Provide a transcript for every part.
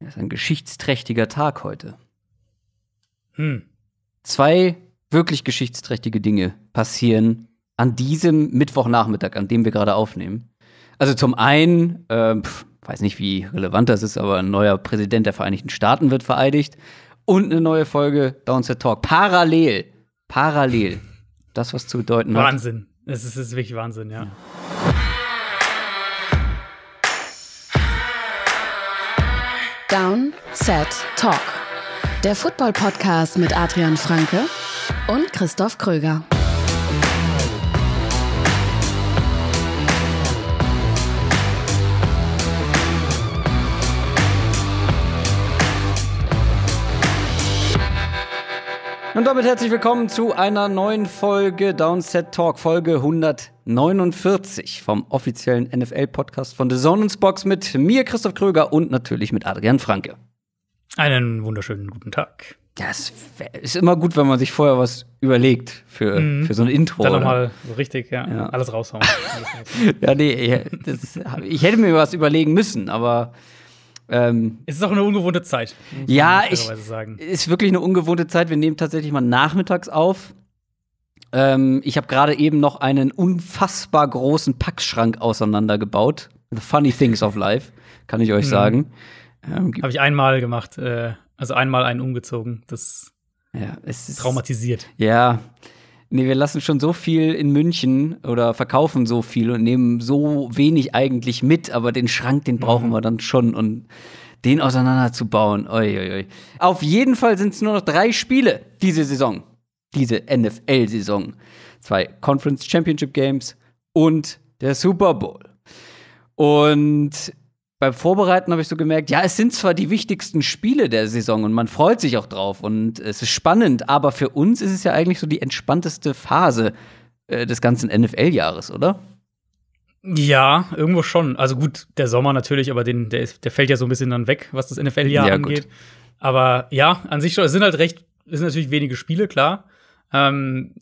Das ist ein geschichtsträchtiger Tag heute. Hm. Zwei wirklich geschichtsträchtige Dinge passieren an diesem Mittwochnachmittag, an dem wir gerade aufnehmen. Also zum einen, äh, pf, weiß nicht, wie relevant das ist, aber ein neuer Präsident der Vereinigten Staaten wird vereidigt und eine neue Folge Downset Talk. Parallel, parallel. Das, was zu bedeuten Wahnsinn. hat. Wahnsinn. Es ist, es ist wirklich Wahnsinn, ja. ja. Down, Set, Talk. Der Football-Podcast mit Adrian Franke und Christoph Kröger. Und damit herzlich willkommen zu einer neuen Folge Downset Talk, Folge 100. 49 vom offiziellen NFL-Podcast von The Sonnensbox mit mir, Christoph Kröger, und natürlich mit Adrian Franke. Einen wunderschönen guten Tag. Das ist immer gut, wenn man sich vorher was überlegt für, mhm. für so ein Intro. Dann nochmal so richtig, ja, ja, alles raushauen. ja, nee, das, ich hätte mir was überlegen müssen, aber ähm, es ist auch eine ungewohnte Zeit. ja, ich, Sagen. ist wirklich eine ungewohnte Zeit. Wir nehmen tatsächlich mal nachmittags auf. Ähm, ich habe gerade eben noch einen unfassbar großen Packschrank auseinandergebaut. The Funny Things of Life, kann ich euch mhm. sagen. Mhm. Ähm, habe ich einmal gemacht, äh, also einmal einen umgezogen. Das ja, ist traumatisiert. Ja. Nee, wir lassen schon so viel in München oder verkaufen so viel und nehmen so wenig eigentlich mit, aber den Schrank, den brauchen mhm. wir dann schon und den auseinanderzubauen. Oi, oi, oi. Auf jeden Fall sind es nur noch drei Spiele diese Saison diese NFL-Saison. Zwei Conference Championship Games und der Super Bowl. Und beim Vorbereiten habe ich so gemerkt, ja, es sind zwar die wichtigsten Spiele der Saison und man freut sich auch drauf und es ist spannend, aber für uns ist es ja eigentlich so die entspannteste Phase äh, des ganzen NFL-Jahres, oder? Ja, irgendwo schon. Also gut, der Sommer natürlich, aber den, der, der fällt ja so ein bisschen dann weg, was das NFL-Jahr ja, angeht. Gut. Aber ja, an sich schon, es sind halt recht, es sind natürlich wenige Spiele, klar. Ähm,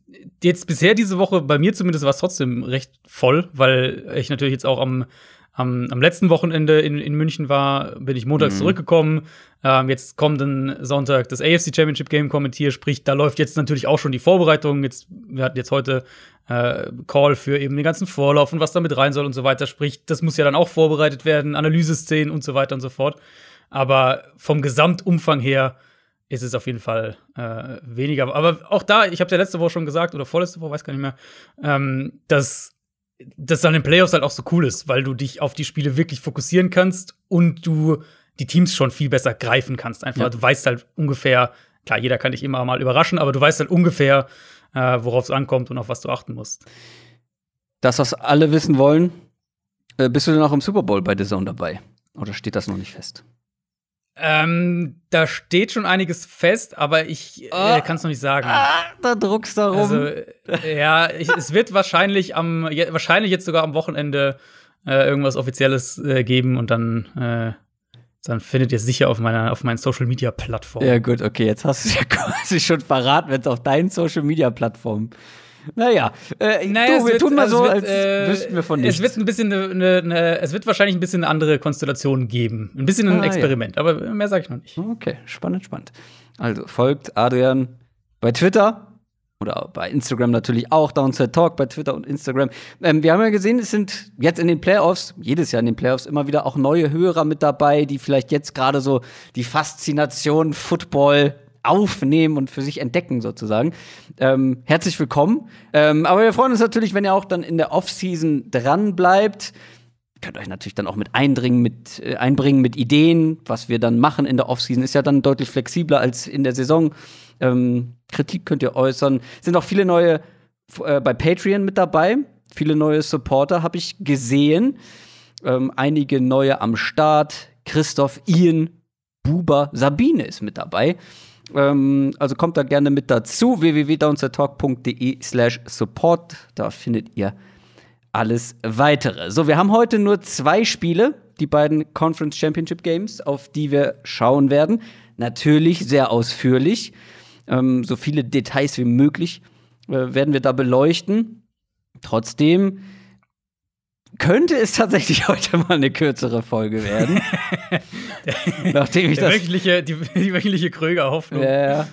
jetzt bisher diese Woche, bei mir zumindest, war es trotzdem recht voll, weil ich natürlich jetzt auch am, am, am letzten Wochenende in, in München war, bin ich montags mhm. zurückgekommen. Ähm, jetzt kommenden Sonntag das AFC Championship Game kommentiert, sprich, da läuft jetzt natürlich auch schon die Vorbereitung. Jetzt, wir hatten jetzt heute äh, Call für eben den ganzen Vorlauf und was damit rein soll und so weiter. Sprich, das muss ja dann auch vorbereitet werden, Analyseszenen und so weiter und so fort. Aber vom Gesamtumfang her ist es auf jeden Fall äh, weniger. Aber auch da, ich habe es ja letzte Woche schon gesagt oder vorletzte Woche, weiß gar nicht mehr, ähm, dass das dann in den Playoffs halt auch so cool ist, weil du dich auf die Spiele wirklich fokussieren kannst und du die Teams schon viel besser greifen kannst. Einfach, ja. du weißt halt ungefähr, klar, jeder kann dich immer mal überraschen, aber du weißt halt ungefähr, äh, worauf es ankommt und auf was du achten musst. Das, was alle wissen wollen, äh, bist du denn auch im Super Bowl bei The Zone dabei? Oder steht das noch nicht fest? Ähm, da steht schon einiges fest, aber ich äh, ah. kann es noch nicht sagen. Ah, da druckst du rum. Also, äh, ja, ich, es wird wahrscheinlich am, wahrscheinlich jetzt sogar am Wochenende äh, irgendwas Offizielles äh, geben und dann, äh, dann findet ihr sicher auf meiner, auf meinen Social Media Plattformen. Ja, gut, okay, jetzt hast du es ja quasi schon verraten, wenn es auf deinen Social Media Plattformen naja, äh, äh naja du, wir wird, tun mal also so, wird, als äh, wüssten wir von nichts. Es wird ein bisschen eine, eine, eine, es wird wahrscheinlich ein bisschen eine andere Konstellation geben. Ein bisschen ein ah, Experiment, ja. aber mehr sage ich noch nicht. Okay, spannend, spannend. Also folgt Adrian bei Twitter oder bei Instagram natürlich auch, Downset Talk bei Twitter und Instagram. Ähm, wir haben ja gesehen, es sind jetzt in den Playoffs, jedes Jahr in den Playoffs, immer wieder auch neue Hörer mit dabei, die vielleicht jetzt gerade so die Faszination Football aufnehmen und für sich entdecken sozusagen. Ähm, herzlich willkommen. Ähm, aber wir freuen uns natürlich, wenn ihr auch dann in der Offseason dran bleibt. Ihr könnt euch natürlich dann auch mit eindringen, mit äh, einbringen mit Ideen, was wir dann machen in der Offseason, ist ja dann deutlich flexibler als in der Saison. Ähm, Kritik könnt ihr äußern. Es Sind auch viele neue äh, bei Patreon mit dabei. Viele neue Supporter habe ich gesehen. Ähm, einige neue am Start. Christoph, Ian, Buber, Sabine ist mit dabei. Ähm, also kommt da gerne mit dazu. www.downsettalk.de slash support. Da findet ihr alles weitere. So, wir haben heute nur zwei Spiele, die beiden Conference Championship Games, auf die wir schauen werden. Natürlich sehr ausführlich. Ähm, so viele Details wie möglich äh, werden wir da beleuchten. Trotzdem könnte es tatsächlich heute mal eine kürzere Folge werden. Nachdem ich das. Wöchentliche, die, die wöchentliche Kröger-Hoffnung. Ja, ja.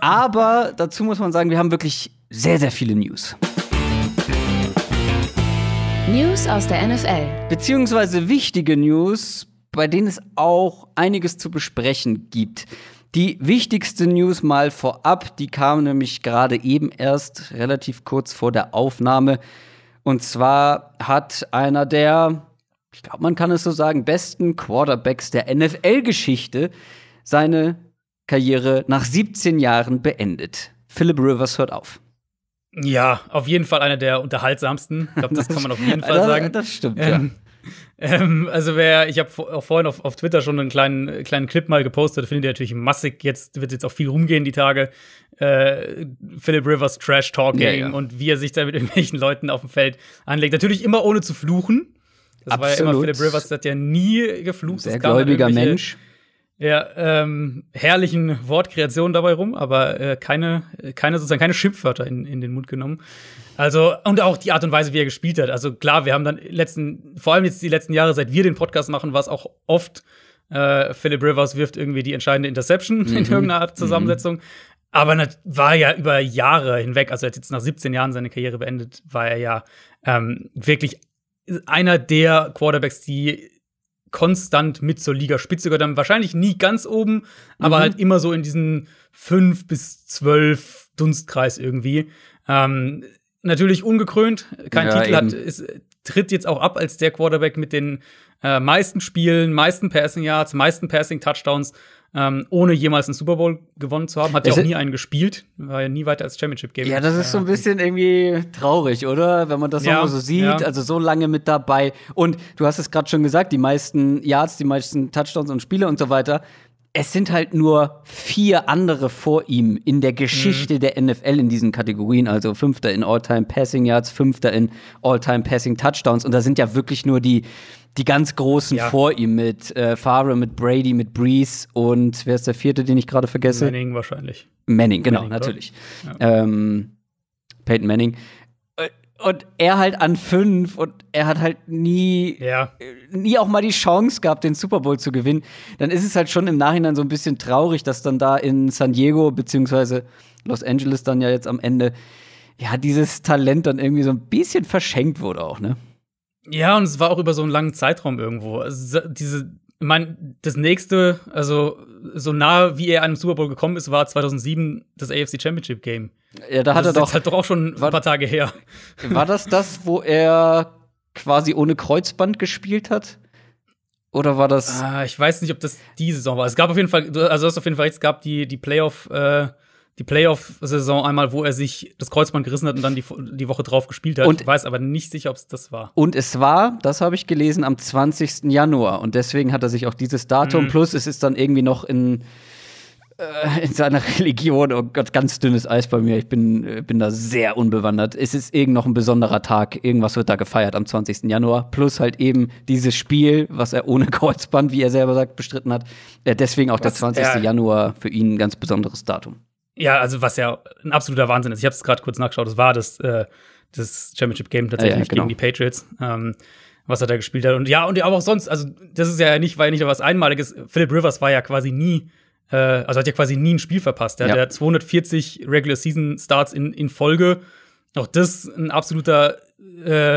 Aber dazu muss man sagen, wir haben wirklich sehr, sehr viele News. News aus der NFL. Beziehungsweise wichtige News, bei denen es auch einiges zu besprechen gibt. Die wichtigste News mal vorab, die kam nämlich gerade eben erst relativ kurz vor der Aufnahme. Und zwar hat einer der, ich glaube, man kann es so sagen, besten Quarterbacks der NFL-Geschichte seine Karriere nach 17 Jahren beendet. Philip Rivers hört auf. Ja, auf jeden Fall einer der unterhaltsamsten. Ich glaube, das kann man auf jeden Fall sagen. Das, das stimmt, ähm, ja. Ähm, also wer, ich habe auch vorhin auf, auf Twitter schon einen kleinen, kleinen Clip mal gepostet, findet ihr natürlich massig, jetzt wird jetzt auch viel rumgehen die Tage. Äh, Philip Rivers Trash Talking ja, ja. und wie er sich da mit irgendwelchen Leuten auf dem Feld anlegt. Natürlich immer ohne zu fluchen. Das Absolut. war ja immer Philip Rivers, hat ja nie geflucht. Sehr halt gläubiger Mensch ja, ähm, herrlichen Wortkreationen dabei rum, aber äh, keine, keine sozusagen keine Schimpfwörter in, in den Mund genommen. Also, und auch die Art und Weise, wie er gespielt hat. Also klar, wir haben dann letzten, vor allem jetzt die letzten Jahre, seit wir den Podcast machen, war es auch oft, äh, Philip Rivers wirft irgendwie die entscheidende Interception mhm. in irgendeiner Art mhm. Zusammensetzung. Mhm. Aber das war ja über Jahre hinweg, also er hat jetzt nach 17 Jahren seine Karriere beendet, war er ja ähm, wirklich einer der Quarterbacks, die konstant mit zur Ligaspitze gehört haben. Wahrscheinlich nie ganz oben, mhm. aber halt immer so in diesen fünf bis zwölf Dunstkreis irgendwie. Ähm, natürlich ungekrönt, kein ja, Titel hat, ist, tritt jetzt auch ab als der Quarterback mit den äh, meisten Spielen, meisten Passing Yards, meisten Passing Touchdowns ähm, ohne jemals einen Super Bowl gewonnen zu haben. Hat ja auch nie einen gespielt, war ja nie weiter als Championship Game. Ja, das ist so ein bisschen irgendwie traurig, oder? Wenn man das ja, nochmal so sieht, ja. also so lange mit dabei. Und du hast es gerade schon gesagt, die meisten Yards, die meisten Touchdowns und Spiele und so weiter es sind halt nur vier andere vor ihm in der Geschichte mhm. der NFL in diesen Kategorien. Also Fünfter in All-Time Passing Yards, Fünfter in All-Time Passing Touchdowns. Und da sind ja wirklich nur die, die ganz Großen ja. vor ihm mit äh, Favre, mit Brady, mit Breeze und wer ist der Vierte, den ich gerade vergesse? Manning wahrscheinlich. Manning, genau, Manning, natürlich. Ja. Ähm, Peyton Manning und er halt an fünf und er hat halt nie, ja. nie auch mal die Chance gehabt, den Super Bowl zu gewinnen, dann ist es halt schon im Nachhinein so ein bisschen traurig, dass dann da in San Diego beziehungsweise Los Angeles dann ja jetzt am Ende ja dieses Talent dann irgendwie so ein bisschen verschenkt wurde auch, ne? Ja, und es war auch über so einen langen Zeitraum irgendwo. Also diese ich meine, das nächste, also so nah wie er einem Super Bowl gekommen ist, war 2007 das AFC Championship Game. Ja, da also hat das er doch. halt doch auch schon war, ein paar Tage her. War das das, wo er quasi ohne Kreuzband gespielt hat? Oder war das. Ah, ich weiß nicht, ob das diese Saison war. Es gab auf jeden Fall, also du hast auf jeden Fall recht, es gab die, die Playoff, äh, die Playoff-Saison einmal, wo er sich das Kreuzband gerissen hat und dann die, die Woche drauf gespielt hat. Und ich weiß aber nicht sicher, ob es das war. Und es war, das habe ich gelesen, am 20. Januar. Und deswegen hat er sich auch dieses Datum, mhm. plus es ist dann irgendwie noch in, äh, in seiner Religion, oh Gott, ganz dünnes Eis bei mir, ich bin, äh, bin da sehr unbewandert. Es ist irgend noch ein besonderer Tag, irgendwas wird da gefeiert am 20. Januar, plus halt eben dieses Spiel, was er ohne Kreuzband, wie er selber sagt, bestritten hat. Deswegen auch was der 20. Januar für ihn ein ganz besonderes Datum. Ja, also was ja ein absoluter Wahnsinn ist. Ich habe es gerade kurz nachgeschaut. Das war das, äh, das Championship Game tatsächlich ah ja, ja, genau. gegen die Patriots. Ähm, was er da gespielt hat. Und ja, und aber auch sonst, also das ist ja nicht, weil ja nicht was Einmaliges. Philip Rivers war ja quasi nie, äh, also hat ja quasi nie ein Spiel verpasst. Der ja. hat 240 Regular Season Starts in, in Folge. Auch das ein absoluter, äh,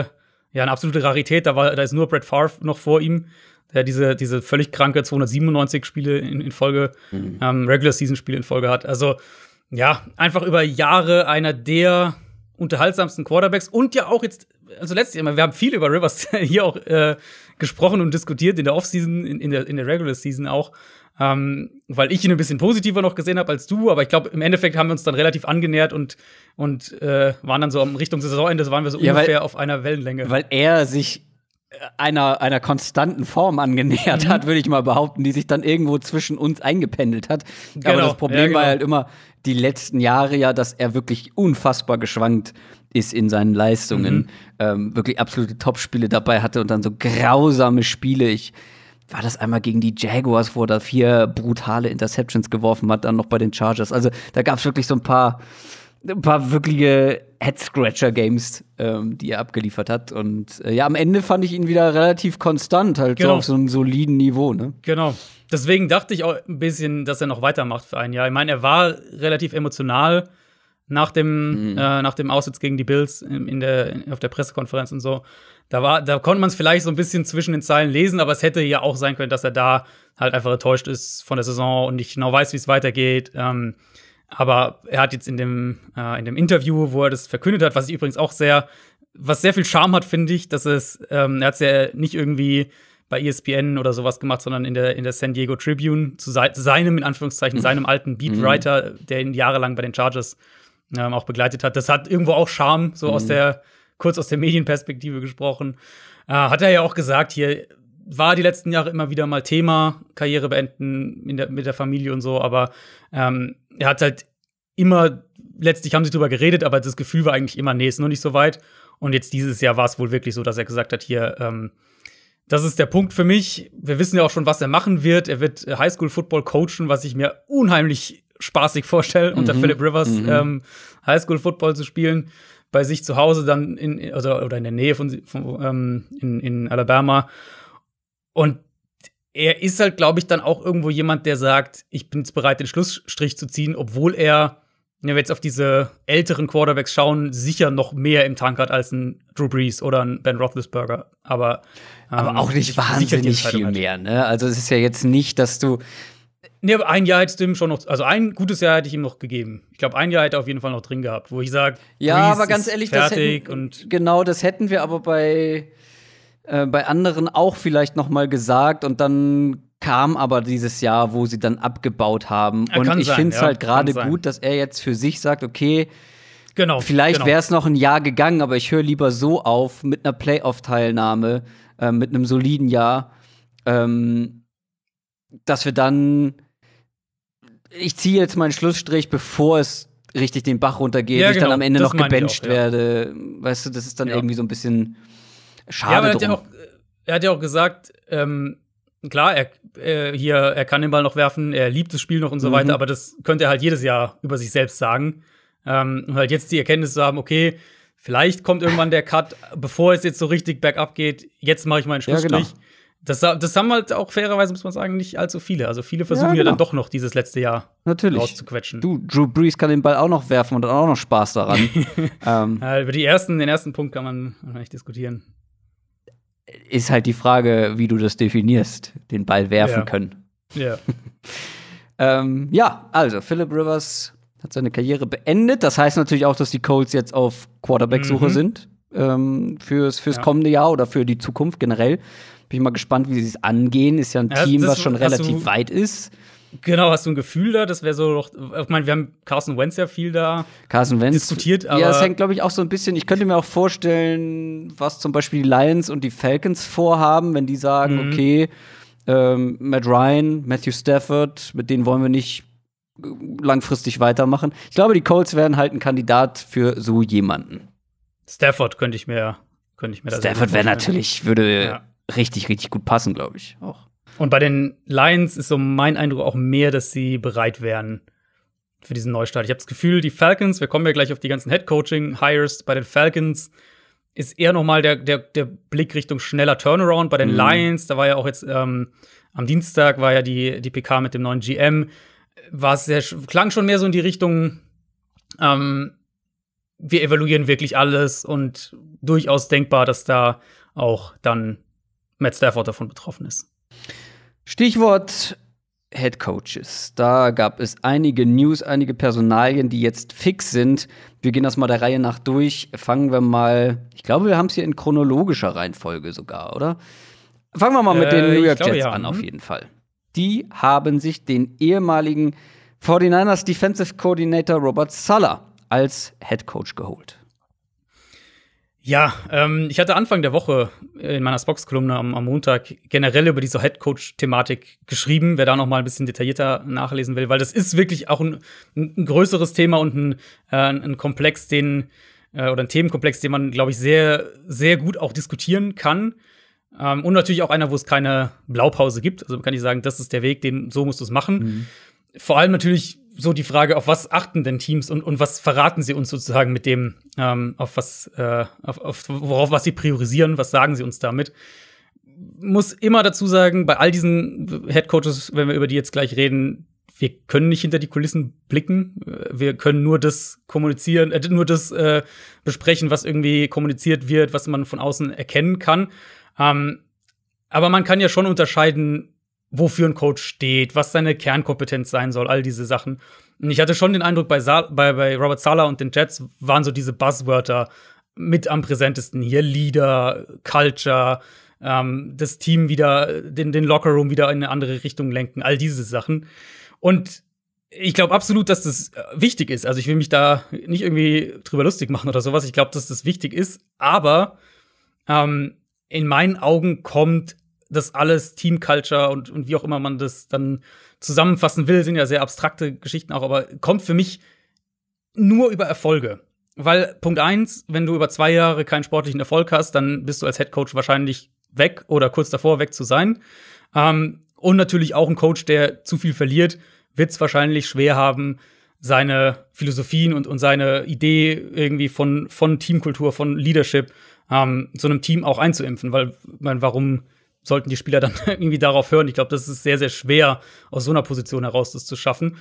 ja, eine absolute Rarität. Da, war, da ist nur Brett Favre noch vor ihm, der diese, diese völlig kranke 297 Spiele in, in Folge, mhm. ähm, Regular Season Spiele in Folge hat. Also ja, einfach über Jahre einer der unterhaltsamsten Quarterbacks und ja auch jetzt, also letztes Jahr, wir haben viel über Rivers hier auch äh, gesprochen und diskutiert in der Offseason, in, in, der, in der Regular Season auch, ähm, weil ich ihn ein bisschen positiver noch gesehen habe als du, aber ich glaube, im Endeffekt haben wir uns dann relativ angenähert und, und äh, waren dann so am Richtung Saisonende, waren wir so ja, ungefähr weil, auf einer Wellenlänge. Weil er sich äh, einer, einer konstanten Form angenähert mhm. hat, würde ich mal behaupten, die sich dann irgendwo zwischen uns eingependelt hat. Genau. Aber das Problem ja, genau. war halt immer, die letzten Jahre ja, dass er wirklich unfassbar geschwankt ist in seinen Leistungen. Mhm. Ähm, wirklich absolute Topspiele dabei hatte und dann so grausame Spiele. Ich war das einmal gegen die Jaguars, wo er da vier brutale Interceptions geworfen hat, dann noch bei den Chargers. Also da gab es wirklich so ein paar ein paar wirkliche Head-Scratcher-Games, ähm, die er abgeliefert hat. Und äh, ja, am Ende fand ich ihn wieder relativ konstant, halt genau. so auf so einem soliden Niveau. Ne? Genau. Deswegen dachte ich auch ein bisschen, dass er noch weitermacht für ein Jahr. Ich meine, er war relativ emotional nach dem, mhm. äh, nach dem Aussitz gegen die Bills in, in der, auf der Pressekonferenz und so. Da, war, da konnte man es vielleicht so ein bisschen zwischen den Zeilen lesen, aber es hätte ja auch sein können, dass er da halt einfach enttäuscht ist von der Saison und nicht genau weiß, wie es weitergeht. Ähm, aber er hat jetzt in dem, äh, in dem Interview, wo er das verkündet hat, was ich übrigens auch sehr, was sehr viel Charme hat, finde ich, dass es, ähm, er hat es ja nicht irgendwie bei ESPN oder sowas gemacht, sondern in der, in der San Diego Tribune zu se seinem, in Anführungszeichen, seinem mhm. alten Beatwriter, mhm. der ihn jahrelang bei den Chargers ähm, auch begleitet hat. Das hat irgendwo auch Charme, so mhm. aus der, kurz aus der Medienperspektive gesprochen. Äh, hat er ja auch gesagt, hier, war die letzten Jahre immer wieder mal Thema, Karriere beenden der, mit der Familie und so, aber ähm, er hat halt immer, letztlich haben sie drüber geredet, aber das Gefühl war eigentlich immer, nee, ist noch nicht so weit. Und jetzt dieses Jahr war es wohl wirklich so, dass er gesagt hat, hier, ähm, das ist der Punkt für mich. Wir wissen ja auch schon, was er machen wird. Er wird äh, Highschool-Football coachen, was ich mir unheimlich spaßig vorstelle, mhm. unter Philip Rivers mhm. ähm, Highschool-Football zu spielen. Bei sich zu Hause dann in, also, oder in der Nähe von, von ähm, in, in Alabama. Und er ist halt, glaube ich, dann auch irgendwo jemand, der sagt, ich bin jetzt bereit, den Schlussstrich zu ziehen, obwohl er, wenn wir jetzt auf diese älteren Quarterbacks schauen, sicher noch mehr im Tank hat als ein Drew Brees oder ein Ben Roethlisberger. Aber, ähm, aber auch nicht wahnsinnig viel halt. mehr. Ne? Also es ist ja jetzt nicht, dass du Nee, aber ein Jahr hättest du ihm schon noch, also ein gutes Jahr hätte ich ihm noch gegeben. Ich glaube, ein Jahr hätte er auf jeden Fall noch drin gehabt, wo ich sage, ja, aber ganz ehrlich, das hätten, und genau, das hätten wir aber bei äh, bei anderen auch vielleicht noch mal gesagt und dann kam aber dieses Jahr, wo sie dann abgebaut haben. Ja, und ich finde es ja, halt gerade gut, dass er jetzt für sich sagt, okay, genau, vielleicht genau. wäre es noch ein Jahr gegangen, aber ich höre lieber so auf mit einer Playoff-Teilnahme, äh, mit einem soliden Jahr, ähm, dass wir dann, ich ziehe jetzt meinen Schlussstrich, bevor es richtig den Bach runtergeht, ja, ich dann genau. am Ende noch gebencht auch, werde. Weißt du, das ist dann irgendwie so ein bisschen Schade. Ja, aber er hat, ja auch, er hat ja auch gesagt, ähm, klar, er, äh, hier, er kann den Ball noch werfen, er liebt das Spiel noch und so mhm. weiter, aber das könnte er halt jedes Jahr über sich selbst sagen. Ähm, und halt jetzt die Erkenntnis zu haben, okay, vielleicht kommt irgendwann der Cut, bevor es jetzt so richtig bergab geht, jetzt mache ich meinen Schlussstrich. Ja, genau. Das, das, haben halt auch fairerweise, muss man sagen, nicht allzu viele. Also viele versuchen ja, genau. ja dann doch noch dieses letzte Jahr Natürlich. rauszuquetschen. Du, Drew Brees kann den Ball auch noch werfen und dann auch noch Spaß daran. ähm. ja, über die ersten, den ersten Punkt kann man nicht diskutieren ist halt die Frage, wie du das definierst, den Ball werfen ja. können. Ja. ähm, ja, also Philip Rivers hat seine Karriere beendet. Das heißt natürlich auch, dass die Colts jetzt auf Quarterback-Suche mhm. sind ähm, fürs, fürs ja. kommende Jahr oder für die Zukunft generell. Bin ich mal gespannt, wie sie es angehen. Ist ja ein ja, Team, was schon relativ weit ist. Genau, hast du ein Gefühl da? Das wäre so doch. Ich meine, wir haben Carson Wentz ja viel da Carson Wentz, diskutiert. Aber ja, es hängt, glaube ich, auch so ein bisschen. Ich könnte mir auch vorstellen, was zum Beispiel die Lions und die Falcons vorhaben, wenn die sagen, mhm. okay, ähm, Matt Ryan, Matthew Stafford, mit denen wollen wir nicht langfristig weitermachen. Ich glaube, die Colts wären halt ein Kandidat für so jemanden. Stafford könnte ich mir, könnte ich mir Stafford wäre natürlich, würde ja. richtig, richtig gut passen, glaube ich. Auch. Und bei den Lions ist so mein Eindruck auch mehr, dass sie bereit wären für diesen Neustart. Ich habe das Gefühl, die Falcons, wir kommen ja gleich auf die ganzen Head-Coaching-Hires bei den Falcons, ist eher nochmal der, der, der Blick Richtung schneller Turnaround. Bei den mhm. Lions, da war ja auch jetzt ähm, am Dienstag war ja die, die PK mit dem neuen GM, sehr, klang schon mehr so in die Richtung, ähm, wir evaluieren wirklich alles und durchaus denkbar, dass da auch dann Matt Stafford davon betroffen ist. Stichwort Head Coaches. Da gab es einige News, einige Personalien, die jetzt fix sind. Wir gehen das mal der Reihe nach durch. Fangen wir mal, ich glaube, wir haben es hier in chronologischer Reihenfolge sogar, oder? Fangen wir mal äh, mit den äh, New York Jets ja. an, auf mhm. jeden Fall. Die haben sich den ehemaligen 49ers Defensive Coordinator Robert Suller als Head Coach geholt. Ja, ähm, ich hatte Anfang der Woche äh, in meiner Spox-Kolumne am, am, Montag generell über diese Headcoach-Thematik geschrieben, wer da noch mal ein bisschen detaillierter nachlesen will, weil das ist wirklich auch ein, ein größeres Thema und ein, äh, ein Komplex, den äh, oder ein Themenkomplex, den man, glaube ich, sehr, sehr gut auch diskutieren kann. Ähm, und natürlich auch einer, wo es keine Blaupause gibt. Also man kann nicht sagen, das ist der Weg, den so musst du es machen. Mhm. Vor allem natürlich so die Frage, auf was achten denn Teams und, und was verraten sie uns sozusagen mit dem, ähm, auf was, äh, auf, auf, worauf was sie priorisieren, was sagen sie uns damit? Muss immer dazu sagen, bei all diesen äh, Headcoaches, wenn wir über die jetzt gleich reden, wir können nicht hinter die Kulissen blicken. Äh, wir können nur das kommunizieren, äh, nur das äh, besprechen, was irgendwie kommuniziert wird, was man von außen erkennen kann. Ähm, aber man kann ja schon unterscheiden, wofür ein Coach steht, was seine Kernkompetenz sein soll, all diese Sachen. Und ich hatte schon den Eindruck, bei, Sa bei, bei Robert Sala und den Jets waren so diese Buzzwörter mit am präsentesten hier. Leader, Culture, ähm, das Team wieder, den, den Lockerroom wieder in eine andere Richtung lenken, all diese Sachen. Und ich glaube absolut, dass das äh, wichtig ist. Also ich will mich da nicht irgendwie drüber lustig machen oder sowas. Ich glaube, dass das wichtig ist. Aber ähm, in meinen Augen kommt das alles, Team Culture und, und wie auch immer man das dann zusammenfassen will, sind ja sehr abstrakte Geschichten auch, aber kommt für mich nur über Erfolge. Weil Punkt eins, wenn du über zwei Jahre keinen sportlichen Erfolg hast, dann bist du als Head Coach wahrscheinlich weg oder kurz davor weg zu sein. Ähm, und natürlich auch ein Coach, der zu viel verliert, wird es wahrscheinlich schwer haben, seine Philosophien und, und seine Idee irgendwie von, von Teamkultur, von Leadership ähm, so einem Team auch einzuimpfen. Weil, mein, warum sollten die Spieler dann irgendwie darauf hören. Ich glaube, das ist sehr, sehr schwer, aus so einer Position heraus das zu schaffen.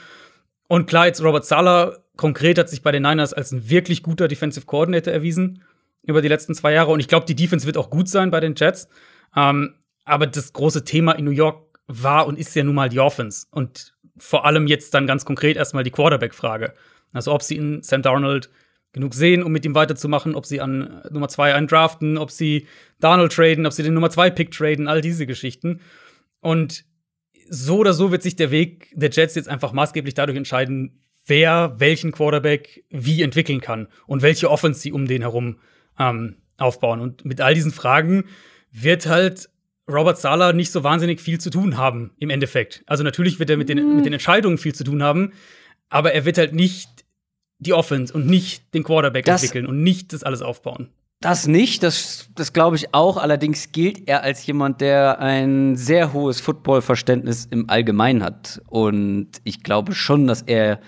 Und klar, jetzt Robert Sala konkret hat sich bei den Niners als ein wirklich guter Defensive Coordinator erwiesen über die letzten zwei Jahre. Und ich glaube, die Defense wird auch gut sein bei den Jets. Ähm, aber das große Thema in New York war und ist ja nun mal die Offense. Und vor allem jetzt dann ganz konkret erstmal die Quarterback-Frage. Also ob sie in Sam Darnold genug sehen, um mit ihm weiterzumachen, ob sie an äh, Nummer 2 einen draften, ob sie Darnold traden, ob sie den Nummer 2 Pick traden, all diese Geschichten. Und so oder so wird sich der Weg der Jets jetzt einfach maßgeblich dadurch entscheiden, wer welchen Quarterback wie entwickeln kann und welche Offense sie um den herum ähm, aufbauen. Und mit all diesen Fragen wird halt Robert Sala nicht so wahnsinnig viel zu tun haben im Endeffekt. Also natürlich wird er mit den, mit den mhm. Entscheidungen viel zu tun haben, aber er wird halt nicht die Offense und nicht den Quarterback das, entwickeln und nicht das alles aufbauen. Das nicht, das, das glaube ich auch. Allerdings gilt er als jemand, der ein sehr hohes Footballverständnis im Allgemeinen hat. Und ich glaube schon, dass er,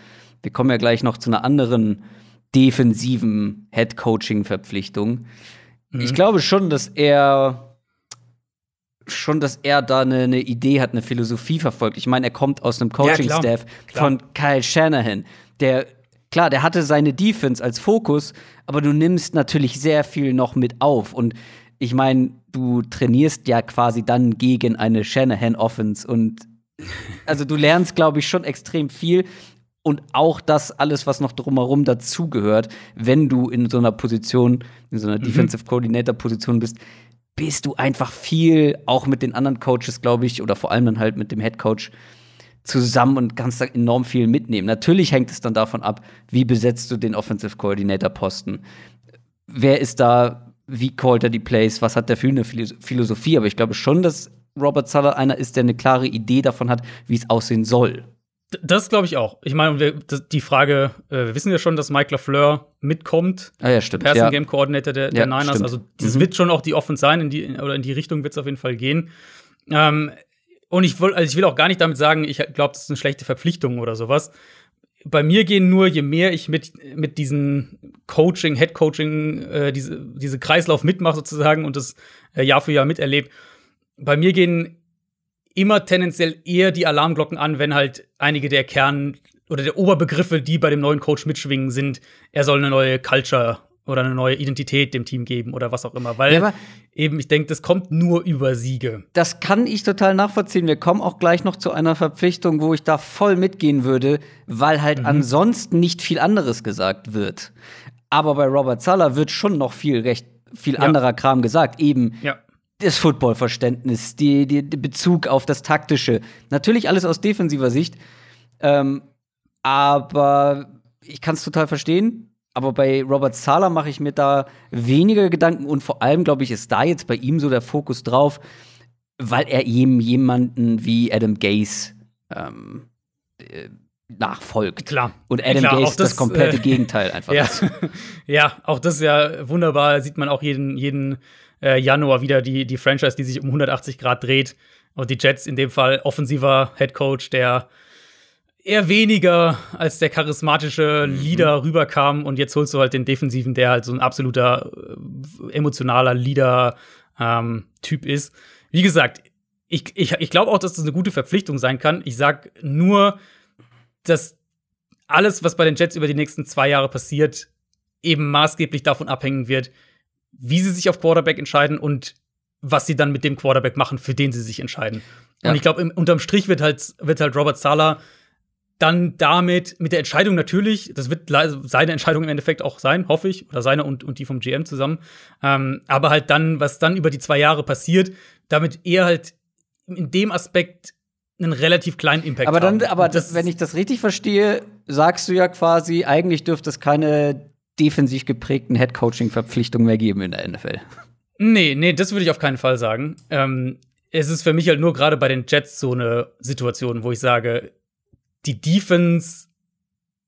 wir kommen ja gleich noch zu einer anderen defensiven Head-Coaching-Verpflichtung. Mhm. Ich glaube schon, dass er schon, dass er da eine, eine, Idee hat, eine Philosophie verfolgt. Ich meine, er kommt aus einem Coaching-Staff ja, von Kyle Shanahan, der Klar, der hatte seine Defense als Fokus, aber du nimmst natürlich sehr viel noch mit auf. Und ich meine, du trainierst ja quasi dann gegen eine Shanahan-Offense. Und also du lernst, glaube ich, schon extrem viel. Und auch das alles, was noch drumherum dazugehört, wenn du in so einer Position, in so einer mhm. Defensive Coordinator-Position bist, bist du einfach viel, auch mit den anderen Coaches, glaube ich, oder vor allem dann halt mit dem Head Coach, zusammen und kannst da enorm viel mitnehmen. Natürlich hängt es dann davon ab, wie besetzt du den Offensive Coordinator Posten. Wer ist da, wie callt er die Plays, was hat der für eine Philosophie? Aber ich glaube schon, dass Robert Sala einer ist, der eine klare Idee davon hat, wie es aussehen soll. Das glaube ich auch. Ich meine, die Frage, äh, wir wissen ja schon, dass Mike LaFleur mitkommt. Ah ja, stimmt. Passing Game Coordinator der, der ja, Niners. Stimmt. Also, das mhm. wird schon auch die Offense sein, in die, oder in die Richtung wird es auf jeden Fall gehen. Ähm, und ich will, also ich will auch gar nicht damit sagen, ich glaube, das ist eine schlechte Verpflichtung oder sowas. Bei mir gehen nur, je mehr ich mit, mit diesen Coaching, Head Coaching, äh, diese, diese Kreislauf mitmache sozusagen und das äh, Jahr für Jahr miterlebe, bei mir gehen immer tendenziell eher die Alarmglocken an, wenn halt einige der Kern- oder der Oberbegriffe, die bei dem neuen Coach mitschwingen, sind, er soll eine neue Culture oder eine neue Identität dem Team geben oder was auch immer. Weil ja, eben, ich denke, das kommt nur über Siege. Das kann ich total nachvollziehen. Wir kommen auch gleich noch zu einer Verpflichtung, wo ich da voll mitgehen würde, weil halt mhm. ansonsten nicht viel anderes gesagt wird. Aber bei Robert Sala wird schon noch viel recht viel ja. anderer Kram gesagt. Eben ja. das Footballverständnis, der die, die, Bezug auf das Taktische. Natürlich alles aus defensiver Sicht. Ähm, aber ich kann es total verstehen aber bei Robert Sala mache ich mir da weniger Gedanken und vor allem, glaube ich, ist da jetzt bei ihm so der Fokus drauf, weil er eben jemanden wie Adam Gaze ähm, äh, nachfolgt. Klar. Und Adam Klar, Gaze das, das äh, komplette äh, Gegenteil einfach. Ja. ja, auch das ist ja wunderbar, sieht man auch jeden, jeden äh, Januar wieder die, die Franchise, die sich um 180 Grad dreht. Und die Jets in dem Fall offensiver Headcoach, Coach, der eher weniger als der charismatische mhm. Leader mhm. rüberkam und jetzt holst du halt den Defensiven, der halt so ein absoluter äh, emotionaler Leader-Typ ähm, ist. Wie gesagt, ich, ich, ich glaube auch, dass das eine gute Verpflichtung sein kann. Ich sag nur, dass alles, was bei den Jets über die nächsten zwei Jahre passiert, eben maßgeblich davon abhängen wird, wie sie sich auf Quarterback entscheiden und was sie dann mit dem Quarterback machen, für den sie sich entscheiden. Ja. Und ich glaube, unterm Strich wird halt, wird halt Robert Sala dann damit mit der Entscheidung natürlich, das wird seine Entscheidung im Endeffekt auch sein, hoffe ich, oder seine und, und die vom GM zusammen. Ähm, aber halt dann, was dann über die zwei Jahre passiert, damit er halt in dem Aspekt einen relativ kleinen Impact aber dann, haben. Aber das, wenn ich das richtig verstehe, sagst du ja quasi, eigentlich dürfte es keine defensiv geprägten Headcoaching-Verpflichtungen mehr geben in der NFL. Nee, nee, das würde ich auf keinen Fall sagen. Ähm, es ist für mich halt nur gerade bei den Jets so eine Situation, wo ich sage, die Defense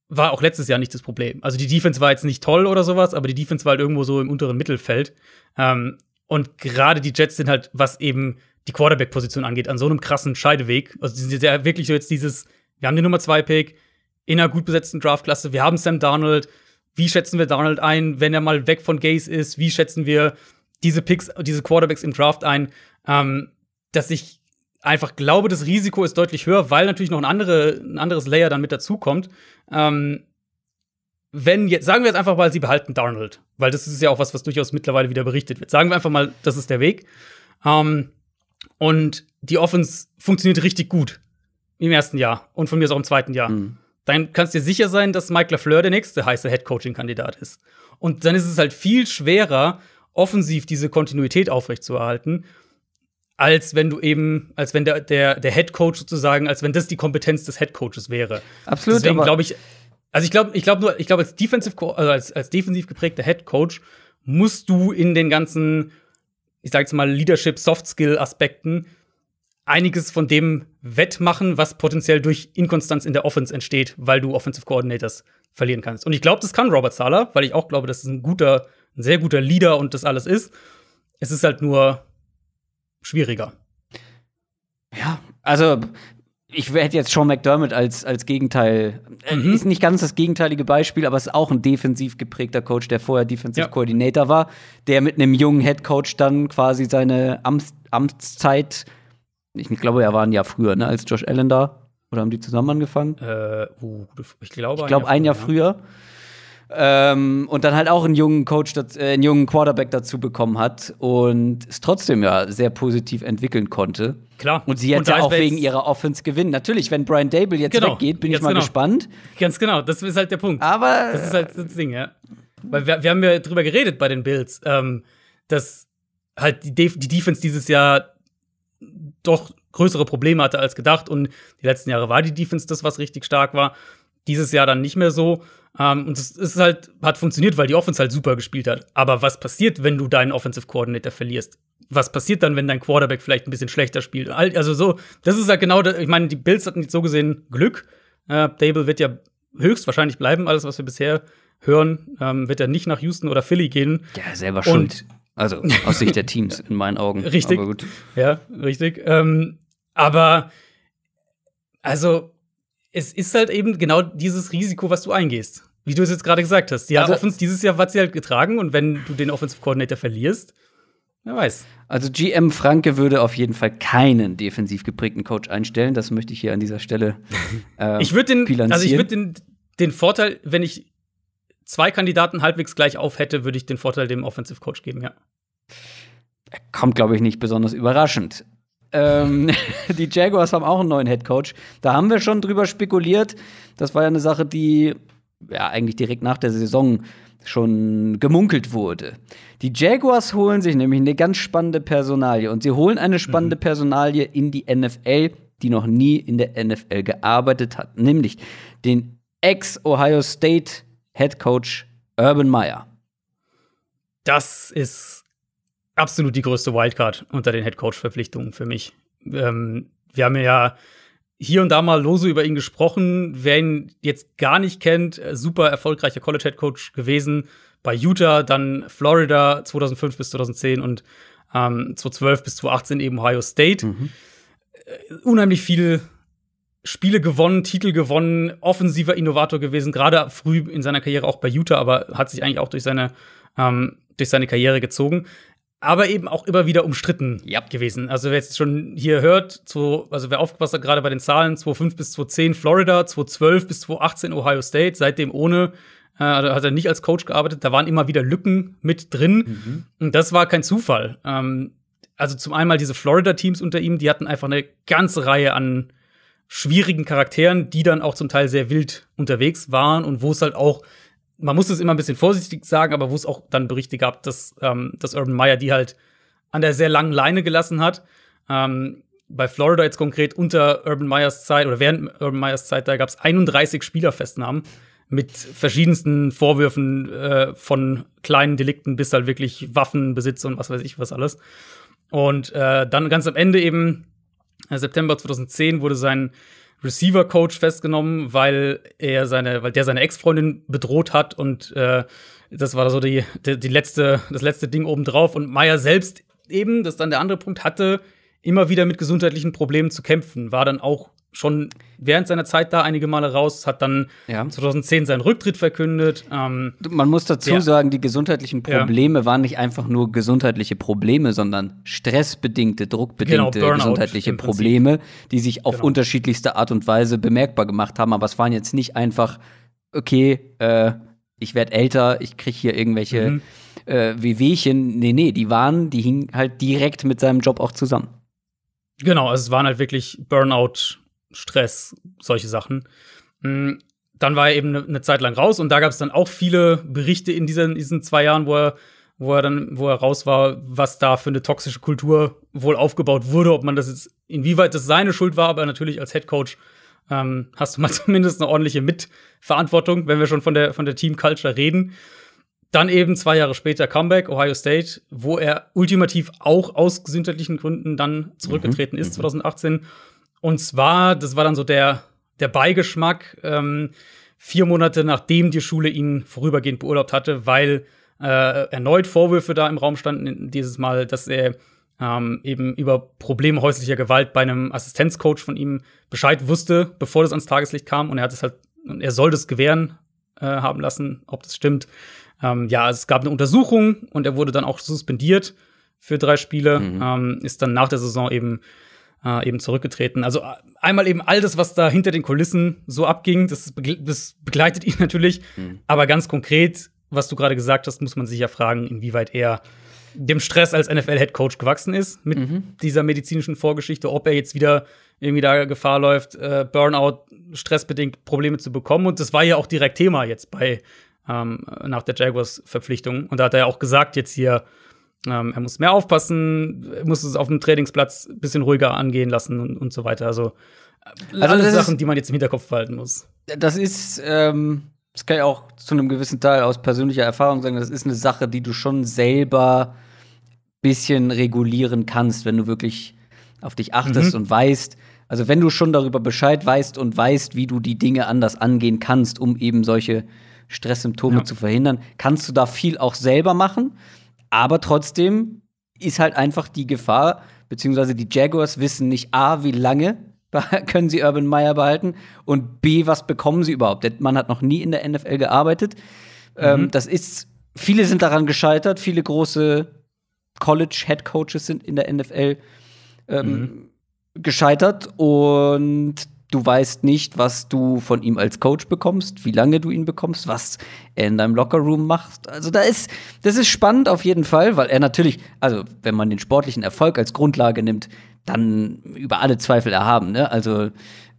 war auch letztes Jahr nicht das Problem. Also die Defense war jetzt nicht toll oder sowas, aber die Defense war halt irgendwo so im unteren Mittelfeld. Ähm, und gerade die Jets sind halt, was eben die Quarterback-Position angeht, an so einem krassen Scheideweg. Also die sind ja wirklich so jetzt dieses, wir haben den Nummer 2-Pick in einer gut besetzten Draftklasse, wir haben Sam Darnold, wie schätzen wir Darnold ein, wenn er mal weg von Gaze ist, wie schätzen wir diese Picks, diese Quarterbacks im Draft ein, ähm, dass ich einfach glaube, das Risiko ist deutlich höher, weil natürlich noch ein, andere, ein anderes Layer dann mit dazukommt. Ähm, wenn jetzt, sagen wir jetzt einfach mal, sie behalten Darnold, weil das ist ja auch was, was durchaus mittlerweile wieder berichtet wird. Sagen wir einfach mal, das ist der Weg. Ähm, und die Offense funktioniert richtig gut im ersten Jahr und von mir ist auch im zweiten Jahr. Mhm. Dann kannst du dir sicher sein, dass Mike LaFleur der nächste heiße Head-Coaching-Kandidat ist. Und dann ist es halt viel schwerer, offensiv diese Kontinuität aufrechtzuerhalten als wenn du eben, als wenn der, der, der Head Coach sozusagen, als wenn das die Kompetenz des Head Coaches wäre. Absolut. Deswegen glaube ich, also ich glaube, ich glaube nur, ich glaube, als defensive, also als, als defensiv geprägter Head Coach musst du in den ganzen, ich sage jetzt mal, Leadership, Soft Skill Aspekten einiges von dem wettmachen, was potenziell durch Inkonstanz in der Offense entsteht, weil du Offensive Coordinators verlieren kannst. Und ich glaube, das kann Robert Sala, weil ich auch glaube, dass es ein guter, ein sehr guter Leader und das alles ist. Es ist halt nur schwieriger. Ja, also ich hätte jetzt Sean McDermott als, als Gegenteil. Äh, mhm. Ist nicht ganz das gegenteilige Beispiel, aber es ist auch ein defensiv geprägter Coach, der vorher Defensive ja. Coordinator war, der mit einem jungen Head Coach dann quasi seine Amts Amtszeit, ich glaube, er war ein Jahr früher, ne, als Josh Allen da. Oder haben die zusammen angefangen? Äh, uh, ich glaube, ich glaube ein Jahr, ein Jahr früher. Ähm, und dann halt auch einen jungen Coach, äh, einen jungen Quarterback dazu bekommen hat und es trotzdem ja sehr positiv entwickeln konnte. Klar. Und sie jetzt und ja auch wegen ihrer Offense gewinnen. Natürlich, wenn Brian Dable jetzt genau. weggeht, bin Ganz ich mal genau. gespannt. Ganz genau, das ist halt der Punkt. Aber. Das ist halt das Ding, ja. Weil wir, wir haben ja drüber geredet bei den Bills, ähm, dass halt die, Def die Defense dieses Jahr doch größere Probleme hatte als gedacht und die letzten Jahre war die Defense das, was richtig stark war. Dieses Jahr dann nicht mehr so. Ähm, und das ist halt, hat funktioniert, weil die Offense halt super gespielt hat. Aber was passiert, wenn du deinen Offensive Coordinator verlierst? Was passiert dann, wenn dein Quarterback vielleicht ein bisschen schlechter spielt? Also so, das ist halt genau, ich meine, die Bills hatten jetzt so gesehen Glück. Äh, Dable wird ja höchstwahrscheinlich bleiben. Alles, was wir bisher hören, ähm, wird er nicht nach Houston oder Philly gehen. Ja, selber schuld. Also aus Sicht der Teams in meinen Augen. Richtig. Ja, richtig. Ähm, aber also es ist halt eben genau dieses Risiko, was du eingehst. Wie du es jetzt gerade gesagt hast. Ja, also, Offens dieses Jahr hat sie halt getragen und wenn du den Offensive Coordinator verlierst, wer weiß. Also GM Franke würde auf jeden Fall keinen defensiv geprägten Coach einstellen. Das möchte ich hier an dieser Stelle. Äh, ich würde den, also ich den, den Vorteil, wenn ich zwei Kandidaten halbwegs gleich auf hätte, würde ich den Vorteil dem Offensive Coach geben, ja. Kommt, glaube ich, nicht besonders überraschend. Ähm, die Jaguars haben auch einen neuen Head Coach. Da haben wir schon drüber spekuliert. Das war ja eine Sache, die ja eigentlich direkt nach der Saison schon gemunkelt wurde. Die Jaguars holen sich nämlich eine ganz spannende Personalie und sie holen eine spannende mhm. Personalie in die NFL, die noch nie in der NFL gearbeitet hat, nämlich den Ex-Ohio State Head Coach Urban Meyer. Das ist absolut die größte Wildcard unter den Headcoach-Verpflichtungen für mich. Ähm, wir haben ja hier und da mal lose über ihn gesprochen. Wer ihn jetzt gar nicht kennt, äh, super erfolgreicher College-Headcoach gewesen bei Utah, dann Florida 2005 bis 2010 und ähm, 2012 bis 2018 eben Ohio State. Mhm. Äh, unheimlich viele Spiele gewonnen, Titel gewonnen, offensiver Innovator gewesen, gerade früh in seiner Karriere auch bei Utah, aber hat sich eigentlich auch durch seine, ähm, durch seine Karriere gezogen aber eben auch immer wieder umstritten ja. gewesen. Also wer jetzt schon hier hört, zu, also wer aufgepasst hat, gerade bei den Zahlen 2005 bis 2010 Florida, 2012 bis 2018 Ohio State, seitdem ohne, äh, hat er nicht als Coach gearbeitet, da waren immer wieder Lücken mit drin. Mhm. Und das war kein Zufall. Ähm, also zum einen mal diese Florida-Teams unter ihm, die hatten einfach eine ganze Reihe an schwierigen Charakteren, die dann auch zum Teil sehr wild unterwegs waren und wo es halt auch man muss es immer ein bisschen vorsichtig sagen, aber wo es auch dann Berichte gab, dass, ähm, dass Urban Meyer die halt an der sehr langen Leine gelassen hat. Ähm, bei Florida jetzt konkret unter Urban Meyers Zeit oder während Urban Meyers Zeit, da gab es 31 Spielerfestnahmen mit verschiedensten Vorwürfen äh, von kleinen Delikten bis halt wirklich Waffenbesitz und was weiß ich was alles. Und äh, dann ganz am Ende eben, äh, September 2010, wurde sein Receiver Coach festgenommen, weil er seine, weil der seine Ex-Freundin bedroht hat und äh, das war so die, die, die letzte, das letzte Ding obendrauf. Und Meyer selbst eben, das ist dann der andere Punkt, hatte immer wieder mit gesundheitlichen Problemen zu kämpfen, war dann auch schon während seiner Zeit da einige Male raus, hat dann ja. 2010 seinen Rücktritt verkündet. Ähm, Man muss dazu ja. sagen, die gesundheitlichen Probleme ja. waren nicht einfach nur gesundheitliche Probleme, sondern stressbedingte, genau, druckbedingte genau, gesundheitliche Probleme, die sich auf genau. unterschiedlichste Art und Weise bemerkbar gemacht haben. Aber es waren jetzt nicht einfach, okay, äh, ich werde älter, ich kriege hier irgendwelche mhm. äh, Wehwehchen. Nee, nee, die waren, die hingen halt direkt mit seinem Job auch zusammen. Genau, also es waren halt wirklich Burnout Stress, solche Sachen. Mm, dann war er eben eine ne Zeit lang raus und da gab es dann auch viele Berichte in diesen, diesen zwei Jahren, wo er, wo er dann, wo er raus war, was da für eine toxische Kultur wohl aufgebaut wurde, ob man das jetzt, inwieweit das seine Schuld war, aber natürlich als Head Coach ähm, hast du mal zumindest eine ordentliche Mitverantwortung, wenn wir schon von der, von der Team Culture reden. Dann eben zwei Jahre später Comeback, Ohio State, wo er ultimativ auch aus gesundheitlichen Gründen dann zurückgetreten mhm. ist, 2018. Mhm. Und zwar, das war dann so der, der Beigeschmack, ähm, vier Monate nachdem die Schule ihn vorübergehend beurlaubt hatte, weil äh, erneut Vorwürfe da im Raum standen, dieses Mal, dass er ähm, eben über Probleme häuslicher Gewalt bei einem Assistenzcoach von ihm Bescheid wusste, bevor das ans Tageslicht kam und er hat es halt, er soll das gewähren äh, haben lassen, ob das stimmt. Ähm, ja, es gab eine Untersuchung und er wurde dann auch suspendiert für drei Spiele, mhm. ähm, ist dann nach der Saison eben äh, eben zurückgetreten. Also äh, einmal eben all das, was da hinter den Kulissen so abging, das, begle das begleitet ihn natürlich. Mhm. Aber ganz konkret, was du gerade gesagt hast, muss man sich ja fragen, inwieweit er dem Stress als NFL-Headcoach gewachsen ist mit mhm. dieser medizinischen Vorgeschichte, ob er jetzt wieder irgendwie da Gefahr läuft, äh, Burnout, stressbedingt Probleme zu bekommen. Und das war ja auch direkt Thema jetzt bei ähm, nach der Jaguars-Verpflichtung. Und da hat er ja auch gesagt, jetzt hier ähm, er muss mehr aufpassen, muss es auf dem Trainingsplatz ein bisschen ruhiger angehen lassen und, und so weiter. Also, äh, also alle Sachen, ist, die man jetzt im Hinterkopf behalten muss. Das ist, ähm, das kann ich auch zu einem gewissen Teil aus persönlicher Erfahrung sagen, das ist eine Sache, die du schon selber ein bisschen regulieren kannst, wenn du wirklich auf dich achtest mhm. und weißt, also wenn du schon darüber Bescheid weißt und weißt, wie du die Dinge anders angehen kannst, um eben solche Stresssymptome ja. zu verhindern, kannst du da viel auch selber machen. Aber trotzdem ist halt einfach die Gefahr, beziehungsweise die Jaguars wissen nicht A, wie lange können sie Urban Meyer behalten und B, was bekommen sie überhaupt? Der Mann hat noch nie in der NFL gearbeitet. Ähm, mhm. Ähm, das ist, viele sind daran gescheitert, viele große college headcoaches sind in der NFL ähm, mhm. gescheitert und du weißt nicht, was du von ihm als Coach bekommst, wie lange du ihn bekommst, was er in deinem Lockerroom macht. Also da ist, das ist spannend auf jeden Fall, weil er natürlich, also wenn man den sportlichen Erfolg als Grundlage nimmt, dann über alle Zweifel erhaben. Ne? Also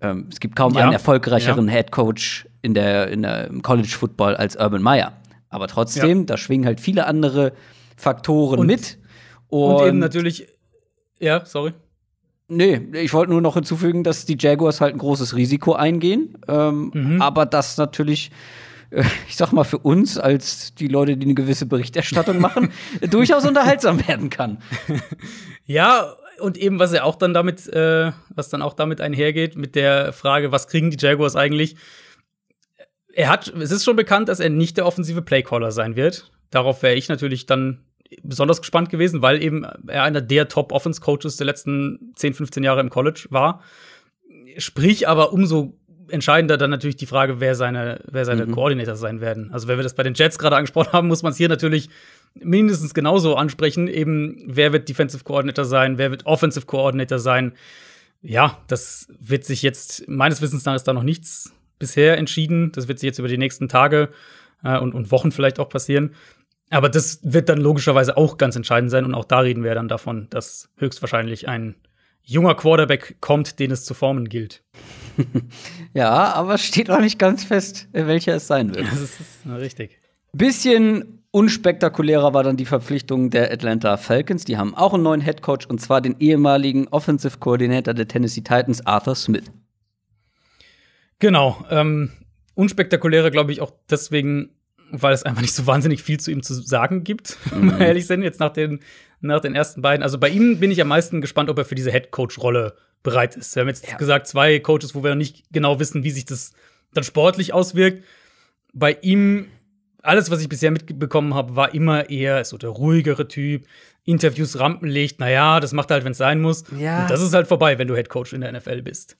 ähm, es gibt kaum ja, einen erfolgreicheren ja. Head Coach in der, in der, im College Football als Urban Meyer. Aber trotzdem, ja. da schwingen halt viele andere Faktoren und, mit. Und, und eben natürlich, ja, sorry. Nee, ich wollte nur noch hinzufügen, dass die Jaguars halt ein großes Risiko eingehen. Ähm, mhm. Aber das natürlich äh, ich sag mal, für uns als die Leute, die eine gewisse Berichterstattung machen, durchaus unterhaltsam werden kann. Ja, und eben, was ja auch dann damit, äh, was dann auch damit einhergeht, mit der Frage, was kriegen die Jaguars eigentlich? Er hat, es ist schon bekannt, dass er nicht der offensive Playcaller sein wird. Darauf wäre ich natürlich dann besonders gespannt gewesen, weil eben er einer der Top-Offense-Coaches der letzten 10, 15 Jahre im College war. Sprich aber umso entscheidender dann natürlich die Frage, wer seine, wer seine mhm. Koordinator sein werden. Also wenn wir das bei den Jets gerade angesprochen haben, muss man es hier natürlich mindestens genauso ansprechen. Eben, wer wird Defensive Coordinator sein, wer wird Offensive Coordinator sein. Ja, das wird sich jetzt, meines Wissens nach ist da noch nichts bisher entschieden. Das wird sich jetzt über die nächsten Tage äh, und, und Wochen vielleicht auch passieren. Aber das wird dann logischerweise auch ganz entscheidend sein. Und auch da reden wir dann davon, dass höchstwahrscheinlich ein junger Quarterback kommt, den es zu formen gilt. ja, aber es steht auch nicht ganz fest, äh, welcher es sein wird. Das ist, das ist richtig. Bisschen unspektakulärer war dann die Verpflichtung der Atlanta Falcons. Die haben auch einen neuen Head Coach und zwar den ehemaligen Offensive Coordinator der Tennessee Titans, Arthur Smith. Genau. Ähm, unspektakulärer, glaube ich, auch deswegen, weil es einfach nicht so wahnsinnig viel zu ihm zu sagen gibt, mhm. wenn ehrlich sind, jetzt nach den, nach den ersten beiden. Also bei ihm bin ich am meisten gespannt, ob er für diese Head-Coach-Rolle bereit ist. Wir haben jetzt ja. gesagt, zwei Coaches, wo wir noch nicht genau wissen, wie sich das dann sportlich auswirkt. Bei ihm, alles, was ich bisher mitbekommen habe, war immer eher so der ruhigere Typ. Interviews Rampenlicht, naja, das macht er halt, wenn es sein muss. Ja. Und das ist halt vorbei, wenn du Head Coach in der NFL bist.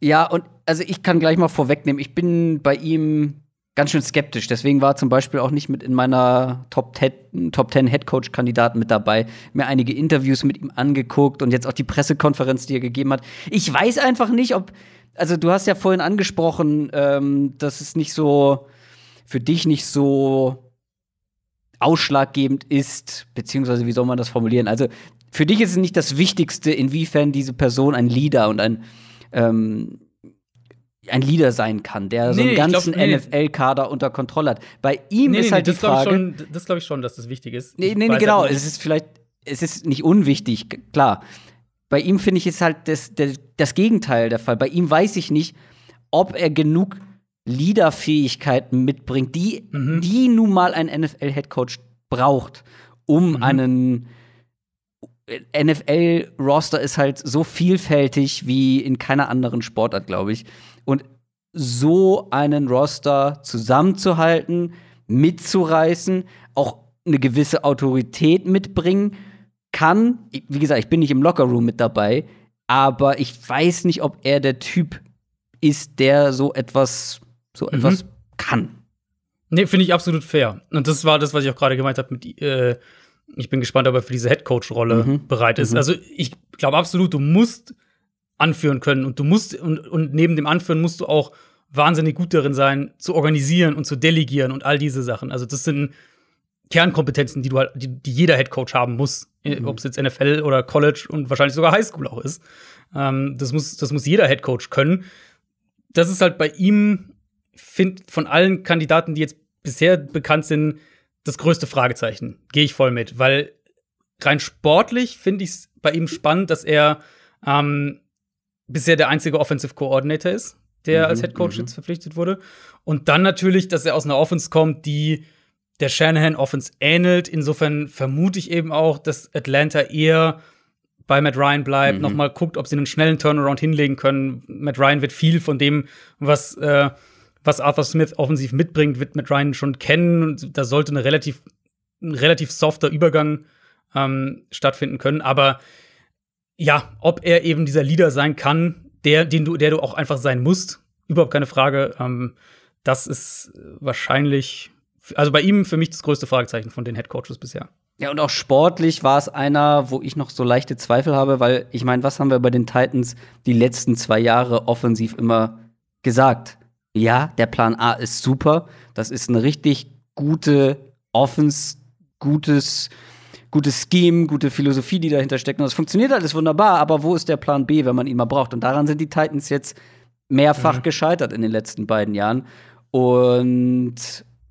Ja, und also ich kann gleich mal vorwegnehmen, ich bin bei ihm ganz schön skeptisch. Deswegen war zum Beispiel auch nicht mit in meiner Top 10, Top 10 Headcoach-Kandidaten mit dabei. Mir einige Interviews mit ihm angeguckt und jetzt auch die Pressekonferenz, die er gegeben hat. Ich weiß einfach nicht, ob. Also, du hast ja vorhin angesprochen, ähm, dass es nicht so für dich nicht so ausschlaggebend ist, beziehungsweise wie soll man das formulieren? Also, für dich ist es nicht das Wichtigste, inwiefern diese Person ein Leader und ein ähm, ein Leader sein kann, der nee, so einen ganzen nee. NFL-Kader unter Kontrolle hat. Bei ihm nee, ist halt die Frage. Glaub schon, das glaube ich schon, dass das wichtig ist. Nee, nee, halt genau. Halt es ist vielleicht, es ist nicht unwichtig, klar. Bei ihm finde ich ist halt das, das, das Gegenteil der Fall. Bei ihm weiß ich nicht, ob er genug Leaderfähigkeiten mitbringt, die, mhm. die nun mal ein NFL-Headcoach braucht, um mhm. einen NFL-Roster ist halt so vielfältig wie in keiner anderen Sportart, glaube ich und so einen Roster zusammenzuhalten, mitzureißen, auch eine gewisse Autorität mitbringen kann. Wie gesagt, ich bin nicht im Lockerroom mit dabei, aber ich weiß nicht, ob er der Typ ist, der so etwas, so mhm. etwas kann. Nee, finde ich absolut fair. Und das war das, was ich auch gerade gemeint habe mit äh, ich bin gespannt, ob er für diese Headcoach-Rolle mhm. bereit ist. Mhm. Also ich glaube absolut, du musst anführen können. Und du musst, und, und neben dem Anführen musst du auch wahnsinnig gut darin sein, zu organisieren und zu delegieren und all diese Sachen. Also, das sind Kernkompetenzen, die du halt, die, die jeder Headcoach haben muss, äh, mhm. ob es jetzt NFL oder College und wahrscheinlich sogar Highschool auch ist. Ähm, das, muss, das muss jeder Headcoach können. Das ist halt bei ihm, find, von allen Kandidaten, die jetzt bisher bekannt sind, das größte Fragezeichen. Gehe ich voll mit, weil rein sportlich finde ich es bei ihm spannend, dass er ähm, bisher der einzige Offensive Coordinator ist, der mhm, als Head Coach mhm. jetzt verpflichtet wurde. Und dann natürlich, dass er aus einer Offense kommt, die der Shanahan Offense ähnelt. Insofern vermute ich eben auch, dass Atlanta eher bei Matt Ryan bleibt, mhm. nochmal guckt, ob sie einen schnellen Turnaround hinlegen können. Matt Ryan wird viel von dem, was, äh, was Arthur Smith offensiv mitbringt, wird Matt Ryan schon kennen. Und da sollte eine relativ, ein relativ softer Übergang ähm, stattfinden können. Aber ja, ob er eben dieser Leader sein kann, der, den du, der du auch einfach sein musst, überhaupt keine Frage. Ähm, das ist wahrscheinlich, also bei ihm für mich das größte Fragezeichen von den Headcoaches bisher. Ja, und auch sportlich war es einer, wo ich noch so leichte Zweifel habe, weil ich meine, was haben wir bei den Titans die letzten zwei Jahre offensiv immer gesagt? Ja, der Plan A ist super. Das ist eine richtig gute Offense, gutes gutes Scheme, gute Philosophie, die dahinter steckt. Und das funktioniert alles wunderbar, aber wo ist der Plan B, wenn man ihn mal braucht? Und daran sind die Titans jetzt mehrfach mhm. gescheitert in den letzten beiden Jahren. Und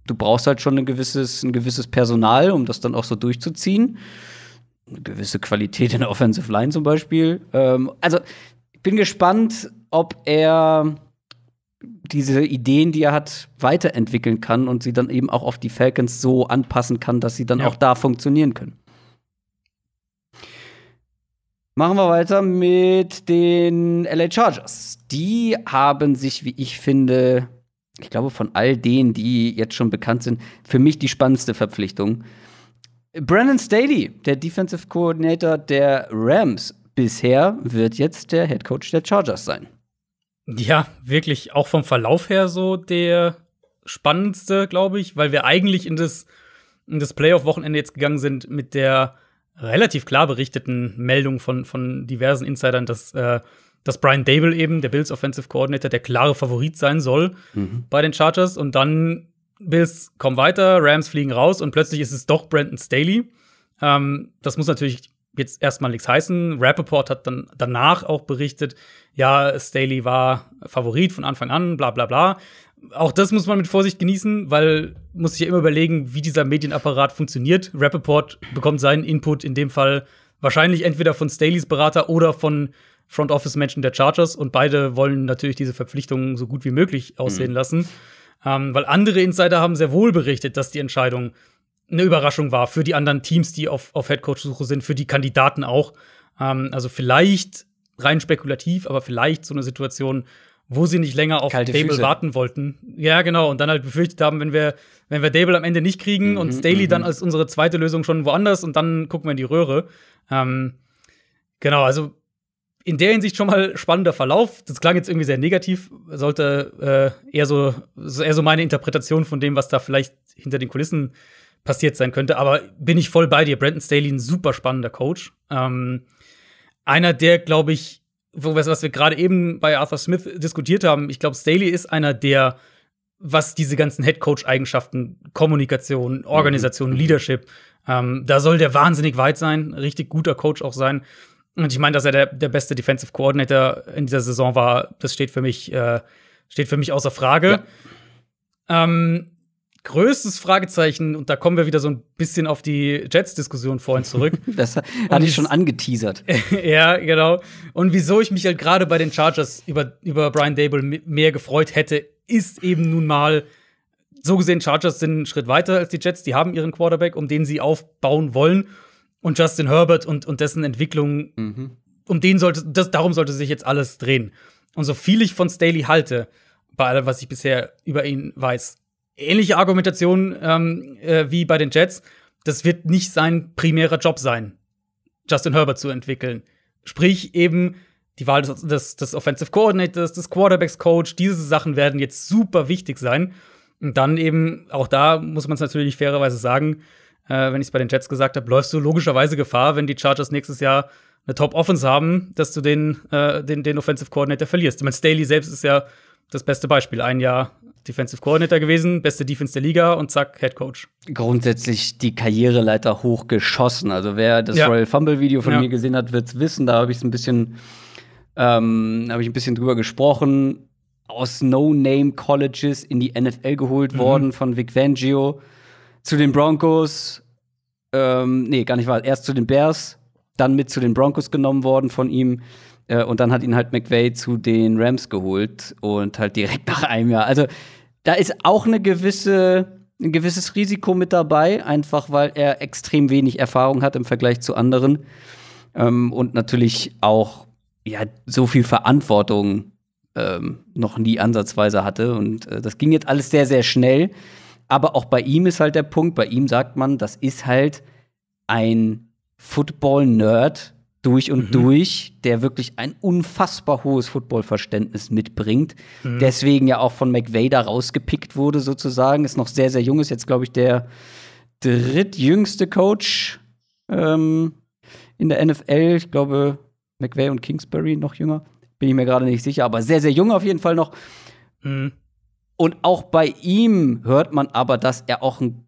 du brauchst halt schon ein gewisses, ein gewisses Personal, um das dann auch so durchzuziehen. Eine gewisse Qualität in der Offensive Line zum Beispiel. Ähm, also, ich bin gespannt, ob er diese Ideen, die er hat, weiterentwickeln kann und sie dann eben auch auf die Falcons so anpassen kann, dass sie dann ja. auch da funktionieren können. Machen wir weiter mit den LA Chargers. Die haben sich, wie ich finde, ich glaube, von all denen, die jetzt schon bekannt sind, für mich die spannendste Verpflichtung. Brandon Staley, der Defensive Coordinator der Rams bisher, wird jetzt der Head Coach der Chargers sein. Ja, wirklich auch vom Verlauf her so der spannendste, glaube ich, weil wir eigentlich in das, in das Playoff-Wochenende jetzt gegangen sind mit der relativ klar berichteten Meldungen von, von diversen Insidern, dass, äh, dass Brian Dable eben, der Bills Offensive Coordinator, der klare Favorit sein soll mhm. bei den Chargers. Und dann Bills kommen weiter, Rams fliegen raus und plötzlich ist es doch Brandon Staley. Ähm, das muss natürlich jetzt erstmal nichts heißen. Rappaport hat dann danach auch berichtet, ja, Staley war Favorit von Anfang an, bla bla bla auch das muss man mit Vorsicht genießen, weil muss sich ja immer überlegen, wie dieser Medienapparat funktioniert. Rappaport bekommt seinen Input in dem Fall wahrscheinlich entweder von Staleys Berater oder von Front Office Menschen der Chargers und beide wollen natürlich diese Verpflichtungen so gut wie möglich aussehen mhm. lassen, ähm, weil andere Insider haben sehr wohl berichtet, dass die Entscheidung eine Überraschung war für die anderen Teams, die auf, auf Headcoach-Suche sind, für die Kandidaten auch. Ähm, also vielleicht rein spekulativ, aber vielleicht so eine Situation, wo sie nicht länger auf Kalte Dable Füße. warten wollten. Ja, genau. Und dann halt befürchtet haben, wenn wir, wenn wir Dable am Ende nicht kriegen mhm, und Staley mhm. dann als unsere zweite Lösung schon woanders und dann gucken wir in die Röhre. Ähm, genau, also in der Hinsicht schon mal spannender Verlauf. Das klang jetzt irgendwie sehr negativ, sollte äh, eher, so, eher so meine Interpretation von dem, was da vielleicht hinter den Kulissen passiert sein könnte. Aber bin ich voll bei dir. Brandon Staley, ein super spannender Coach. Ähm, einer, der, glaube ich, was wir gerade eben bei Arthur Smith diskutiert haben, ich glaube, Staley ist einer, der, was diese ganzen Headcoach-Eigenschaften, Kommunikation, mhm. Organisation, mhm. Leadership, ähm, da soll der wahnsinnig weit sein, richtig guter Coach auch sein. Und ich meine, dass er der, der beste Defensive Coordinator in dieser Saison war, das steht für mich, äh, steht für mich außer Frage. Ja. Ähm, größtes Fragezeichen, und da kommen wir wieder so ein bisschen auf die Jets-Diskussion vorhin zurück. das hatte ich schon angeteasert. ja, genau. Und wieso ich mich halt gerade bei den Chargers über, über Brian Dable mehr gefreut hätte, ist eben nun mal, so gesehen, Chargers sind einen Schritt weiter als die Jets. Die haben ihren Quarterback, um den sie aufbauen wollen. Und Justin Herbert und, und dessen Entwicklung, mhm. um den sollte, das, darum sollte sich jetzt alles drehen. Und so viel ich von Staley halte, bei allem, was ich bisher über ihn weiß, ähnliche Argumentation ähm, äh, wie bei den Jets. Das wird nicht sein primärer Job sein, Justin Herbert zu entwickeln. Sprich eben die Wahl des, des, des Offensive Coordinators, des Quarterbacks Coach, diese Sachen werden jetzt super wichtig sein. Und dann eben, auch da muss man es natürlich fairerweise sagen, äh, wenn ich es bei den Jets gesagt habe, läufst du logischerweise Gefahr, wenn die Chargers nächstes Jahr eine Top-Offense haben, dass du den, äh, den, den Offensive Coordinator verlierst. Ich meine, Staley selbst ist ja das beste Beispiel. Ein Jahr Defensive Coordinator gewesen, beste Defense der Liga und zack, Head Coach. Grundsätzlich die Karriereleiter hochgeschossen. Also wer das ja. Royal Fumble Video von ja. mir gesehen hat, wird es wissen. Da habe ich ein bisschen, ähm, habe ich ein bisschen drüber gesprochen. Aus No-Name Colleges in die NFL geholt mhm. worden von Vic Vangio zu den Broncos. Ähm, nee, gar nicht wahr. Erst zu den Bears, dann mit zu den Broncos genommen worden von ihm äh, und dann hat ihn halt McVay zu den Rams geholt und halt direkt nach einem Jahr. Also da ist auch eine gewisse, ein gewisses Risiko mit dabei, einfach weil er extrem wenig Erfahrung hat im Vergleich zu anderen. Ähm, und natürlich auch ja, so viel Verantwortung ähm, noch nie ansatzweise hatte. Und äh, das ging jetzt alles sehr, sehr schnell. Aber auch bei ihm ist halt der Punkt, bei ihm sagt man, das ist halt ein Football-Nerd, durch und mhm. durch, der wirklich ein unfassbar hohes Footballverständnis mitbringt. Mhm. Deswegen ja auch von McVay da rausgepickt wurde, sozusagen. Ist noch sehr, sehr jung, ist jetzt, glaube ich, der drittjüngste Coach ähm, in der NFL. Ich glaube, McVay und Kingsbury noch jünger. Bin ich mir gerade nicht sicher, aber sehr, sehr jung auf jeden Fall noch. Mhm. Und auch bei ihm hört man aber, dass er auch ein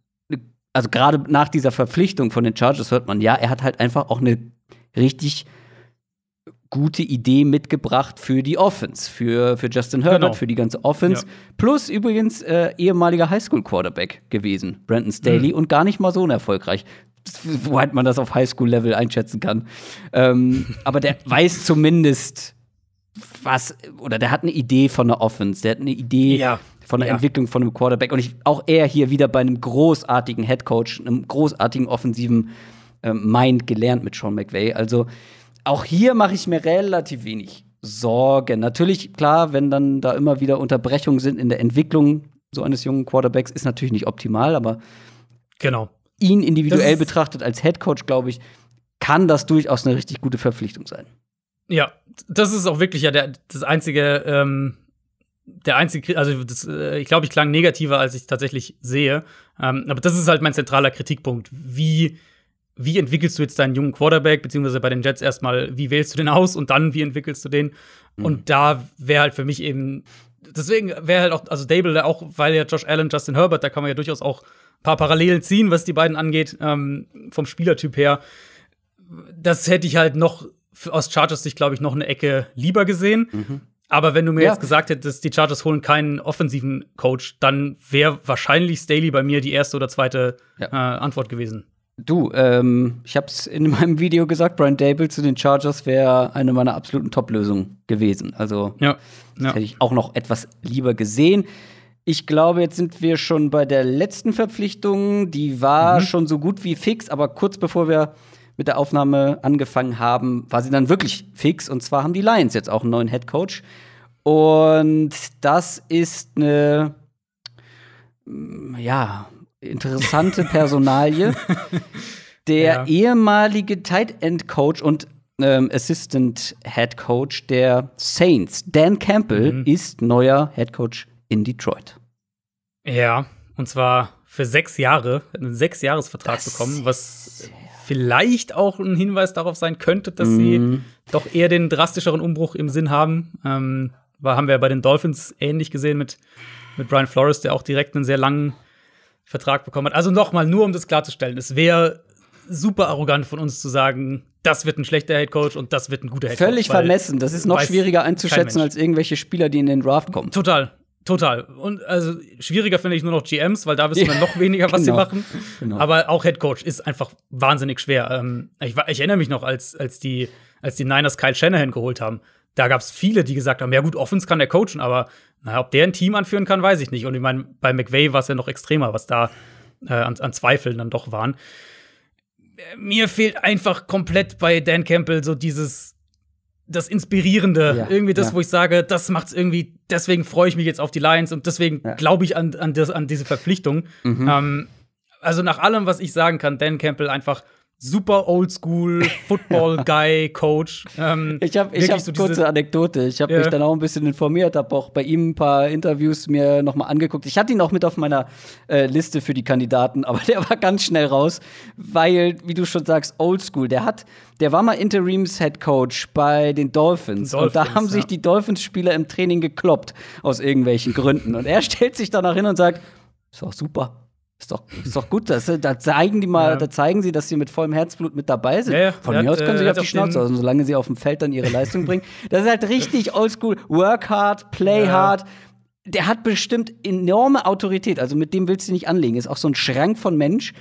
also gerade nach dieser Verpflichtung von den Chargers hört man, ja, er hat halt einfach auch eine richtig gute Idee mitgebracht für die Offense, für, für Justin Herbert, genau. für die ganze Offense. Ja. Plus übrigens äh, ehemaliger Highschool-Quarterback gewesen, Brandon Staley, mhm. und gar nicht mal so unerfolgreich. soweit man das auf Highschool-Level einschätzen kann. Ähm, aber der weiß zumindest was, oder der hat eine Idee von der Offense, der hat eine Idee ja. von der ja. Entwicklung von einem Quarterback. Und ich, auch er hier wieder bei einem großartigen Headcoach, einem großartigen offensiven äh, Mind gelernt mit Sean McVay. Also auch hier mache ich mir relativ wenig Sorgen. Natürlich, klar, wenn dann da immer wieder Unterbrechungen sind in der Entwicklung so eines jungen Quarterbacks, ist natürlich nicht optimal, aber genau. ihn individuell das betrachtet als Headcoach, glaube ich, kann das durchaus eine richtig gute Verpflichtung sein. Ja, das ist auch wirklich ja der, das einzige, ähm, der einzige, also das, äh, ich glaube, ich klang negativer, als ich tatsächlich sehe. Ähm, aber das ist halt mein zentraler Kritikpunkt, wie wie entwickelst du jetzt deinen jungen Quarterback, beziehungsweise bei den Jets erstmal, wie wählst du den aus und dann, wie entwickelst du den? Mhm. Und da wäre halt für mich eben, deswegen wäre halt auch, also Dable, auch weil ja Josh Allen, Justin Herbert, da kann man ja durchaus auch ein paar Parallelen ziehen, was die beiden angeht, ähm, vom Spielertyp her. Das hätte ich halt noch aus Chargers sich, glaube ich, noch eine Ecke lieber gesehen. Mhm. Aber wenn du mir ja. jetzt gesagt hättest, die Chargers holen keinen offensiven Coach, dann wäre wahrscheinlich Staley bei mir die erste oder zweite ja. äh, Antwort gewesen. Du, ähm, ich habe es in meinem Video gesagt, Brian Dable zu den Chargers wäre eine meiner absoluten Top-Lösungen gewesen. Also ja, ja. hätte ich auch noch etwas lieber gesehen. Ich glaube, jetzt sind wir schon bei der letzten Verpflichtung. Die war mhm. schon so gut wie fix, aber kurz bevor wir mit der Aufnahme angefangen haben, war sie dann wirklich fix. Und zwar haben die Lions jetzt auch einen neuen Head Coach. Und das ist eine mm, ja, interessante Personalie. der ja. ehemalige Tight End Coach und ähm, Assistant Head Coach der Saints, Dan Campbell, mhm. ist neuer Head Coach in Detroit. Ja, und zwar für sechs Jahre, einen Sechsjahresvertrag bekommen, was vielleicht auch ein Hinweis darauf sein könnte, dass mhm. sie doch eher den drastischeren Umbruch im Sinn haben. Ähm, war, haben wir bei den Dolphins ähnlich gesehen mit, mit Brian Flores, der auch direkt einen sehr langen Vertrag bekommen hat. Also nochmal, nur um das klarzustellen, es wäre super arrogant von uns zu sagen, das wird ein schlechter Head Coach und das wird ein guter Head Coach. Völlig vermessen. Das ist noch schwieriger einzuschätzen als irgendwelche Spieler, die in den Draft kommen. Total. Total. Und also schwieriger finde ich nur noch GMs, weil da wissen wir noch weniger, was genau. sie machen. Genau. Aber auch Head Coach ist einfach wahnsinnig schwer. Ähm, ich, ich, erinnere mich noch, als, als, die, als die Niners Kyle Shanahan geholt haben da gab es viele, die gesagt haben: Ja, gut, Offens kann er coachen, aber naja, ob der ein Team anführen kann, weiß ich nicht. Und ich meine, bei McVay war es ja noch extremer, was da äh, an, an Zweifeln dann doch waren. Mir fehlt einfach komplett bei Dan Campbell so dieses das Inspirierende, ja, irgendwie das, ja. wo ich sage, das macht's irgendwie, deswegen freue ich mich jetzt auf die Lions und deswegen ja. glaube ich an, an, das, an diese Verpflichtung. Mhm. Ähm, also nach allem, was ich sagen kann, Dan Campbell einfach super oldschool Football Guy Coach. Ähm, ich habe ich hab so kurze Anekdote. Ich habe yeah. mich dann auch ein bisschen informiert, habe auch bei ihm ein paar Interviews mir nochmal angeguckt. Ich hatte ihn auch mit auf meiner äh, Liste für die Kandidaten, aber der war ganz schnell raus, weil wie du schon sagst, oldschool. Der hat der war mal Interims Head Coach bei den Dolphins, Dolphins und da haben ja. sich die Dolphins Spieler im Training gekloppt aus irgendwelchen Gründen und er stellt sich danach hin und sagt ist auch super. Ist doch, ist doch gut, dass, da zeigen die mal, ja. da zeigen sie, dass sie mit vollem Herzblut mit dabei sind. Ja, ja. Von mir aus können äh, sie äh, auf die Schnauze aus, also solange sie auf dem Feld dann ihre Leistung bringen. Das ist halt richtig oldschool. Work hard, play hard. Der hat bestimmt enorme Autorität. Also mit dem willst du nicht anlegen. Ist auch so ein Schrank von Mensch.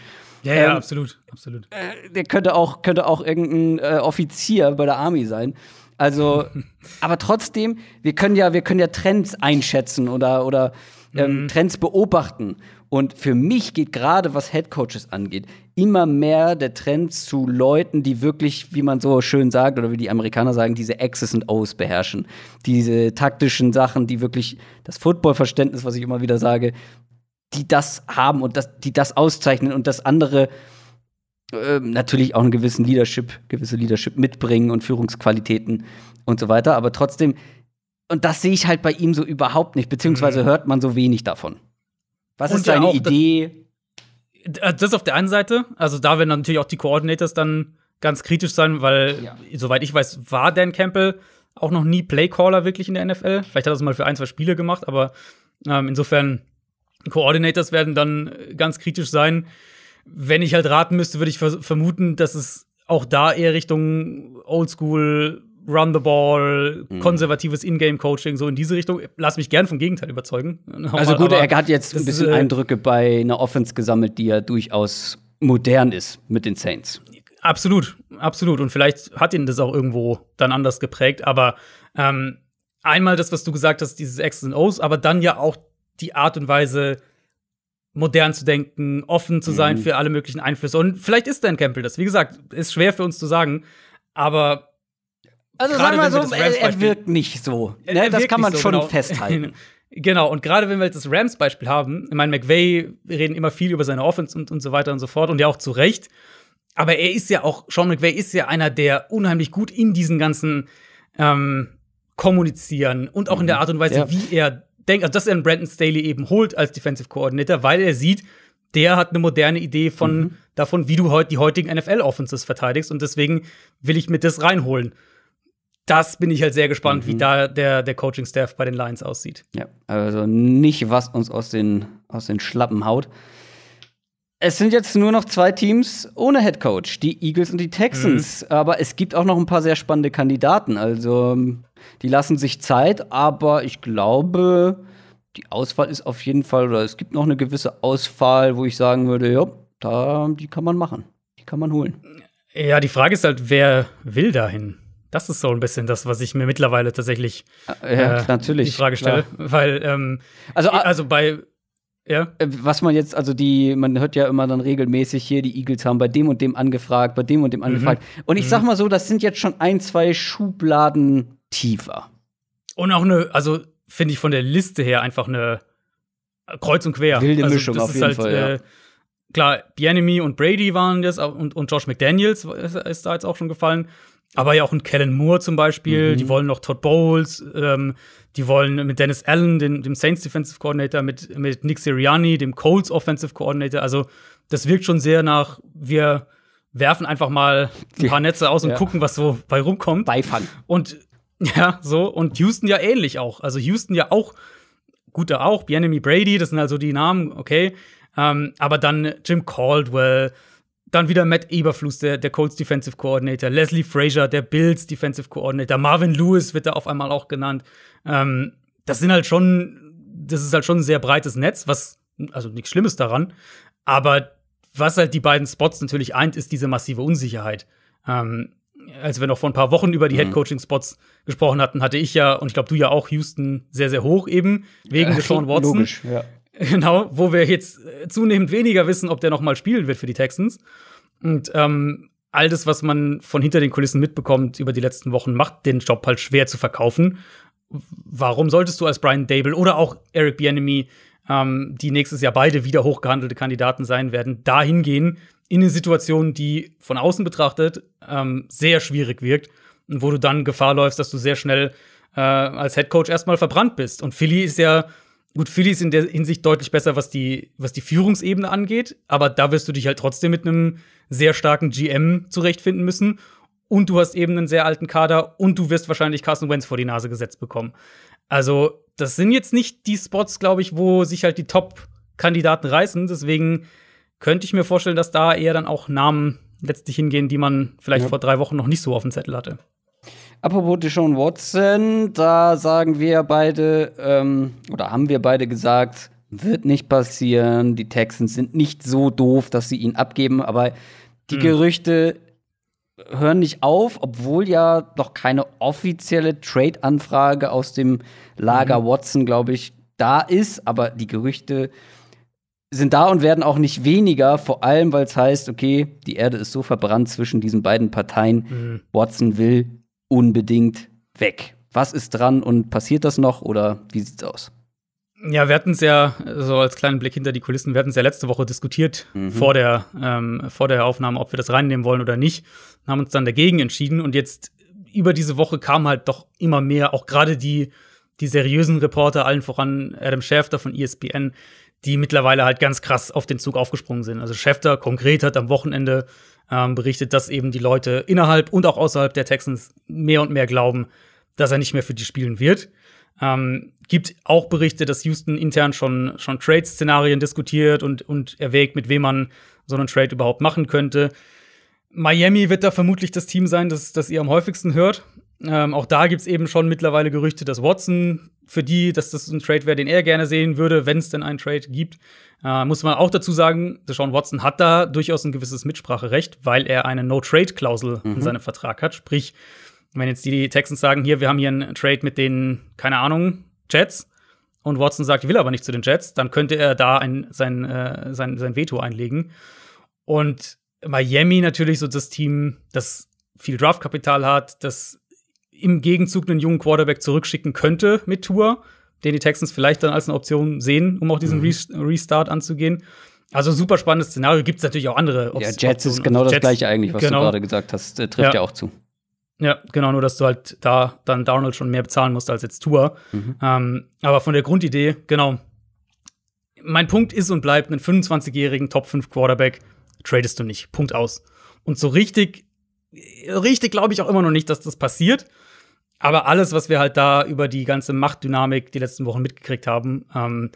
Ja, ja, ähm, absolut, absolut. Äh, der könnte auch, könnte auch irgendein äh, Offizier bei der Army sein. Also, aber trotzdem, wir können ja, wir können ja Trends einschätzen oder, oder ähm, mhm. Trends beobachten. Und für mich geht gerade, was Headcoaches angeht, immer mehr der Trend zu Leuten, die wirklich, wie man so schön sagt, oder wie die Amerikaner sagen, diese X's und O's beherrschen. Diese taktischen Sachen, die wirklich das Footballverständnis, was ich immer wieder sage, die das haben und das, die das auszeichnen und das andere ähm, natürlich auch einen gewissen Leadership, gewisse Leadership mitbringen und Führungsqualitäten und so weiter. Aber trotzdem, und das sehe ich halt bei ihm so überhaupt nicht, beziehungsweise mhm. hört man so wenig davon. Was ist deine Idee? Das, äh, das auf der einen Seite, also da werden natürlich auch die Coordinators dann ganz kritisch sein, weil, ja. soweit ich weiß, war Dan Campbell auch noch nie Playcaller wirklich in der NFL. Vielleicht hat er es mal für ein, zwei Spiele gemacht, aber ähm, insofern, Coordinators werden dann äh, ganz kritisch sein. Wenn ich halt raten müsste, würde ich vermuten, dass es auch da eher Richtung Oldschool Run the Ball, mhm. konservatives Ingame-Coaching, so in diese Richtung. Lass mich gern vom Gegenteil überzeugen. Nochmal, also gut, er hat jetzt ein bisschen ist, äh, Eindrücke bei einer Offense gesammelt, die ja durchaus modern ist mit den Saints. Absolut, absolut. Und vielleicht hat ihn das auch irgendwo dann anders geprägt. Aber ähm, einmal das, was du gesagt hast, dieses X's und O's, aber dann ja auch die Art und Weise, modern zu denken, offen zu sein mhm. für alle möglichen Einflüsse. Und vielleicht ist Dan Campbell das. Wie gesagt, ist schwer für uns zu sagen. Aber also gerade sagen wir mal so, wir er, wirkt nicht so. Ne? Das kann man so, schon genau. festhalten. Genau, und gerade wenn wir jetzt das Rams-Beispiel haben, ich meine, McVay wir reden immer viel über seine Offense und, und so weiter und so fort und ja auch zu Recht. Aber er ist ja auch, Sean McVay ist ja einer, der unheimlich gut in diesen ganzen ähm, Kommunizieren und auch mhm. in der mhm. Art und Weise, ja. wie er denkt, also dass er einen Brandon Staley eben holt als Defensive Coordinator, weil er sieht, der hat eine moderne Idee von, mhm. davon, wie du heute die heutigen NFL-Offenses verteidigst und deswegen will ich mir das reinholen das bin ich halt sehr gespannt, mhm. wie da der, der Coaching-Staff bei den Lions aussieht. Ja, also nicht, was uns aus den, aus den Schlappen haut. Es sind jetzt nur noch zwei Teams ohne Head Coach, die Eagles und die Texans. Mhm. Aber es gibt auch noch ein paar sehr spannende Kandidaten. Also die lassen sich Zeit, aber ich glaube, die Auswahl ist auf jeden Fall, oder es gibt noch eine gewisse Auswahl, wo ich sagen würde, ja, da, die kann man machen. Die kann man holen. Ja, die Frage ist halt, wer will dahin? Das ist so ein bisschen das, was ich mir mittlerweile tatsächlich ah, ja, äh, natürlich, die Frage stelle. Klar. Weil, ähm, also, ah, also bei ja. Äh, was man jetzt, also die, man hört ja immer dann regelmäßig hier, die Eagles haben bei dem und dem angefragt, bei dem und dem mhm. angefragt. Und ich mhm. sag mal so, das sind jetzt schon ein, zwei Schubladen tiefer. Und auch eine, also finde ich von der Liste her einfach eine Kreuz und Quer. Wilde also, Mischung auf jeden halt, Fall. Ja. Äh, klar, Bienemy und Brady waren das und, und Josh McDaniels ist, ist, da jetzt auch schon gefallen. Aber ja auch ein Kellen Moore zum Beispiel, mhm. die wollen noch Todd Bowles, ähm, die wollen mit Dennis Allen, den, dem Saints Defensive Coordinator, mit, mit Nick Sirianni, dem Colts Offensive Coordinator. Also, das wirkt schon sehr nach, wir werfen einfach mal ein paar Netze aus und ja. gucken, was so bei rumkommt. Beifang. Und ja, so. Und Houston ja ähnlich auch. Also, Houston ja auch, guter auch, Bienemy Brady, das sind also die Namen, okay. Ähm, aber dann Jim Caldwell, dann wieder Matt Eberfluss, der, der Colts Defensive Coordinator, Leslie Frazier, der Bills Defensive Coordinator, Marvin Lewis wird da auf einmal auch genannt. Ähm, das sind halt schon, das ist halt schon ein sehr breites Netz, was, also nichts Schlimmes daran. Aber was halt die beiden Spots natürlich eint, ist diese massive Unsicherheit. Ähm, als wir noch vor ein paar Wochen über die mhm. Headcoaching-Spots gesprochen hatten, hatte ich ja und ich glaube du ja auch Houston sehr, sehr hoch eben, wegen des Sean Watson. Logisch, ja. Genau, wo wir jetzt äh, zunehmend weniger wissen, ob der noch mal spielen wird für die Texans. Und ähm, all das, was man von hinter den Kulissen mitbekommt über die letzten Wochen, macht den Job halt schwer zu verkaufen. Warum solltest du als Brian Dable oder auch Eric Bienemy, ähm, die nächstes Jahr beide wieder hochgehandelte Kandidaten sein werden, dahin gehen in eine Situation, die von außen betrachtet ähm, sehr schwierig wirkt und wo du dann Gefahr läufst, dass du sehr schnell äh, als Head Coach erstmal verbrannt bist. Und Philly ist ja Gut, Philly ist in der Hinsicht deutlich besser, was die, was die Führungsebene angeht, aber da wirst du dich halt trotzdem mit einem sehr starken GM zurechtfinden müssen. Und du hast eben einen sehr alten Kader und du wirst wahrscheinlich Carson Wentz vor die Nase gesetzt bekommen. Also, das sind jetzt nicht die Spots, glaube ich, wo sich halt die Top-Kandidaten reißen. Deswegen könnte ich mir vorstellen, dass da eher dann auch Namen letztlich hingehen, die man vielleicht ja. vor drei Wochen noch nicht so auf dem Zettel hatte. Apropos Deshaun Watson, da sagen wir beide, ähm, oder haben wir beide gesagt, wird nicht passieren. Die Texans sind nicht so doof, dass sie ihn abgeben, aber die hm. Gerüchte hören nicht auf, obwohl ja noch keine offizielle Trade-Anfrage aus dem Lager mhm. Watson, glaube ich, da ist. Aber die Gerüchte sind da und werden auch nicht weniger, vor allem weil es heißt, okay, die Erde ist so verbrannt zwischen diesen beiden Parteien. Mhm. Watson will unbedingt weg. Was ist dran und passiert das noch oder wie sieht's aus? Ja, wir hatten es ja so als kleinen Blick hinter die Kulissen, wir hatten es ja letzte Woche diskutiert mhm. vor, der, ähm, vor der Aufnahme, ob wir das reinnehmen wollen oder nicht, und haben uns dann dagegen entschieden und jetzt über diese Woche kam halt doch immer mehr, auch gerade die, die seriösen Reporter, allen voran Adam Schäfter von ESPN, die mittlerweile halt ganz krass auf den Zug aufgesprungen sind. Also Schäfter konkret hat am Wochenende ähm, berichtet, dass eben die Leute innerhalb und auch außerhalb der Texans mehr und mehr glauben, dass er nicht mehr für die spielen wird. Ähm, gibt auch Berichte, dass Houston intern schon, schon Trade-Szenarien diskutiert und, und erwägt, mit wem man so einen Trade überhaupt machen könnte. Miami wird da vermutlich das Team sein, das, das ihr am häufigsten hört. Ähm, auch da gibt es eben schon mittlerweile Gerüchte, dass Watson für die, dass das ein Trade wäre, den er gerne sehen würde, wenn es denn einen Trade gibt. Äh, muss man auch dazu sagen, Deshaun Watson hat da durchaus ein gewisses Mitspracherecht, weil er eine No-Trade-Klausel mhm. in seinem Vertrag hat. Sprich, wenn jetzt die Texans sagen, hier, wir haben hier einen Trade mit den, keine Ahnung, Jets, und Watson sagt, ich will aber nicht zu den Jets, dann könnte er da ein, sein, äh, sein, sein Veto einlegen. Und Miami natürlich so das Team, das viel Draftkapital hat, das im Gegenzug einen jungen Quarterback zurückschicken könnte mit Tour, den die Texans vielleicht dann als eine Option sehen, um auch diesen mhm. Restart anzugehen. Also super spannendes Szenario. Gibt es natürlich auch andere Optionen. Ja, Jets ist genau das Jets, gleiche eigentlich, was genau. du gerade gesagt hast. Äh, trifft ja. ja. auch zu. Ja, genau, nur dass du halt da dann Darnold schon mehr bezahlen musst als jetzt Tour. Mhm. Ähm, aber von der Grundidee, genau. Mein Punkt ist und bleibt, einen 25-jährigen Top 5 Quarterback tradest du nicht. Punkt aus. Und so richtig, richtig glaube ich auch immer noch nicht, dass das passiert aber alles, was wir halt da über die ganze Machtdynamik die letzten Wochen mitgekriegt haben, ähm,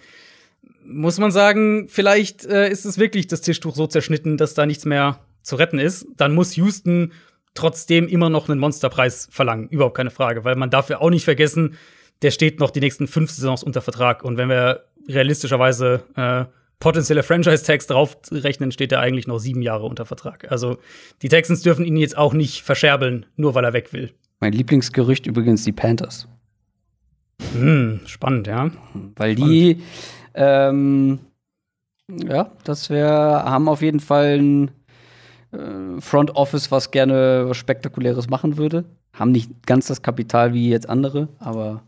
muss man sagen, vielleicht äh, ist es wirklich das Tischtuch so zerschnitten, dass da nichts mehr zu retten ist. Dann muss Houston trotzdem immer noch einen Monsterpreis verlangen, überhaupt keine Frage, weil man darf ja auch nicht vergessen, der steht noch die nächsten fünf Saisons unter Vertrag. Und wenn wir realistischerweise äh, potenzielle Franchise-Tags draufrechnen, steht er eigentlich noch sieben Jahre unter Vertrag. Also die Texans dürfen ihn jetzt auch nicht verscherbeln, nur weil er weg will. Mein Lieblingsgerücht übrigens die Panthers. Hm, spannend, ja. Weil spannend. die, ähm, ja, das wäre, haben auf jeden Fall ein äh, Front Office, was gerne was Spektakuläres machen würde. Haben nicht ganz das Kapital wie jetzt andere, aber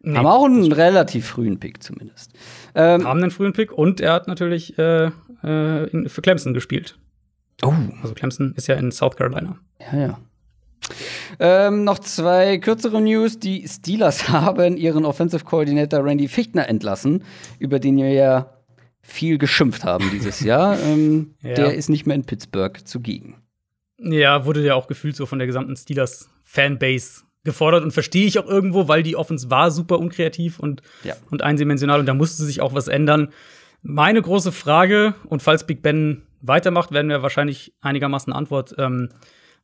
nee, haben auch einen relativ frühen Pick zumindest. Ähm, haben einen frühen Pick und er hat natürlich äh, äh, für Clemson gespielt. Oh. Also Clemson ist ja in South Carolina. Ja, ja. Ähm, noch zwei kürzere News. Die Steelers haben ihren Offensive Coordinator Randy Fichtner entlassen, über den wir ja viel geschimpft haben dieses Jahr. Ähm, ja. Der ist nicht mehr in Pittsburgh zugegen. Ja, wurde ja auch gefühlt so von der gesamten Steelers-Fanbase gefordert und verstehe ich auch irgendwo, weil die Offense war super unkreativ und, ja. und eindimensional und da musste sich auch was ändern. Meine große Frage, und falls Big Ben weitermacht, werden wir wahrscheinlich einigermaßen Antwort ähm,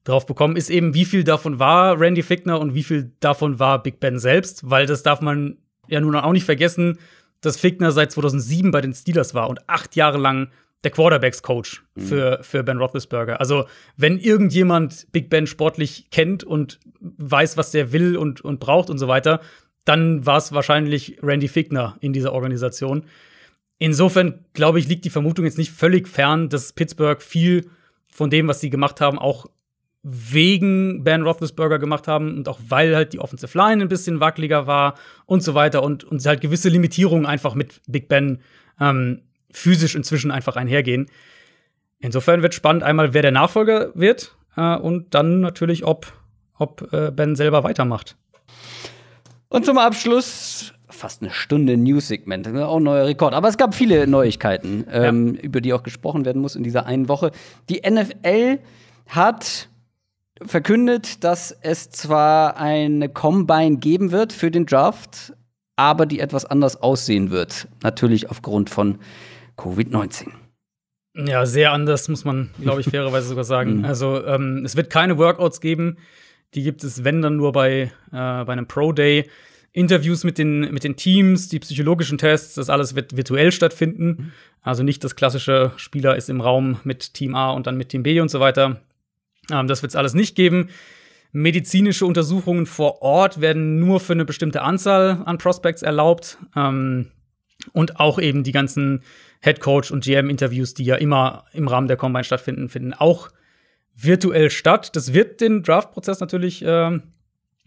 drauf bekommen, ist eben, wie viel davon war Randy Fickner und wie viel davon war Big Ben selbst, weil das darf man ja nun auch nicht vergessen, dass Fickner seit 2007 bei den Steelers war und acht Jahre lang der Quarterbacks-Coach mhm. für, für Ben Roethlisberger. Also, wenn irgendjemand Big Ben sportlich kennt und weiß, was der will und, und braucht und so weiter, dann war es wahrscheinlich Randy Fickner in dieser Organisation. Insofern, glaube ich, liegt die Vermutung jetzt nicht völlig fern, dass Pittsburgh viel von dem, was sie gemacht haben, auch wegen Ben Roethlisberger gemacht haben und auch weil halt die Offensive Line ein bisschen wackeliger war und so weiter und, und halt gewisse Limitierungen einfach mit Big Ben ähm, physisch inzwischen einfach einhergehen. Insofern wird spannend einmal, wer der Nachfolger wird äh, und dann natürlich, ob, ob äh, Ben selber weitermacht. Und zum Abschluss fast eine Stunde News-Segment. Ne, auch ein neuer Rekord. Aber es gab viele Neuigkeiten, ähm, über die auch gesprochen werden muss in dieser einen Woche. Die NFL hat verkündet, dass es zwar eine Combine geben wird für den Draft, aber die etwas anders aussehen wird. Natürlich aufgrund von Covid-19. Ja, sehr anders, muss man, glaube ich, fairerweise sogar sagen. Mhm. Also, ähm, es wird keine Workouts geben. Die gibt es, wenn dann nur bei, äh, bei einem Pro-Day. Interviews mit den, mit den Teams, die psychologischen Tests, das alles wird virtuell stattfinden. Mhm. Also nicht das klassische Spieler ist im Raum mit Team A und dann mit Team B und so weiter. Ähm, das wird es alles nicht geben. Medizinische Untersuchungen vor Ort werden nur für eine bestimmte Anzahl an Prospects erlaubt. Ähm, und auch eben die ganzen Head Coach und GM-Interviews, die ja immer im Rahmen der Combine stattfinden, finden auch virtuell statt. Das wird den Draft-Prozess natürlich, äh,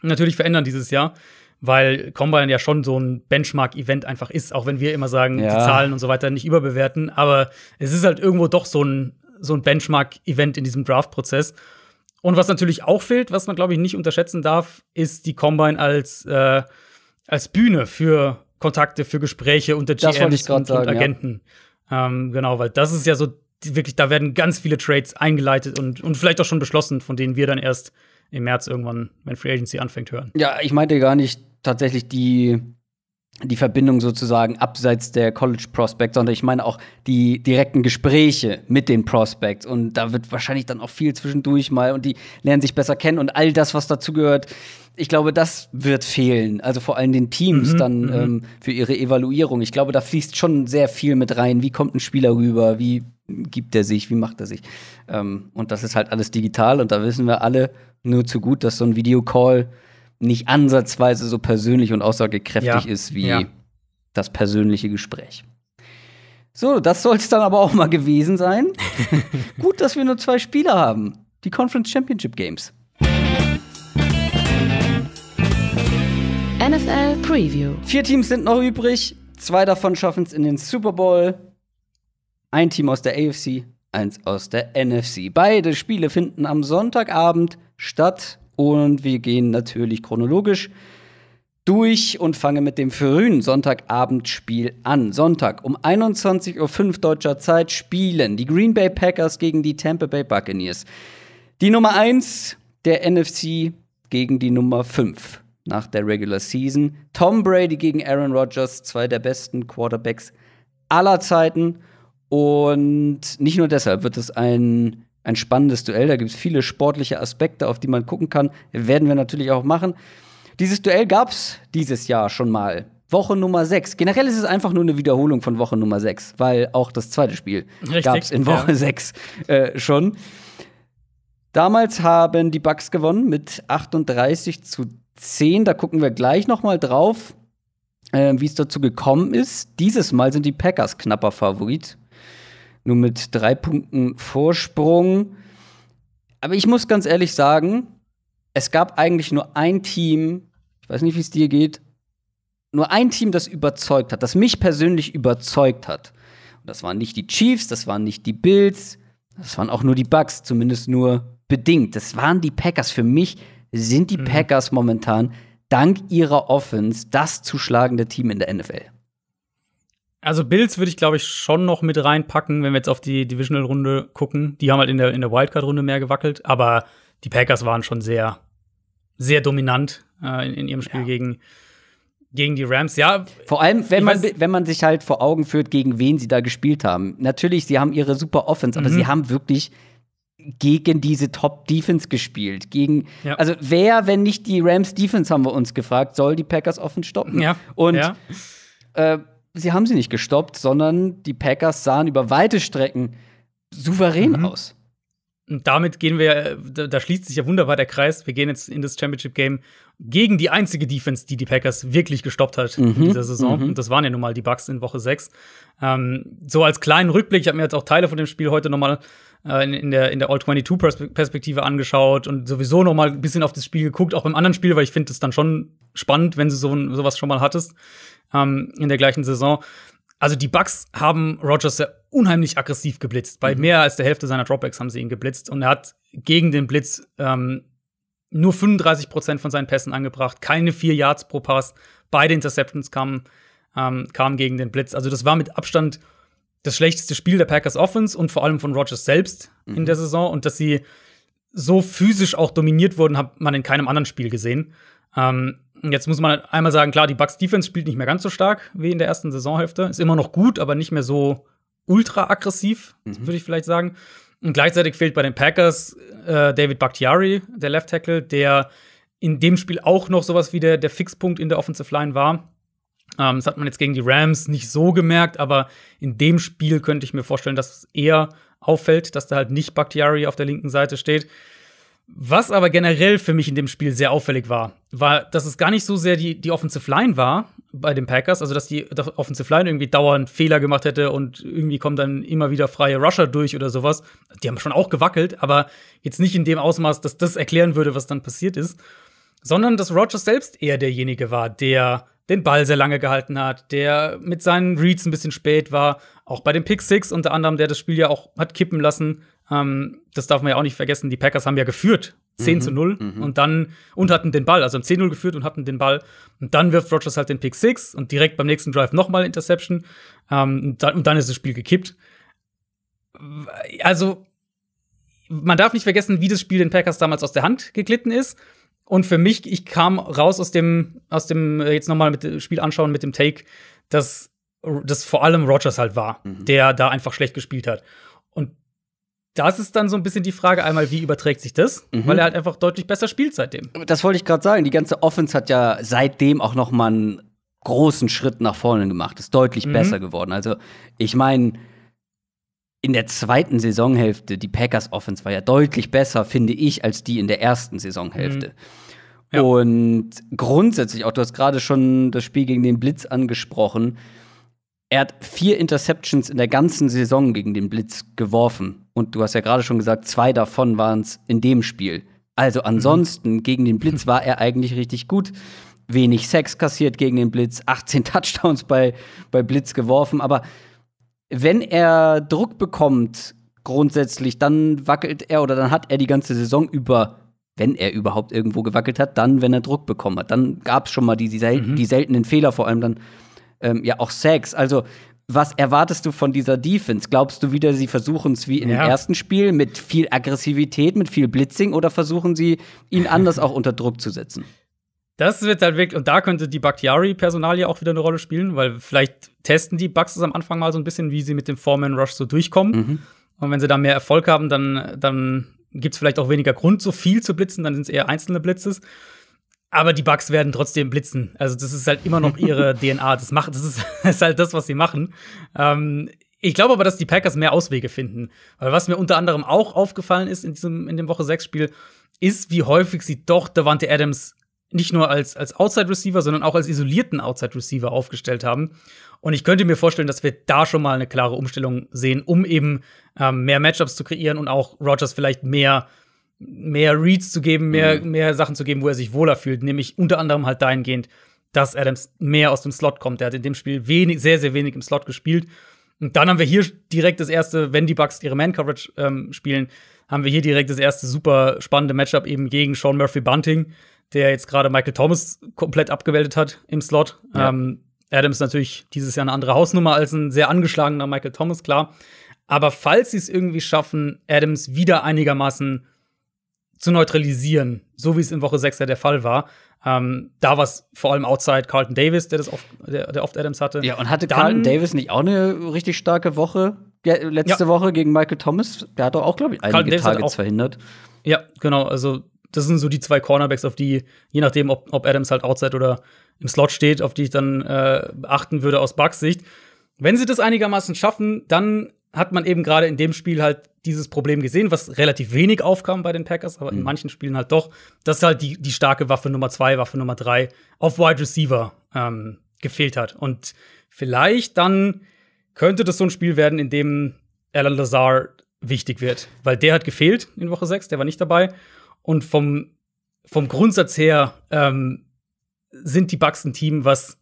natürlich verändern dieses Jahr, weil Combine ja schon so ein Benchmark-Event einfach ist, auch wenn wir immer sagen, ja. die Zahlen und so weiter nicht überbewerten. Aber es ist halt irgendwo doch so ein so ein Benchmark-Event in diesem Draft-Prozess. Und was natürlich auch fehlt, was man, glaube ich, nicht unterschätzen darf, ist die Combine als, äh, als Bühne für Kontakte, für Gespräche unter GMs und, und sagen, Agenten. Ja. Ähm, genau, weil das ist ja so wirklich, da werden ganz viele Trades eingeleitet und, und vielleicht auch schon beschlossen, von denen wir dann erst im März irgendwann, wenn Free Agency anfängt, hören. Ja, ich meinte gar nicht tatsächlich die die Verbindung sozusagen abseits der College Prospects, sondern ich meine auch die direkten Gespräche mit den Prospects. Und da wird wahrscheinlich dann auch viel zwischendurch mal und die lernen sich besser kennen und all das, was dazugehört. Ich glaube, das wird fehlen. Also vor allem den Teams mhm, dann mhm. ähm, für ihre Evaluierung. Ich glaube, da fließt schon sehr viel mit rein. Wie kommt ein Spieler rüber? Wie gibt er sich? Wie macht er sich? Ähm, und das ist halt alles digital und da wissen wir alle nur zu gut, dass so ein Videocall Call nicht ansatzweise so persönlich und aussagekräftig ja. ist wie ja. das persönliche Gespräch. So, das soll es dann aber auch mal gewesen sein. Gut, dass wir nur zwei Spiele haben. Die Conference Championship Games. NFL Preview. Vier Teams sind noch übrig. Zwei davon schaffen es in den Super Bowl. Ein Team aus der AFC, eins aus der NFC. Beide Spiele finden am Sonntagabend statt. Und wir gehen natürlich chronologisch durch und fangen mit dem frühen Sonntagabendspiel an. Sonntag um 21.05 Uhr deutscher Zeit spielen die Green Bay Packers gegen die Tampa Bay Buccaneers. Die Nummer 1 der NFC gegen die Nummer 5 nach der Regular Season. Tom Brady gegen Aaron Rodgers, zwei der besten Quarterbacks aller Zeiten. Und nicht nur deshalb wird es ein ein spannendes Duell. Da gibt es viele sportliche Aspekte, auf die man gucken kann. Werden wir natürlich auch machen. Dieses Duell gab es dieses Jahr schon mal. Woche Nummer 6. Generell ist es einfach nur eine Wiederholung von Woche Nummer 6, weil auch das zweite Spiel gab es in Woche ja. 6 äh, schon. Damals haben die Bucks gewonnen mit 38 zu 10. Da gucken wir gleich noch mal drauf, äh, wie es dazu gekommen ist. Dieses Mal sind die Packers knapper Favorit nur mit drei Punkten Vorsprung. Aber ich muss ganz ehrlich sagen, es gab eigentlich nur ein Team, ich weiß nicht, wie es dir geht, nur ein Team, das überzeugt hat, das mich persönlich überzeugt hat. Und das waren nicht die Chiefs, das waren nicht die Bills, das waren auch nur die Bucks, zumindest nur bedingt. Das waren die Packers. Für mich sind die mhm. Packers momentan dank ihrer Offense das zu schlagende Team in der NFL. Also Bills würde ich, glaube ich, schon noch mit reinpacken, wenn wir jetzt auf die Divisional-Runde gucken. Die haben halt in der, in der Wildcard-Runde mehr gewackelt, aber die Packers waren schon sehr, sehr dominant äh, in, in, ihrem Spiel ja. gegen, gegen die Rams. Ja. Vor allem, wenn man, wenn man sich halt vor Augen führt, gegen wen sie da gespielt haben. Natürlich, sie haben ihre super Offense, mhm. aber sie mhm. haben wirklich gegen diese Top-Defense gespielt. Gegen, ja. Also wer, wenn nicht die Rams-Defense, haben wir uns gefragt, soll die Packers offen stoppen? Ja. Und ja. Äh, sie haben sie nicht gestoppt, sondern die Packers sahen über weite Strecken souverän mhm. aus. Und damit gehen wir, da, da, schließt sich ja wunderbar der Kreis. Wir gehen jetzt in das Championship Game gegen die einzige Defense, die die Packers wirklich gestoppt hat mhm. in dieser Saison. Mhm. Und das waren ja nun mal die Bugs in Woche 6. Ähm, so als kleinen Rückblick, ich habe mir jetzt auch Teile von dem Spiel heute noch mal äh, in, der, in der All-22-Perspektive angeschaut und sowieso noch mal ein bisschen auf das Spiel geguckt, auch im anderen Spiel, weil ich finde es dann schon spannend, wenn du so, sowas schon mal hattest ähm, in der gleichen Saison. Also die Bucks haben Rogers ja unheimlich aggressiv geblitzt. Bei mhm. mehr als der Hälfte seiner Dropbacks haben sie ihn geblitzt und er hat gegen den Blitz ähm, nur 35 Prozent von seinen Pässen angebracht, keine vier Yards pro Pass. Beide Interceptions kamen, ähm, kamen gegen den Blitz. Also das war mit Abstand das schlechteste Spiel der Packers Offense und vor allem von Rogers selbst mhm. in der Saison und dass sie so physisch auch dominiert wurden, hat man in keinem anderen Spiel gesehen. Ähm, jetzt muss man einmal sagen, klar, die Bucks Defense spielt nicht mehr ganz so stark wie in der ersten Saisonhälfte, ist immer noch gut, aber nicht mehr so ultra aggressiv, mhm. würde ich vielleicht sagen. Und gleichzeitig fehlt bei den Packers äh, David Bakhtiari, der Left Tackle, der in dem Spiel auch noch sowas wie der, der Fixpunkt in der Offensive Line war. Ähm, das hat man jetzt gegen die Rams nicht so gemerkt, aber in dem Spiel könnte ich mir vorstellen, dass es eher auffällt, dass da halt nicht Bakhtiari auf der linken Seite steht. Was aber generell für mich in dem Spiel sehr auffällig war, war, dass es gar nicht so sehr die, die Offensive Line war bei den Packers, also dass die dass Offensive Line irgendwie dauernd Fehler gemacht hätte und irgendwie kommen dann immer wieder freie Rusher durch oder sowas. Die haben schon auch gewackelt, aber jetzt nicht in dem Ausmaß, dass das erklären würde, was dann passiert ist, sondern dass Rogers selbst eher derjenige war, der den Ball sehr lange gehalten hat, der mit seinen Reads ein bisschen spät war, auch bei den Pick Six unter anderem, der das Spiel ja auch hat kippen lassen. Ähm, das darf man ja auch nicht vergessen. Die Packers haben ja geführt 10 mhm, zu 0 mhm. und dann und hatten den Ball, also haben 10-0 geführt und hatten den Ball. Und dann wirft Rogers halt den Pick Six und direkt beim nächsten Drive nochmal Interception. Ähm, und, dann, und dann ist das Spiel gekippt. Also, man darf nicht vergessen, wie das Spiel den Packers damals aus der Hand geglitten ist. Und für mich, ich kam raus aus dem, aus dem, äh, jetzt nochmal mit dem äh, Spiel anschauen, mit dem Take, dass das vor allem Rogers halt war, mhm. der da einfach schlecht gespielt hat. Und das ist dann so ein bisschen die Frage einmal, wie überträgt sich das? Mhm. Weil er halt einfach deutlich besser spielt seitdem. Das wollte ich gerade sagen. Die ganze Offense hat ja seitdem auch nochmal einen großen Schritt nach vorne gemacht. Ist deutlich mhm. besser geworden. Also ich meine in der zweiten Saisonhälfte, die Packers Offense war ja deutlich besser, finde ich, als die in der ersten Saisonhälfte. Mhm. Ja. Und grundsätzlich, auch du hast gerade schon das Spiel gegen den Blitz angesprochen. Er hat vier Interceptions in der ganzen Saison gegen den Blitz geworfen. Und du hast ja gerade schon gesagt, zwei davon waren es in dem Spiel. Also mhm. ansonsten, mhm. gegen den Blitz war er eigentlich richtig gut. Wenig Sex kassiert gegen den Blitz, 18 Touchdowns bei, bei Blitz geworfen, aber wenn er Druck bekommt, grundsätzlich, dann wackelt er oder dann hat er die ganze Saison über, wenn er überhaupt irgendwo gewackelt hat, dann, wenn er Druck bekommen hat. Dann gab es schon mal die, die, sel mhm. die, seltenen Fehler, vor allem dann ähm, ja auch Sex. Also, was erwartest du von dieser Defense? Glaubst du wieder, sie versuchen es wie ja. im ersten Spiel mit viel Aggressivität, mit viel Blitzing oder versuchen sie, ihn anders auch unter Druck zu setzen? Das wird halt wirklich, und da könnte die Bakhtiari-Personalie auch wieder eine Rolle spielen, weil vielleicht testen die Bugs am Anfang mal so ein bisschen, wie sie mit dem Foreman-Rush so durchkommen. Mhm. Und wenn sie da mehr Erfolg haben, dann, dann gibt es vielleicht auch weniger Grund, so viel zu blitzen, dann sind es eher einzelne Blitzes. Aber die Bugs werden trotzdem blitzen. Also, das ist halt immer noch ihre DNA. Das, macht, das, ist, ist halt das, was sie machen. Ähm, ich glaube aber, dass die Packers mehr Auswege finden. Weil was mir unter anderem auch aufgefallen ist in, diesem, in dem Woche 6-Spiel, ist, wie häufig sie doch Davante Adams nicht nur als, als Outside Receiver, sondern auch als isolierten Outside Receiver aufgestellt haben. Und ich könnte mir vorstellen, dass wir da schon mal eine klare Umstellung sehen, um eben ähm, mehr Matchups zu kreieren und auch Rogers vielleicht mehr, mehr Reads zu geben, mehr, mhm. mehr Sachen zu geben, wo er sich wohler fühlt. Nämlich unter anderem halt dahingehend, dass Adams mehr aus dem Slot kommt. Er hat in dem Spiel wenig, sehr, sehr wenig im Slot gespielt. Und dann haben wir hier direkt das erste, wenn die Bucks ihre Man-Coverage ähm, spielen, haben wir hier direkt das erste super spannende Matchup eben gegen Sean Murphy Bunting, der jetzt gerade Michael Thomas komplett abgewählt hat im Slot. Ja. Ähm, Adams natürlich dieses Jahr eine andere Hausnummer als ein sehr angeschlagener Michael Thomas, klar. Aber falls sie es irgendwie schaffen, Adams wieder einigermaßen zu neutralisieren, so wie es in Woche 6 ja der Fall war, ähm, da war es vor allem outside Carlton Davis, der das oft, der, der oft Adams hatte. Ja, und hatte Dann, Carlton Davis nicht auch eine richtig starke Woche letzte ja. Woche gegen Michael Thomas? Der hat doch auch, glaube ich, einige Carlton Davis Targets verhindert. Ja, genau. Also das sind so die zwei Cornerbacks, auf die, je nachdem, ob, ob Adams halt outside oder im Slot steht, auf die ich dann äh, achten würde aus Bugs Sicht. Wenn sie das einigermaßen schaffen, dann hat man eben gerade in dem Spiel halt dieses Problem gesehen, was relativ wenig aufkam bei den Packers, aber mhm. in manchen Spielen halt doch, dass halt die, die starke Waffe Nummer zwei, Waffe Nummer drei auf Wide Receiver ähm, gefehlt hat. Und vielleicht dann könnte das so ein Spiel werden, in dem Alan Lazar wichtig wird, weil der hat gefehlt in Woche 6, der war nicht dabei. Und vom, vom Grundsatz her ähm, sind die Bugs ein Team, was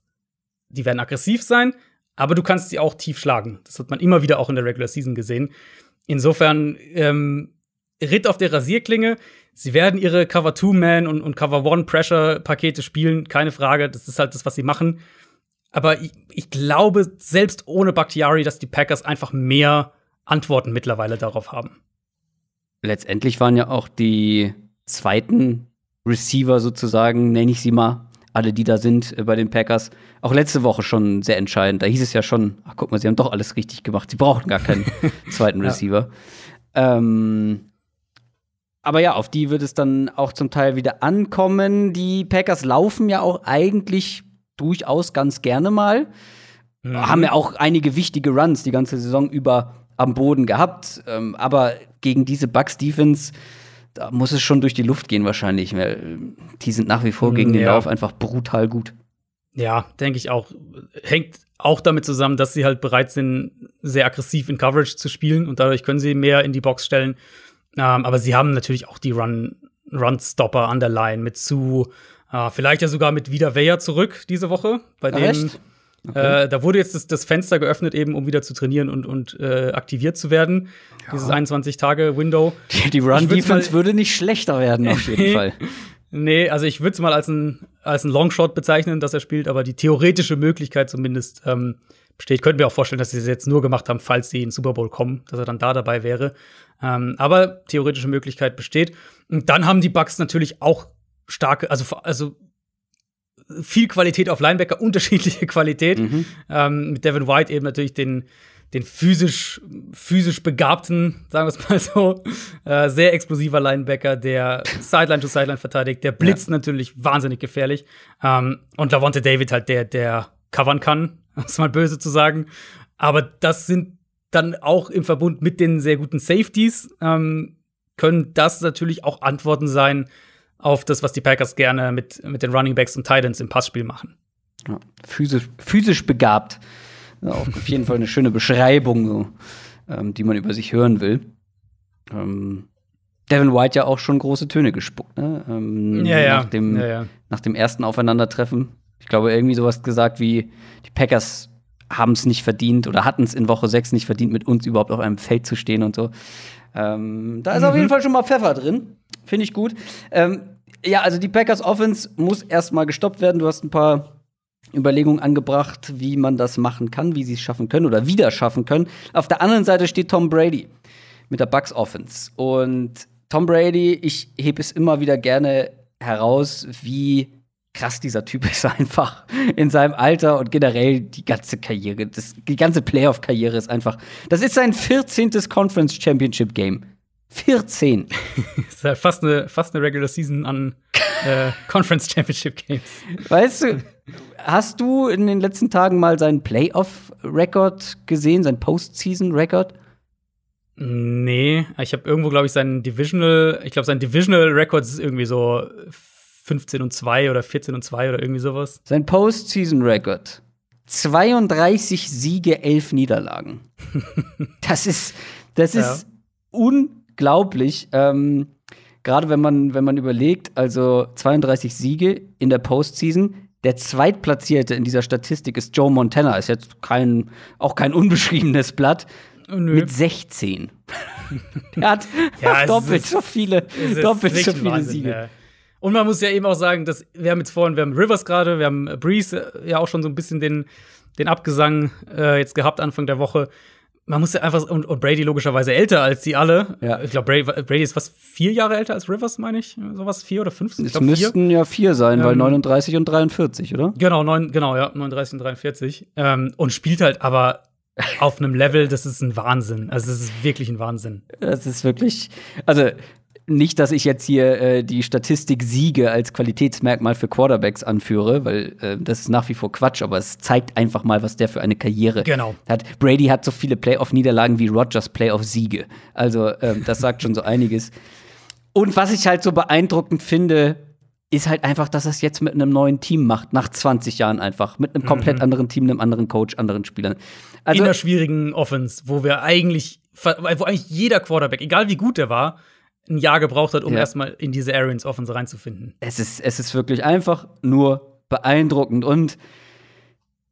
die werden aggressiv sein, aber du kannst sie auch tief schlagen. Das hat man immer wieder auch in der Regular Season gesehen. Insofern ähm, Ritt auf der Rasierklinge. Sie werden ihre Cover 2 Man und, und Cover 1 Pressure Pakete spielen, keine Frage. Das ist halt das, was sie machen. Aber ich, ich glaube, selbst ohne Bakhtiari, dass die Packers einfach mehr Antworten mittlerweile darauf haben. Letztendlich waren ja auch die zweiten Receiver sozusagen, nenne ich sie mal, alle, die da sind äh, bei den Packers. Auch letzte Woche schon sehr entscheidend. Da hieß es ja schon, ach guck mal, sie haben doch alles richtig gemacht. Sie brauchten gar keinen zweiten Receiver. Ja. Ähm, aber ja, auf die wird es dann auch zum Teil wieder ankommen. Die Packers laufen ja auch eigentlich durchaus ganz gerne mal. Mhm. Haben ja auch einige wichtige Runs die ganze Saison über am Boden gehabt. Ähm, aber gegen diese Bucks-Defense da muss es schon durch die Luft gehen wahrscheinlich, weil äh, die sind nach wie vor gegen ja. den Lauf einfach brutal gut. Ja, denke ich auch. Hängt auch damit zusammen, dass sie halt bereit sind, sehr aggressiv in Coverage zu spielen und dadurch können sie mehr in die Box stellen. Ähm, aber sie haben natürlich auch die Run, Run-Stopper an der Line mit zu, äh, vielleicht ja sogar mit wieder Weyer zurück diese Woche. Bei ja, dem Okay. Äh, da wurde jetzt das, das, Fenster geöffnet, eben um wieder zu trainieren und, und äh, aktiviert zu werden. Ja. Dieses 21-Tage-Window. Die, die Run-Defense würde nicht schlechter werden, auf jeden Fall. Nee, also ich würde es mal als ein, als ein Longshot bezeichnen, dass er spielt, aber die theoretische Möglichkeit zumindest ähm, besteht. Könnten wir auch vorstellen, dass sie es das jetzt nur gemacht haben, falls sie in den Super Bowl kommen, dass er dann da dabei wäre. Ähm, aber theoretische Möglichkeit besteht. Und dann haben die Bugs natürlich auch starke, also, also viel Qualität auf Linebacker, unterschiedliche Qualität. Mhm. Ähm, mit Devin White eben natürlich den, den physisch, physisch Begabten, sagen wir es mal so. Äh, sehr explosiver Linebacker, der Sideline to Sideline verteidigt, der blitzt ja. natürlich wahnsinnig gefährlich. Ähm, und Lavonte David halt, der, der covern kann, um es mal böse zu sagen. Aber das sind dann auch im Verbund mit den sehr guten Safeties, ähm, können das natürlich auch Antworten sein, auf das, was die Packers gerne mit, mit den Running Backs und Titans im Passspiel machen. Ja, physisch, physisch begabt. Ja, auf jeden Fall eine schöne Beschreibung, so, ähm, die man über sich hören will. Ähm, Devin White ja auch schon große Töne gespuckt, ne? Ähm, ja, ja. Nach, dem, ja, nach dem ersten Aufeinandertreffen. Ich glaube, irgendwie sowas gesagt wie, die Packers haben es nicht verdient oder hatten es in Woche 6 nicht verdient, mit uns überhaupt auf einem Feld zu stehen und so. Ähm, da ist mhm. auf jeden Fall schon mal Pfeffer drin. Finde ich gut. Ähm, ja, also die Packers Offense muss erstmal gestoppt werden. Du hast ein paar Überlegungen angebracht, wie man das machen kann, wie sie es schaffen können oder wieder schaffen können. Auf der anderen Seite steht Tom Brady mit der Bucks Offense. Und Tom Brady, ich hebe es immer wieder gerne heraus, wie krass dieser Typ ist einfach in seinem Alter und generell die ganze Karriere, das, die ganze Playoff-Karriere ist einfach. Das ist sein 14. Conference Championship Game. 14. das ist halt fast eine, fast eine Regular Season an äh, Conference Championship Games. Weißt du, hast du in den letzten Tagen mal seinen Playoff-Record gesehen, seinen Postseason-Record? Nee, ich habe irgendwo, glaube ich, seinen Divisional, ich glaube, sein Divisional-Record ist irgendwie so 15 und 2 oder 14 und 2 oder irgendwie sowas. Sein Postseason-Record. 32 Siege, 11 Niederlagen. das ist, das ist ja. un unglaublich. Ähm, Gerade wenn man, wenn man überlegt, also 32 Siege in der Postseason. Der Zweitplatzierte in dieser Statistik ist Joe Montana. Ist jetzt kein, auch kein unbeschriebenes Blatt. Nö. Mit 16. er hat ja, doppelt ist, so viele, doppelt so viele Wahnsinn, Siege. Ja. Und man muss ja eben auch sagen, dass wir haben jetzt vorhin, wir haben Rivers gerade, wir haben Breeze äh, ja auch schon so ein bisschen den, den Abgesang äh, jetzt gehabt Anfang der Woche man muss ja einfach, und, und, Brady logischerweise älter als sie alle. Ja. Ich glaube, Brady, Brady, ist was vier Jahre älter als Rivers, meine ich. Sowas vier oder fünf? Es müssten ja vier sein, ähm, weil 39 und 43, oder? Genau, neun, genau, ja, 39 und 43. Ähm, und spielt halt aber auf einem Level, das ist ein Wahnsinn. Also, das ist wirklich ein Wahnsinn. Das ist wirklich, also, nicht, dass ich jetzt hier äh, die Statistik Siege als Qualitätsmerkmal für Quarterbacks anführe, weil äh, das ist nach wie vor Quatsch, aber es zeigt einfach mal, was der für eine Karriere genau. hat. Brady hat so viele Playoff-Niederlagen wie Rogers Playoff-Siege. Also ähm, das sagt schon so einiges. Und was ich halt so beeindruckend finde, ist halt einfach, dass er es jetzt mit einem neuen Team macht, nach 20 Jahren einfach. Mit einem komplett mhm. anderen Team, einem anderen Coach, anderen Spielern. Also, In der schwierigen Offense, wo wir eigentlich, wo eigentlich jeder Quarterback, egal wie gut er war, ein Jahr gebraucht hat, um ja. erstmal in diese Arians Offense reinzufinden. Es ist, es ist wirklich einfach nur beeindruckend. Und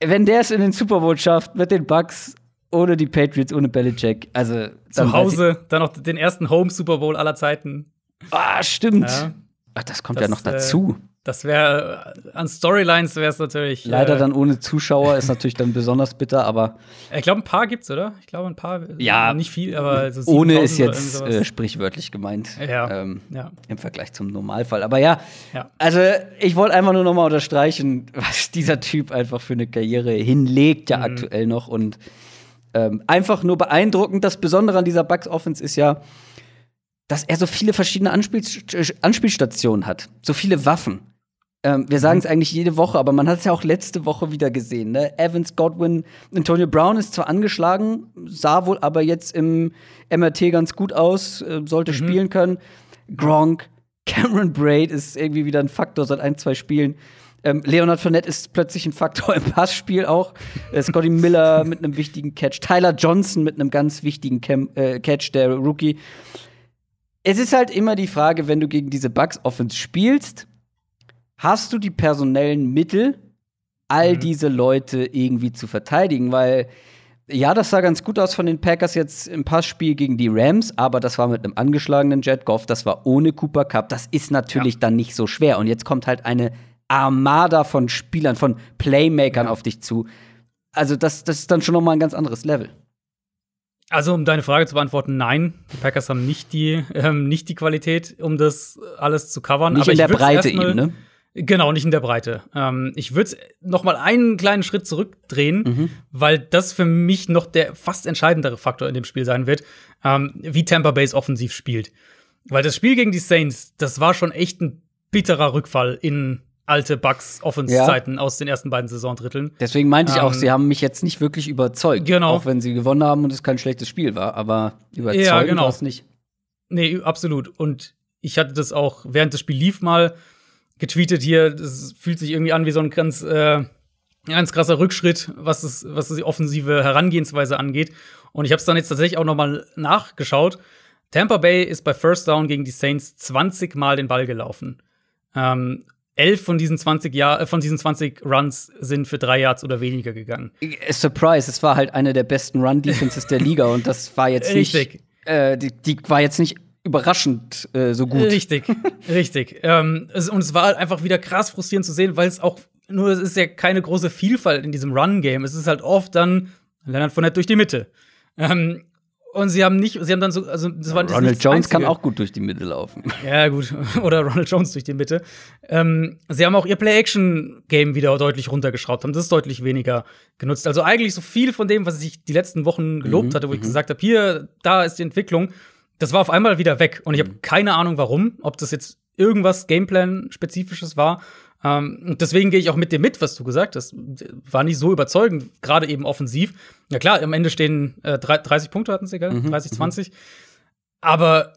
wenn der es in den Super Bowl schafft mit den Bucks, ohne die Patriots, ohne Belichick, also zu Hause, dann noch den ersten Home Super Bowl aller Zeiten. Ah, stimmt. Ja. Ach, das kommt das, ja noch äh, dazu. Äh, das wäre an Storylines wäre es natürlich. Äh, Leider äh, dann ohne Zuschauer ist natürlich dann besonders bitter, aber. Ich glaube, ein paar gibt's, oder? Ich glaube, ein paar. Äh, ja. Nicht viel, aber so ohne ist jetzt äh, sprichwörtlich gemeint. Ja, ähm, ja. Im Vergleich zum Normalfall. Aber ja, ja. also ich wollte einfach nur nochmal unterstreichen, was dieser Typ einfach für eine Karriere hinlegt, ja mhm. aktuell noch. Und ähm, einfach nur beeindruckend. Das Besondere an dieser Bugs Offense ist ja, dass er so viele verschiedene Anspiel Anspielstationen hat, so viele Waffen. Ähm, wir sagen es mhm. eigentlich jede Woche, aber man hat es ja auch letzte Woche wieder gesehen. Ne? Evans, Godwin, Antonio Brown ist zwar angeschlagen, sah wohl aber jetzt im MRT ganz gut aus, äh, sollte mhm. spielen können. Gronk, Cameron Braid ist irgendwie wieder ein Faktor seit ein, zwei Spielen. Ähm, Leonard Fournette ist plötzlich ein Faktor im Passspiel auch. Äh, Scotty Miller mit einem wichtigen Catch. Tyler Johnson mit einem ganz wichtigen Cam äh, Catch, der Rookie es ist halt immer die Frage, wenn du gegen diese Bugs offens spielst, hast du die personellen Mittel, all mhm. diese Leute irgendwie zu verteidigen, weil ja, das sah ganz gut aus von den Packers jetzt im Passspiel gegen die Rams, aber das war mit einem angeschlagenen Jet Goff, das war ohne Cooper Cup, das ist natürlich ja. dann nicht so schwer und jetzt kommt halt eine Armada von Spielern, von Playmakern ja. auf dich zu. Also das, das ist dann schon nochmal ein ganz anderes Level. Also, um deine Frage zu beantworten, nein, die Packers haben nicht die, ähm, nicht die Qualität, um das äh, alles zu covern. Nicht Aber in der Breite eben, ne? Genau, nicht in der Breite. Ähm, ich würde noch mal einen kleinen Schritt zurückdrehen, mhm. weil das für mich noch der fast entscheidendere Faktor in dem Spiel sein wird, ähm, wie Tampa Bay offensiv spielt. Weil das Spiel gegen die Saints, das war schon echt ein bitterer Rückfall in alte bugs Offenszeiten ja. aus den ersten beiden Saisondritteln. Deswegen meinte ich auch, ähm, sie haben mich jetzt nicht wirklich überzeugt. Genau. Auch wenn sie gewonnen haben und es kein schlechtes Spiel war, aber überzeugt ja, genau. war es nicht. Nee, absolut. Und ich hatte das auch während das Spiel lief mal getweetet hier. Das fühlt sich irgendwie an wie so ein ganz, äh, ganz krasser Rückschritt, was, das, was die offensive Herangehensweise angeht. Und ich habe es dann jetzt tatsächlich auch nochmal nachgeschaut. Tampa Bay ist bei First Down gegen die Saints 20 Mal den Ball gelaufen. Ähm, 11 von diesen 20 Jahr, äh, von diesen 20 Runs sind für drei Yards oder weniger gegangen. Äh, surprise, es war halt eine der besten Run-Defenses der Liga und das war jetzt nicht. Richtig. Äh, die, die, war jetzt nicht überraschend äh, so gut. Richtig, richtig. Ähm, es, und es war halt einfach wieder krass frustrierend zu sehen, weil es auch, nur es ist ja keine große Vielfalt in diesem Run-Game. Es ist halt oft dann Leonard Fournette durch die Mitte. Ähm, und sie haben nicht, sie haben dann so, also das war Ronald das Jones kann auch gut durch die Mitte laufen. Ja, gut. Oder Ronald Jones durch die Mitte. Ähm, sie haben auch ihr Play-Action-Game wieder deutlich runtergeschraubt, haben das deutlich weniger genutzt. Also eigentlich so viel von dem, was ich die letzten Wochen gelobt mhm, hatte, wo ich mhm. gesagt habe, hier, da ist die Entwicklung, das war auf einmal wieder weg. Und ich habe mhm. keine Ahnung warum, ob das jetzt irgendwas Gameplan-spezifisches war ähm, deswegen gehe ich auch mit dem mit, was du gesagt hast. War nicht so überzeugend, gerade eben offensiv. Ja klar, am Ende stehen äh, 30 Punkte hatten sie, gell? Mhm, 30, 20. Mhm. Aber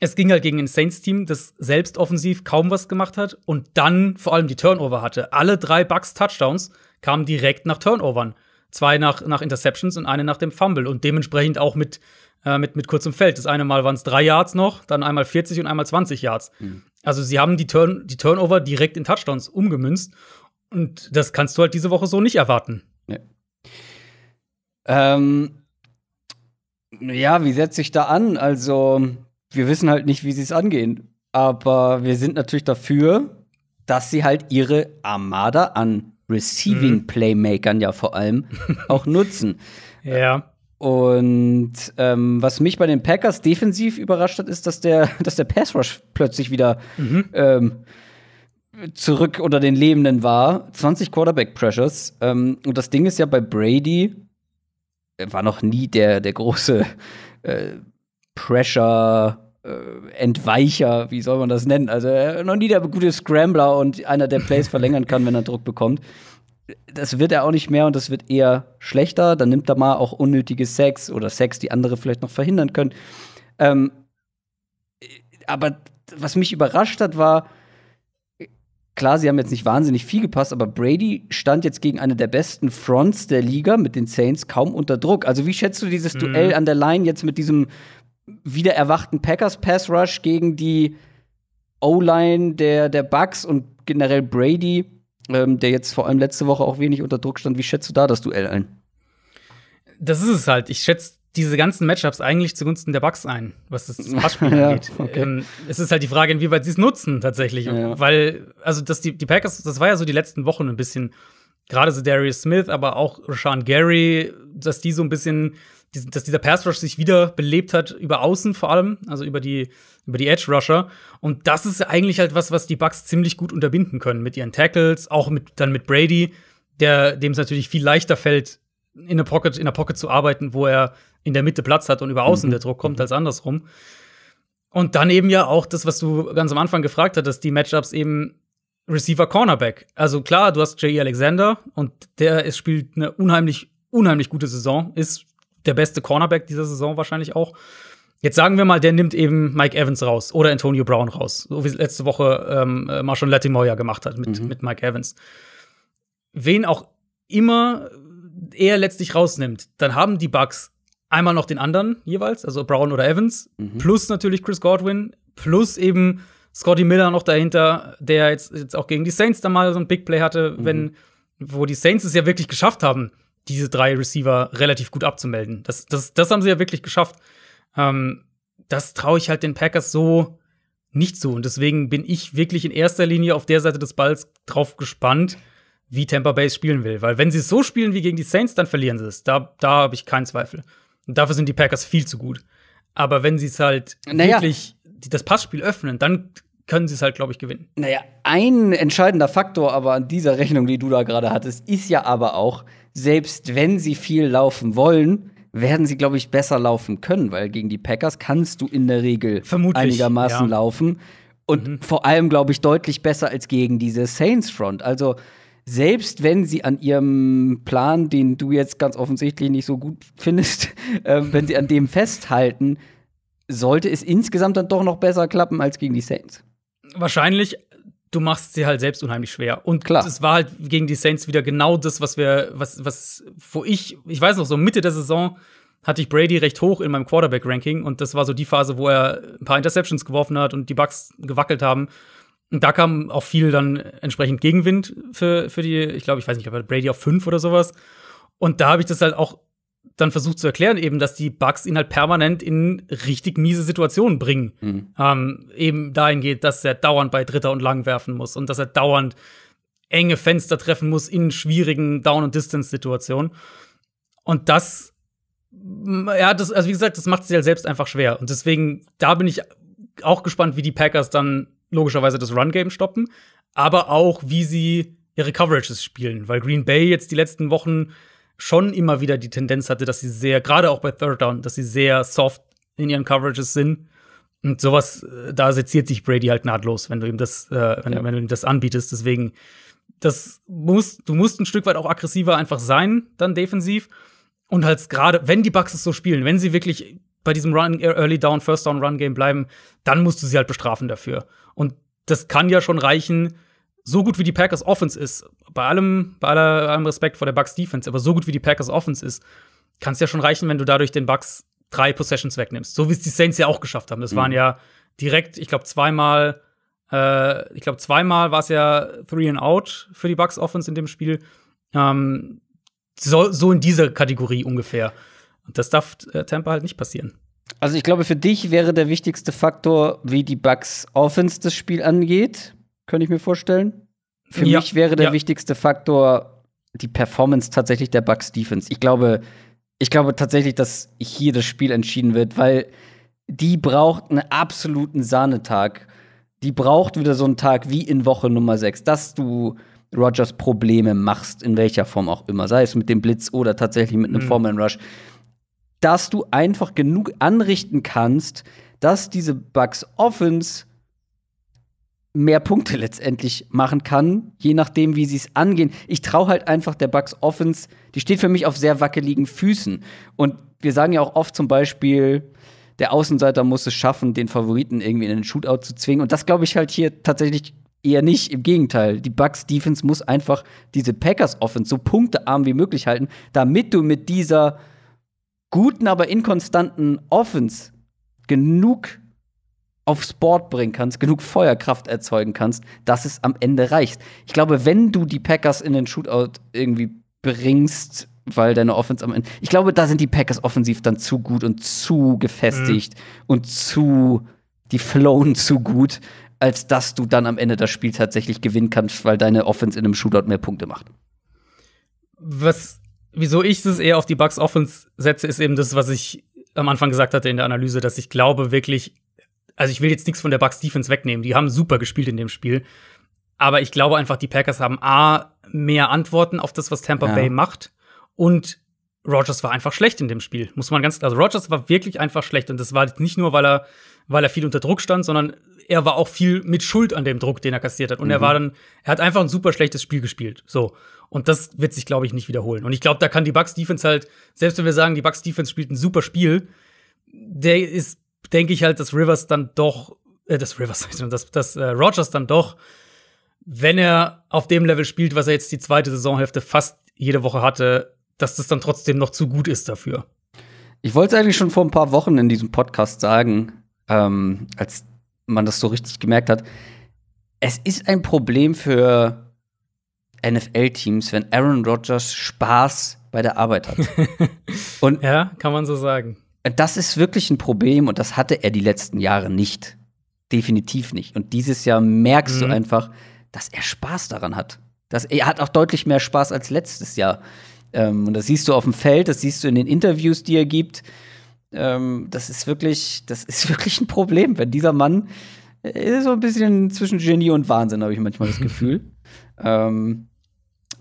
es ging halt gegen ein Saints-Team, das selbst offensiv kaum was gemacht hat und dann vor allem die Turnover hatte. Alle drei Bucks-Touchdowns kamen direkt nach Turnovern. Zwei nach, nach Interceptions und eine nach dem Fumble und dementsprechend auch mit, äh, mit, mit kurzem Feld. Das eine Mal waren es drei Yards noch, dann einmal 40 und einmal 20 Yards. Mhm. Also sie haben die, Turn die Turnover direkt in Touchdowns umgemünzt. Und das kannst du halt diese Woche so nicht erwarten. Nee. Ähm, ja, wie setze ich da an? Also, wir wissen halt nicht, wie sie es angehen. Aber wir sind natürlich dafür, dass sie halt ihre Armada an Receiving mhm. Playmakern ja vor allem auch nutzen. Ja. Und ähm, was mich bei den Packers defensiv überrascht hat, ist, dass der, dass der Pass Rush plötzlich wieder mhm. ähm, zurück unter den Lebenden war. 20 Quarterback Pressures. Ähm, und das Ding ist ja bei Brady, er äh, war noch nie der, der große äh, Pressure. Äh, Entweicher, wie soll man das nennen? Also, äh, noch nie der gute Scrambler und einer, der Plays verlängern kann, wenn er Druck bekommt das wird er auch nicht mehr und das wird eher schlechter. Dann nimmt er mal auch unnötige Sex oder Sex, die andere vielleicht noch verhindern können. Ähm, aber was mich überrascht hat, war, klar, sie haben jetzt nicht wahnsinnig viel gepasst, aber Brady stand jetzt gegen eine der besten Fronts der Liga mit den Saints kaum unter Druck. Also, wie schätzt du dieses mhm. Duell an der Line jetzt mit diesem wiedererwachten Packers Pass Rush gegen die O-Line der, der Bucks und generell Brady? ähm, der jetzt vor allem letzte Woche auch wenig unter Druck stand. Wie schätzt du da das Duell ein? Das ist es halt. Ich schätze diese ganzen Matchups eigentlich zugunsten der Bugs ein, was das Passspiel ja, angeht. Okay. Ähm, es ist halt die Frage, inwieweit sie es nutzen tatsächlich. Ja. Weil, also dass die, die Packers, das war ja so die letzten Wochen ein bisschen, gerade so Darius Smith, aber auch Rashawn Gary, dass die so ein bisschen dass dieser Pass Rush sich wieder belebt hat über Außen vor allem, also über die über die Edge Rusher und das ist eigentlich halt was, was die Bucks ziemlich gut unterbinden können mit ihren Tackles, auch mit dann mit Brady, der dem es natürlich viel leichter fällt in der Pocket in der Pocket zu arbeiten, wo er in der Mitte Platz hat und über Außen mhm. der Druck kommt mhm. als andersrum. Und dann eben ja auch das, was du ganz am Anfang gefragt hattest, die Matchups eben Receiver Cornerback. Also klar, du hast J.E. Alexander und der ist, spielt eine unheimlich unheimlich gute Saison, ist der beste Cornerback dieser Saison wahrscheinlich auch. Jetzt sagen wir mal, der nimmt eben Mike Evans raus oder Antonio Brown raus, so wie es letzte Woche ähm, äh, Marshall Latimore gemacht hat mit, mhm. mit Mike Evans. Wen auch immer er letztlich rausnimmt, dann haben die Bugs einmal noch den anderen jeweils, also Brown oder Evans, mhm. plus natürlich Chris Godwin, plus eben Scotty Miller noch dahinter, der jetzt, jetzt auch gegen die Saints da mal so ein Big Play hatte, mhm. wenn, wo die Saints es ja wirklich geschafft haben, diese drei Receiver relativ gut abzumelden. Das, das, das haben sie ja wirklich geschafft. Ähm, das traue ich halt den Packers so nicht zu. Und deswegen bin ich wirklich in erster Linie auf der Seite des Balls drauf gespannt, wie Tampa Bay spielen will. Weil wenn sie es so spielen wie gegen die Saints, dann verlieren sie es. Da, da habe ich keinen Zweifel. Und dafür sind die Packers viel zu gut. Aber wenn sie es halt naja. wirklich das Passspiel öffnen, dann können sie es halt, glaube ich, gewinnen. Naja, ein entscheidender Faktor aber an dieser Rechnung, die du da gerade hattest, ist ja aber auch, selbst wenn sie viel laufen wollen, werden sie, glaube ich, besser laufen können, weil gegen die Packers kannst du in der Regel Vermutlich, einigermaßen ja. laufen. Und mhm. vor allem, glaube ich, deutlich besser als gegen diese Saints Front. Also, selbst wenn sie an ihrem Plan, den du jetzt ganz offensichtlich nicht so gut findest, äh, wenn sie an dem festhalten, sollte es insgesamt dann doch noch besser klappen als gegen die Saints. Wahrscheinlich, du machst sie halt selbst unheimlich schwer. Und klar. Es war halt gegen die Saints wieder genau das, was wir, was, was, wo ich, ich weiß noch, so Mitte der Saison hatte ich Brady recht hoch in meinem Quarterback-Ranking und das war so die Phase, wo er ein paar Interceptions geworfen hat und die Bugs gewackelt haben. Und da kam auch viel dann entsprechend Gegenwind für, für die, ich glaube, ich weiß nicht, ob Brady auf fünf oder sowas. Und da habe ich das halt auch dann versucht zu erklären, eben, dass die Bugs ihn halt permanent in richtig miese Situationen bringen. Mhm. Ähm, eben dahin geht, dass er dauernd bei Dritter und Lang werfen muss und dass er dauernd enge Fenster treffen muss in schwierigen Down- und Distance-Situationen. Und das, ja, das, also wie gesagt, das macht sich halt selbst einfach schwer. Und deswegen, da bin ich auch gespannt, wie die Packers dann logischerweise das Run-Game stoppen, aber auch, wie sie ihre Coverages spielen, weil Green Bay jetzt die letzten Wochen schon immer wieder die Tendenz hatte, dass sie sehr, gerade auch bei Third Down, dass sie sehr soft in ihren Coverages sind. Und sowas, äh, da seziert sich Brady halt nahtlos, wenn du ihm das, äh, wenn, ja. wenn, du ihm das anbietest. Deswegen, das musst, du musst ein Stück weit auch aggressiver einfach sein, dann defensiv. Und halt gerade, wenn die Bugs es so spielen, wenn sie wirklich bei diesem Run, äh, Early Down, First Down Run Game bleiben, dann musst du sie halt bestrafen dafür. Und das kann ja schon reichen, so gut wie die Packers Offense ist, bei allem, bei aller, allem Respekt vor der Bucks Defense, aber so gut wie die Packers Offense ist, kann es ja schon reichen, wenn du dadurch den Bucks drei Possessions wegnimmst. So wie es die Saints ja auch geschafft haben. Das mhm. waren ja direkt, ich glaube, zweimal, äh, ich glaube, zweimal war es ja Three and Out für die Bucks Offense in dem Spiel. Ähm, so, so in dieser Kategorie ungefähr. Und das darf äh, Tampa halt nicht passieren. Also ich glaube, für dich wäre der wichtigste Faktor, wie die Bucks Offense das Spiel angeht, könnte ich mir vorstellen für ja, mich wäre der ja. wichtigste Faktor die Performance tatsächlich der Bucks Defense. Ich glaube, ich glaube tatsächlich, dass hier das Spiel entschieden wird, weil die braucht einen absoluten Sahnetag. Die braucht wieder so einen Tag wie in Woche Nummer 6, dass du Rogers Probleme machst, in welcher Form auch immer, sei es mit dem Blitz oder tatsächlich mit einem mhm. Foreman Rush, dass du einfach genug anrichten kannst, dass diese Bugs Offense mehr Punkte letztendlich machen kann, je nachdem, wie sie es angehen. Ich traue halt einfach der Bucks Offense, die steht für mich auf sehr wackeligen Füßen. Und wir sagen ja auch oft zum Beispiel, der Außenseiter muss es schaffen, den Favoriten irgendwie in einen Shootout zu zwingen. Und das glaube ich halt hier tatsächlich eher nicht. Im Gegenteil, die Bucks Defense muss einfach diese Packers Offense so punktearm wie möglich halten, damit du mit dieser guten, aber inkonstanten Offense genug aufs Board bringen kannst, genug Feuerkraft erzeugen kannst, dass es am Ende reicht. Ich glaube, wenn du die Packers in den Shootout irgendwie bringst, weil deine Offense am Ende. Ich glaube, da sind die Packers offensiv dann zu gut und zu gefestigt mhm. und zu. Die flown zu gut, als dass du dann am Ende das Spiel tatsächlich gewinnen kannst, weil deine Offense in einem Shootout mehr Punkte macht. Was, wieso ich es eher auf die Bugs Offense setze, ist eben das, was ich am Anfang gesagt hatte in der Analyse, dass ich glaube wirklich, also ich will jetzt nichts von der Bucks Defense wegnehmen. Die haben super gespielt in dem Spiel. Aber ich glaube einfach, die Packers haben A, mehr Antworten auf das, was Tampa ja. Bay macht. Und Rogers war einfach schlecht in dem Spiel, muss man ganz klar. Also Rogers war wirklich einfach schlecht und das war nicht nur, weil er, weil er viel unter Druck stand, sondern er war auch viel mit Schuld an dem Druck, den er kassiert hat. Und mhm. er war dann, er hat einfach ein super schlechtes Spiel gespielt. So. Und das wird sich, glaube ich, nicht wiederholen. Und ich glaube, da kann die Bucks Defense halt, selbst wenn wir sagen, die Bucks Defense spielt ein super Spiel, der ist denke ich halt, dass Rivers dann doch, äh, dass Rivers, dass, dass äh, Rogers dann doch, wenn er auf dem Level spielt, was er jetzt die zweite Saisonhälfte fast jede Woche hatte, dass das dann trotzdem noch zu gut ist dafür. Ich wollte es eigentlich schon vor ein paar Wochen in diesem Podcast sagen, ähm, als man das so richtig gemerkt hat. Es ist ein Problem für NFL-Teams, wenn Aaron Rodgers Spaß bei der Arbeit hat. Und ja, kann man so sagen. Das ist wirklich ein Problem und das hatte er die letzten Jahre nicht. Definitiv nicht. Und dieses Jahr merkst mhm. du einfach, dass er Spaß daran hat. Das, er hat auch deutlich mehr Spaß als letztes Jahr. Ähm, und das siehst du auf dem Feld, das siehst du in den Interviews, die er gibt. Ähm, das ist wirklich, das ist wirklich ein Problem, wenn dieser Mann äh, so ein bisschen zwischen Genie und Wahnsinn, habe ich manchmal das Gefühl. ähm,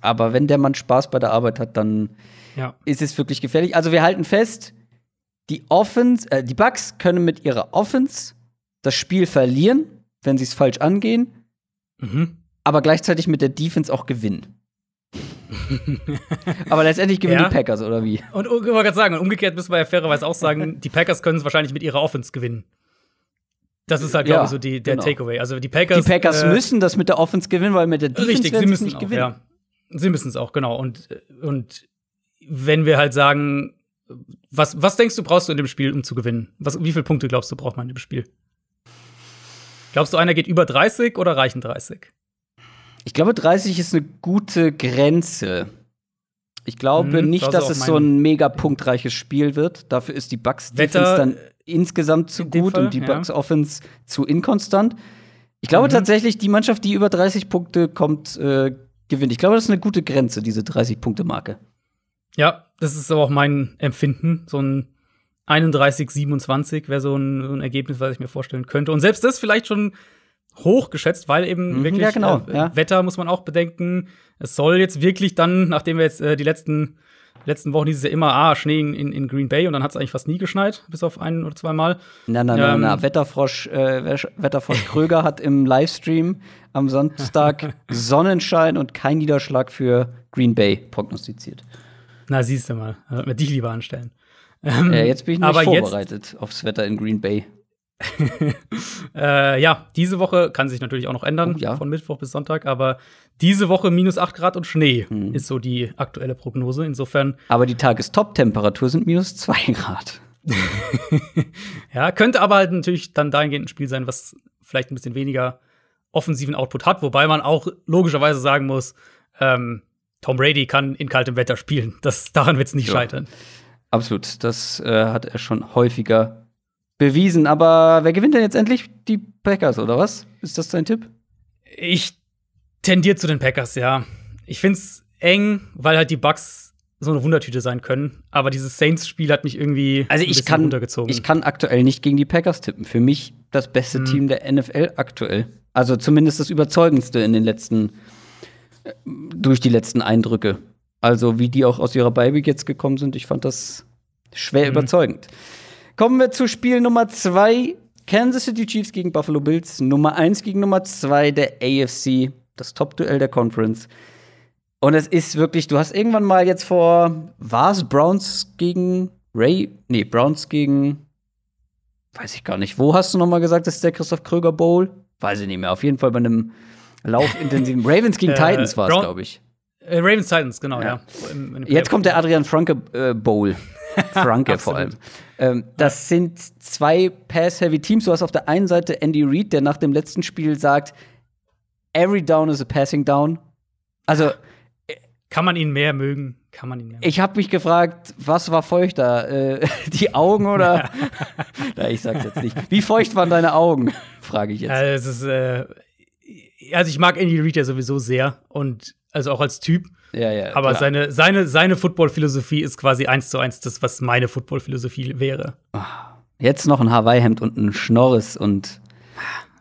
aber wenn der Mann Spaß bei der Arbeit hat, dann ja. ist es wirklich gefährlich. Also wir halten fest, die Offense, äh, die Bucks können mit ihrer Offense das Spiel verlieren, wenn sie es falsch angehen, mhm. aber gleichzeitig mit der Defense auch gewinnen. aber letztendlich gewinnen ja. die Packers, oder wie? Und oh, ich wollte gerade sagen, umgekehrt müssen wir ja fairerweise auch sagen, die Packers können es wahrscheinlich mit ihrer Offense gewinnen. Das ist halt, glaube ich, ja, so die, der genau. Takeaway. Also die Packers. Die Packers äh, müssen das mit der Offense gewinnen, weil mit der Defense richtig, sie müssen nicht auch, gewinnen. Ja. Sie müssen es auch, genau. Und, äh, und wenn wir halt sagen, was, was denkst du, brauchst du in dem Spiel, um zu gewinnen? Was, wie viele Punkte glaubst du, braucht man in dem Spiel? Glaubst du, einer geht über 30 oder reichen 30? Ich glaube, 30 ist eine gute Grenze. Ich glaube hm, nicht, dass es so ein mega punktreiches Spiel wird. Dafür ist die Bugs Defense dann insgesamt zu in gut Fall, und die ja. Bucks Offense zu inkonstant. Ich glaube mhm. tatsächlich, die Mannschaft, die über 30 Punkte kommt, äh, gewinnt. Ich glaube, das ist eine gute Grenze, diese 30-Punkte-Marke. Ja, das ist aber auch mein Empfinden. So ein 31-27 wäre so, so ein, Ergebnis, was ich mir vorstellen könnte. Und selbst das vielleicht schon hochgeschätzt, weil eben mhm, wirklich ja, genau, äh, ja. Wetter muss man auch bedenken. Es soll jetzt wirklich dann, nachdem wir jetzt äh, die letzten letzten Wochen dieses Jahr immer ah, Schnee in, in Green Bay und dann hat es eigentlich fast nie geschneit, bis auf ein oder zweimal. Na, na, na, ähm, na. Wetterfrosch, äh, Wetterfrosch Kröger hat im Livestream am Sonntag Sonnenschein und kein Niederschlag für Green Bay prognostiziert. Na, siehst du mal, sollten wir dich lieber anstellen. Ähm, äh, jetzt bin ich nicht aber vorbereitet jetzt, aufs Wetter in Green Bay. äh, ja, diese Woche kann sich natürlich auch noch ändern, oh, ja. von Mittwoch bis Sonntag, aber diese Woche minus 8 Grad und Schnee hm. ist so die aktuelle Prognose. Insofern. Aber die Tagestop-Temperatur sind minus 2 Grad. ja, könnte aber halt natürlich dann dahingehend ein Spiel sein, was vielleicht ein bisschen weniger offensiven Output hat, wobei man auch logischerweise sagen muss, ähm, Tom Brady kann in kaltem Wetter spielen. Das, daran wird es nicht ja. scheitern. Absolut, das äh, hat er schon häufiger bewiesen. Aber wer gewinnt denn jetzt endlich? Die Packers, oder was? Ist das dein Tipp? Ich tendiere zu den Packers, ja. Ich finde es eng, weil halt die Bugs so eine Wundertüte sein können. Aber dieses Saints-Spiel hat mich irgendwie also ich kann, runtergezogen. Ich kann aktuell nicht gegen die Packers tippen. Für mich das beste hm. Team der NFL aktuell. Also zumindest das überzeugendste in den letzten Jahren durch die letzten Eindrücke. Also wie die auch aus ihrer Beiweek jetzt gekommen sind, ich fand das schwer mhm. überzeugend. Kommen wir zu Spiel Nummer 2. Kansas City Chiefs gegen Buffalo Bills. Nummer 1 gegen Nummer 2 der AFC. Das Top-Duell der Conference. Und es ist wirklich, du hast irgendwann mal jetzt vor, war es Browns gegen Ray? Nee, Browns gegen, weiß ich gar nicht. Wo hast du noch mal gesagt, das ist der Christoph Kröger Bowl? Weiß ich nicht mehr. Auf jeden Fall bei einem laufintensiven. Ravens gegen äh, Titans war es, glaube ich. Äh, Ravens Titans, genau, ja. ja. In, in Jetzt kommt der Adrian Franke äh, Bowl. Franke vor allem. Ähm, das sind zwei Pass-Heavy Teams. Du hast auf der einen Seite Andy Reid, der nach dem letzten Spiel sagt, every down is a passing down. Also äh, kann man ihn mehr mögen? Kann man ihn mehr mögen. Ich habe mich gefragt, was war feuchter? Äh, die Augen oder? Na, ich sag's jetzt nicht. Wie feucht waren deine Augen? Frage ich jetzt. Also, es ist äh, also ich mag Andy Reid ja sowieso sehr und also auch als Typ. Ja, ja. Aber klar. seine, seine, seine Football-Philosophie ist quasi eins zu eins das, was meine Football-Philosophie wäre. Ah, jetzt noch ein Hawaii-Hemd und ein Schnorris und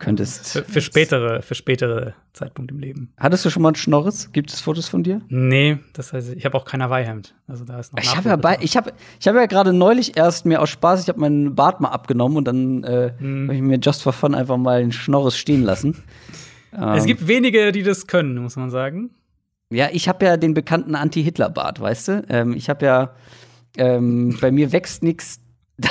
könntest. Für, für, spätere, für spätere Zeitpunkt im Leben. Hattest du schon mal ein Schnorris? Gibt es Fotos von dir? Nee, das heißt, ich habe auch kein Hawaii-Hemd. Also da ist noch Ich habe ja, ich hab, ich hab ja gerade neulich erst mir aus Spaß, ich habe meinen Bart mal abgenommen und dann äh, hm. habe ich mir just for fun einfach mal einen Schnorris stehen lassen. Ähm, es gibt wenige, die das können, muss man sagen. Ja, ich habe ja den bekannten Anti-Hitler-Bart, weißt du? Ähm, ich habe ja, ähm, bei mir wächst nichts da,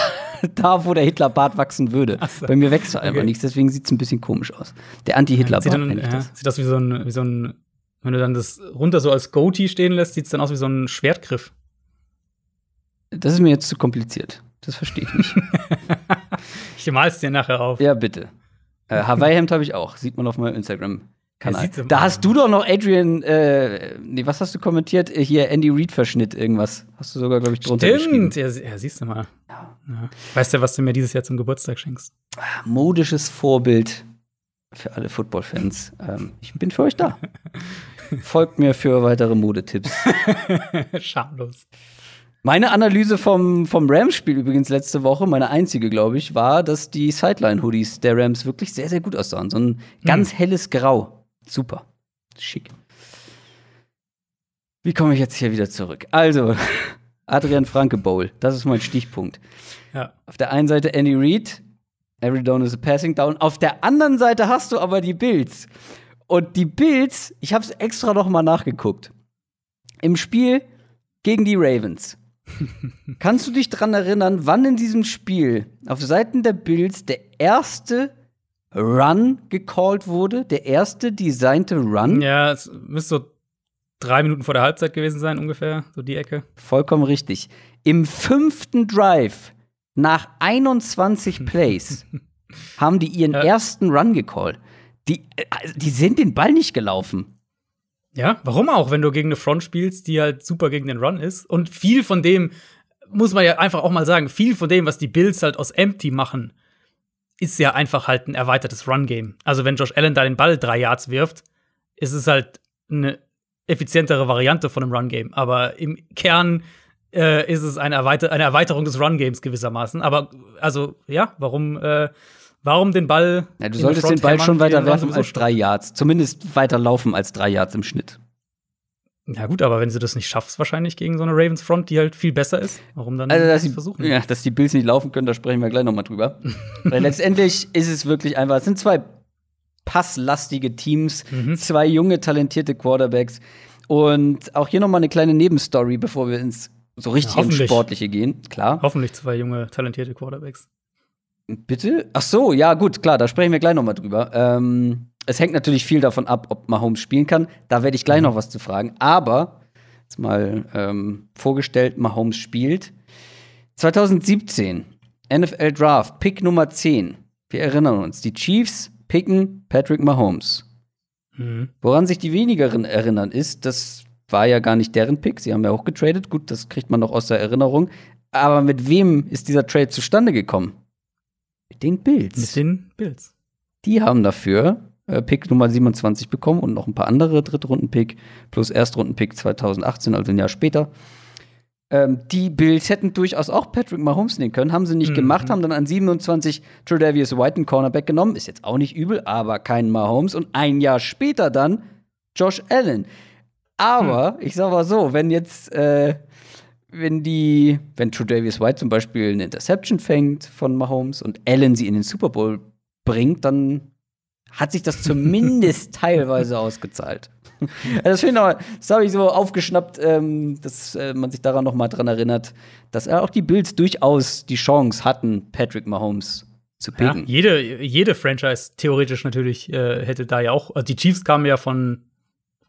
da, wo der Hitler-Bart wachsen würde. So. Bei mir wächst einfach okay. nichts, deswegen sieht es ein bisschen komisch aus. Der Anti-Hitler-Bart. Ja, sieht, ja, sieht, das wie so, ein, wie so ein, wenn du dann das runter so als Goatee stehen lässt, sieht es dann aus wie so ein Schwertgriff. Das ist mir jetzt zu kompliziert. Das verstehe ich nicht. ich es dir nachher auf. Ja, bitte. Äh, Hawaii-Hemd habe ich auch. Sieht man auf meinem Instagram-Kanal. Da hast du doch noch Adrian, äh, nee, was hast du kommentiert? Äh, hier Andy Reid-Verschnitt, irgendwas. Hast du sogar, glaube ich, drunter Stimmt. geschrieben. ja, ja, siehst du mal. Ja. Weißt du, was du mir dieses Jahr zum Geburtstag schenkst? Modisches Vorbild für alle Football-Fans. Ähm, ich bin für euch da. Folgt mir für weitere Modetipps. Schamlos. Meine Analyse vom, vom Rams-Spiel übrigens letzte Woche, meine einzige, glaube ich, war, dass die Sideline-Hoodies der Rams wirklich sehr, sehr gut aussahen. So ein hm. ganz mhm. helles Grau. Super. Schick. Wie komme ich jetzt hier wieder zurück? Also, Adrian Franke Bowl, das ist mein Stichpunkt. Ja. Auf der einen Seite Andy Reid, every down is a passing down. Auf der anderen Seite hast du aber die Bills. Und die Bills, ich habe es extra noch mal nachgeguckt. Im Spiel gegen die Ravens Kannst du dich daran erinnern, wann in diesem Spiel auf Seiten der Bills der erste Run gecallt wurde? Der erste designte Run? Ja, es müsste so drei Minuten vor der Halbzeit gewesen sein, ungefähr, so die Ecke. Vollkommen richtig. Im fünften Drive nach 21 Plays haben die ihren ja. ersten Run gecallt. Die, äh, die sind den Ball nicht gelaufen. Ja, warum auch, wenn du gegen eine Front spielst, die halt super gegen den Run ist. Und viel von dem, muss man ja einfach auch mal sagen, viel von dem, was die Bills halt aus Empty machen, ist ja einfach halt ein erweitertes Run-Game. Also wenn Josh Allen da den Ball drei Yards wirft, ist es halt eine effizientere Variante von einem Run-Game. Aber im Kern äh, ist es eine, Erweiter eine Erweiterung des Run-Games gewissermaßen. Aber also ja, warum äh, Warum den Ball? Ja, du solltest den Ball schon weiter werfen als drei Yards. Zumindest weiter laufen als drei Yards im Schnitt. Ja, gut, aber wenn sie das nicht schaffst, wahrscheinlich gegen so eine Ravens Front, die halt viel besser ist, warum dann also, dass das die, versuchen? Ja, dass die Bills nicht laufen können, da sprechen wir gleich nochmal drüber. Weil letztendlich ist es wirklich einfach, es sind zwei passlastige Teams, mhm. zwei junge, talentierte Quarterbacks. Und auch hier nochmal eine kleine Nebenstory, bevor wir ins so richtig ja, ins Sportliche gehen. Klar. Hoffentlich zwei junge, talentierte Quarterbacks. Bitte? Ach so, ja, gut, klar, da sprechen wir gleich nochmal drüber. Ähm, es hängt natürlich viel davon ab, ob Mahomes spielen kann. Da werde ich gleich mhm. noch was zu fragen. Aber, jetzt mal ähm, vorgestellt, Mahomes spielt. 2017, NFL Draft, Pick Nummer 10. Wir erinnern uns, die Chiefs picken Patrick Mahomes. Mhm. Woran sich die wenigeren erinnern, ist, das war ja gar nicht deren Pick. Sie haben ja auch getradet. Gut, das kriegt man noch aus der Erinnerung. Aber mit wem ist dieser Trade zustande gekommen? Mit den Bills. Mit den Bills. Die haben dafür äh, Pick Nummer 27 bekommen und noch ein paar andere Drittrunden-Pick plus Erstrunden-Pick 2018, also ein Jahr später. Ähm, die Bills hätten durchaus auch Patrick Mahomes nehmen können, haben sie nicht mhm. gemacht, haben dann an 27 Tredavious White einen Cornerback genommen, ist jetzt auch nicht übel, aber kein Mahomes und ein Jahr später dann Josh Allen. Aber mhm. ich sag mal so, wenn jetzt äh, wenn die, wenn Tredavious White zum Beispiel eine Interception fängt von Mahomes und Allen sie in den Super Bowl bringt, dann hat sich das zumindest teilweise ausgezahlt. Das, das habe ich so aufgeschnappt, ähm, dass äh, man sich daran nochmal dran erinnert, dass auch die Bills durchaus die Chance hatten, Patrick Mahomes zu picken. Ja, jede, jede Franchise theoretisch natürlich äh, hätte da ja auch, also die Chiefs kamen ja von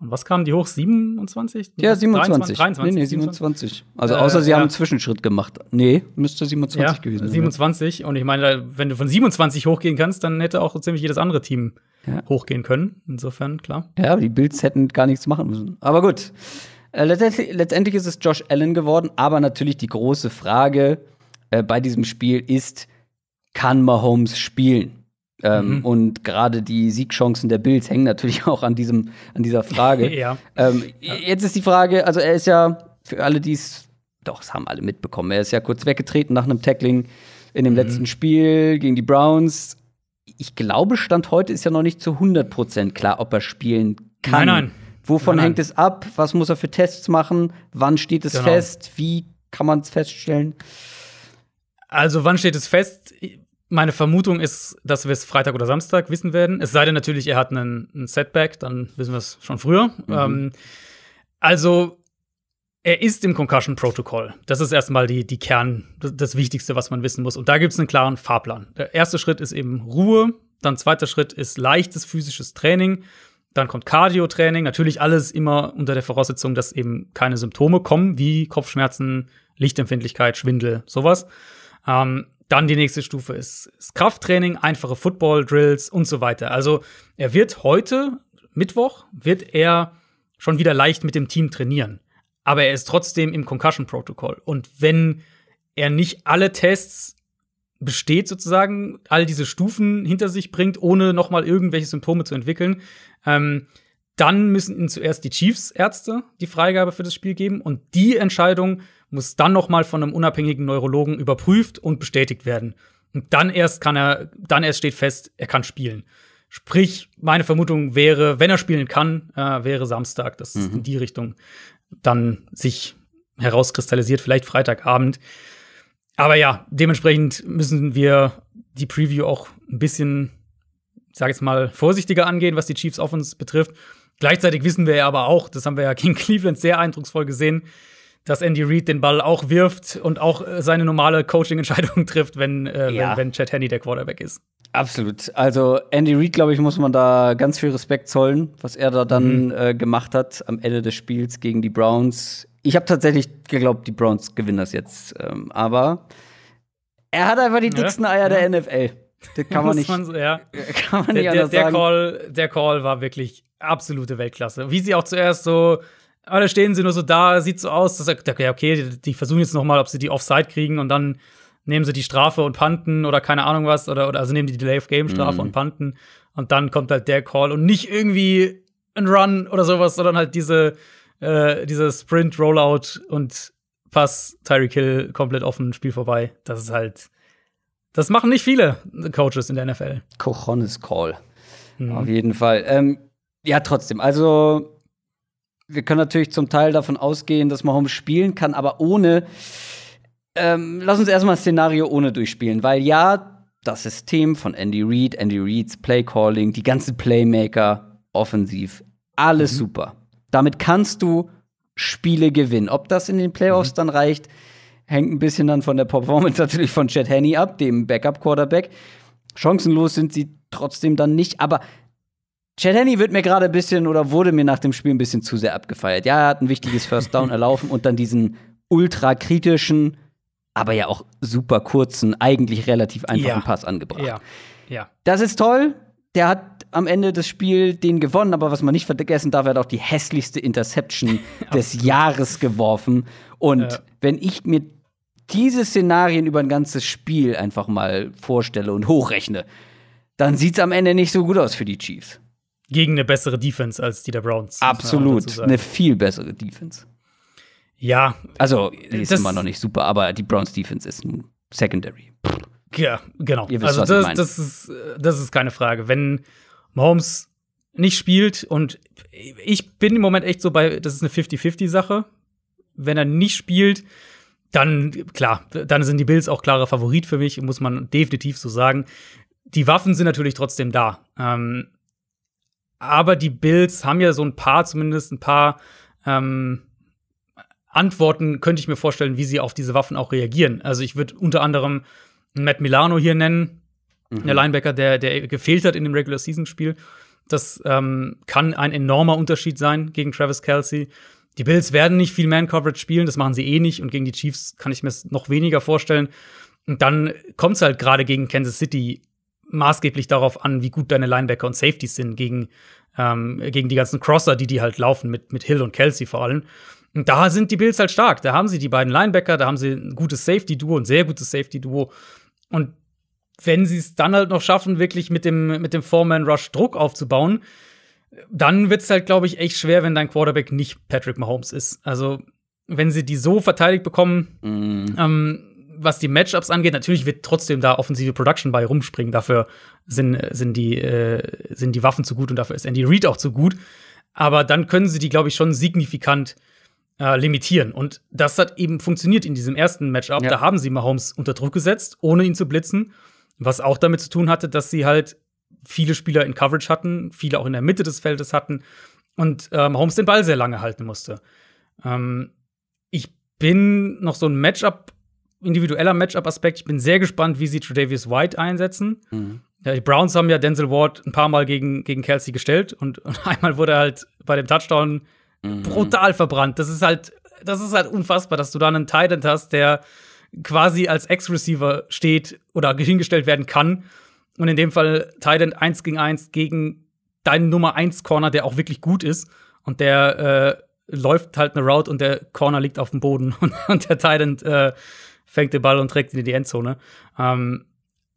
und was kamen die hoch? 27? Ja, 27. 23, 23 nee, nee, 27. Also äh, außer äh, sie haben ja. einen Zwischenschritt gemacht. Nee, müsste 27 ja, gewesen sein. 27. Und ich meine, wenn du von 27 hochgehen kannst, dann hätte auch ziemlich jedes andere Team ja. hochgehen können. Insofern, klar. Ja, die Bills hätten gar nichts machen müssen. Aber gut. Äh, letztendlich, letztendlich, ist es Josh Allen geworden, aber natürlich die große Frage äh, bei diesem Spiel ist, kann Mahomes spielen? Ähm, mhm. Und gerade die Siegchancen der Bills hängen natürlich auch an, diesem, an dieser Frage. ja. ähm, jetzt ist die Frage, also er ist ja, für alle, die es, doch, es haben alle mitbekommen, er ist ja kurz weggetreten nach einem Tackling in dem mhm. letzten Spiel gegen die Browns. Ich glaube, Stand heute ist ja noch nicht zu 100% klar, ob er spielen kann. Nein, nein. Wovon nein, nein. hängt es ab? Was muss er für Tests machen? Wann steht es genau. fest? Wie kann man es feststellen? Also, wann steht es fest? meine Vermutung ist, dass wir es Freitag oder Samstag wissen werden. Es sei denn natürlich, er hat einen, einen Setback, dann wissen wir es schon früher. Mhm. Ähm, also, er ist im Concussion Protocol. Das ist erstmal die, die Kern, das, Wichtigste, was man wissen muss. Und da gibt es einen klaren Fahrplan. Der erste Schritt ist eben Ruhe, dann zweiter Schritt ist leichtes physisches Training, dann kommt Cardio-Training. Natürlich alles immer unter der Voraussetzung, dass eben keine Symptome kommen, wie Kopfschmerzen, Lichtempfindlichkeit, Schwindel, sowas. Ähm, dann die nächste Stufe ist, Krafttraining, einfache Football-Drills und so weiter. Also er wird heute, Mittwoch, wird er schon wieder leicht mit dem Team trainieren. Aber er ist trotzdem im Concussion-Protokoll. Und wenn er nicht alle Tests besteht, sozusagen, all diese Stufen hinter sich bringt, ohne nochmal irgendwelche Symptome zu entwickeln, ähm, dann müssen ihm zuerst die Chiefs-Ärzte die Freigabe für das Spiel geben. Und die Entscheidung muss dann nochmal von einem unabhängigen Neurologen überprüft und bestätigt werden. Und dann erst kann er, dann erst steht fest, er kann spielen. Sprich, meine Vermutung wäre, wenn er spielen kann, äh, wäre Samstag, das mhm. ist in mhm. die Richtung, dann sich herauskristallisiert, vielleicht Freitagabend. Aber ja, dementsprechend müssen wir die Preview auch ein bisschen, sage jetzt mal, vorsichtiger angehen, was die Chiefs auf uns betrifft. Gleichzeitig wissen wir ja aber auch, das haben wir ja gegen Cleveland sehr eindrucksvoll gesehen, dass Andy Reid den Ball auch wirft und auch äh, seine normale Coaching-Entscheidung trifft, wenn, äh, ja. wenn, wenn Chad Henney der Quarterback ist. Absolut. Also Andy Reid, glaube ich, muss man da ganz viel Respekt zollen, was er da dann mhm. äh, gemacht hat am Ende des Spiels gegen die Browns. Ich habe tatsächlich geglaubt, die Browns gewinnen das jetzt. Ähm, aber er hat einfach die dicksten ja, Eier der ja. NFL. Das kann man nicht. ja. Kann man nicht der, der, anders der Call, der Call war wirklich absolute Weltklasse. Wie sie auch zuerst so aber da stehen sie nur so da, sieht so aus, dass er, okay, die versuchen jetzt nochmal, ob sie die Offside kriegen und dann nehmen sie die Strafe und panten oder keine Ahnung was oder, oder also nehmen die Delay of Game Strafe mhm. und panten und dann kommt halt der Call und nicht irgendwie ein Run oder sowas, sondern halt diese äh, diese Sprint Rollout und Pass Tyreek Hill komplett offen Spiel vorbei. Das ist halt das machen nicht viele Coaches in der NFL. Cojones Call. Mhm. Auf jeden Fall. Ähm, ja, trotzdem. Also wir können natürlich zum Teil davon ausgehen, dass Mahomes spielen kann, aber ohne. Ähm, lass uns erstmal ein Szenario ohne durchspielen, weil ja, das System von Andy Reid, Andy Reids Playcalling, die ganzen Playmaker, offensiv, alles mhm. super. Damit kannst du Spiele gewinnen. Ob das in den Playoffs mhm. dann reicht, hängt ein bisschen dann von der Performance natürlich von Chad Henney ab, dem Backup-Quarterback. Chancenlos sind sie trotzdem dann nicht, aber Chad Henney wird mir gerade ein bisschen oder wurde mir nach dem Spiel ein bisschen zu sehr abgefeiert. Ja, er hat ein wichtiges First Down erlaufen und dann diesen ultra kritischen, aber ja auch super kurzen, eigentlich relativ einfachen ja. Pass angebracht. Ja. ja. Das ist toll. Der hat am Ende des Spiels den gewonnen, aber was man nicht vergessen darf, er hat auch die hässlichste Interception des Jahres geworfen. Und ja. wenn ich mir diese Szenarien über ein ganzes Spiel einfach mal vorstelle und hochrechne, dann sieht es am Ende nicht so gut aus für die Chiefs. Gegen eine bessere Defense als die der Browns. Absolut, eine viel bessere Defense. Ja. Also, die ist immer noch nicht super, aber die Browns Defense ist ein Secondary. Ja, genau. Ihr Wisst, also, das, das, ist, das ist keine Frage. Wenn Mahomes nicht spielt und ich bin im Moment echt so bei, das ist eine 50-50-Sache. Wenn er nicht spielt, dann, klar, dann sind die Bills auch klarer Favorit für mich, muss man definitiv so sagen. Die Waffen sind natürlich trotzdem da. Ähm, aber die Bills haben ja so ein paar, zumindest ein paar ähm, Antworten, könnte ich mir vorstellen, wie sie auf diese Waffen auch reagieren. Also ich würde unter anderem Matt Milano hier nennen, mhm. der Linebacker, der, der gefehlt hat in dem Regular-Season-Spiel. Das ähm, kann ein enormer Unterschied sein gegen Travis Kelsey. Die Bills werden nicht viel Man-Coverage spielen, das machen sie eh nicht. Und gegen die Chiefs kann ich mir es noch weniger vorstellen. Und dann kommt es halt gerade gegen Kansas City maßgeblich darauf an, wie gut deine Linebacker und Safeties sind gegen, ähm, gegen die ganzen Crosser, die die halt laufen, mit, mit Hill und Kelsey vor allem. Und da sind die Bills halt stark. Da haben sie die beiden Linebacker, da haben sie ein gutes Safety-Duo, ein sehr gutes Safety-Duo. Und wenn sie es dann halt noch schaffen, wirklich mit dem, mit dem Foreman-Rush Druck aufzubauen, dann wird es halt, glaube ich, echt schwer, wenn dein Quarterback nicht Patrick Mahomes ist. Also, wenn sie die so verteidigt bekommen, mm. ähm, was die Matchups angeht, natürlich wird trotzdem da offensive Production bei rumspringen. Dafür sind, sind, die, äh, sind die Waffen zu gut und dafür ist Andy Reid auch zu gut. Aber dann können sie die, glaube ich, schon signifikant äh, limitieren. Und das hat eben funktioniert in diesem ersten Matchup. Ja. Da haben sie Mahomes unter Druck gesetzt, ohne ihn zu blitzen. Was auch damit zu tun hatte, dass sie halt viele Spieler in Coverage hatten, viele auch in der Mitte des Feldes hatten und äh, Mahomes den Ball sehr lange halten musste. Ähm, ich bin noch so ein Matchup individueller Matchup-Aspekt. Ich bin sehr gespannt, wie sie Tredavious White einsetzen. Mhm. Die Browns haben ja Denzel Ward ein paar Mal gegen, gegen Kelsey gestellt und, und einmal wurde er halt bei dem Touchdown mhm. brutal verbrannt. Das ist halt, das ist halt unfassbar, dass du da einen Titan hast, der quasi als Ex-Receiver steht oder hingestellt werden kann. Und in dem Fall Titan 1 gegen 1 gegen deinen Nummer 1 Corner, der auch wirklich gut ist. Und der äh, läuft halt eine Route und der Corner liegt auf dem Boden. Und, und der Titan äh, fängt den Ball und trägt ihn in die Endzone. Ähm,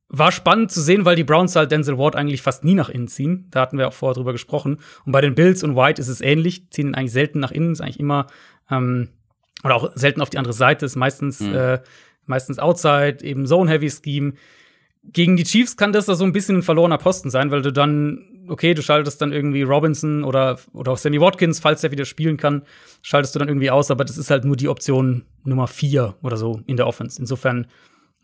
war spannend zu sehen, weil die Browns halt Denzel Ward eigentlich fast nie nach innen ziehen. Da hatten wir auch vorher drüber gesprochen. Und bei den Bills und White ist es ähnlich. Ziehen ihn eigentlich selten nach innen, ist eigentlich immer ähm, oder auch selten auf die andere Seite. Ist meistens mhm. äh, meistens Outside, eben Zone Heavy Scheme gegen die Chiefs kann das da so ein bisschen ein verlorener Posten sein, weil du dann, okay, du schaltest dann irgendwie Robinson oder, oder auch Sammy Watkins, falls der wieder spielen kann, schaltest du dann irgendwie aus, aber das ist halt nur die Option Nummer vier oder so in der Offense. Insofern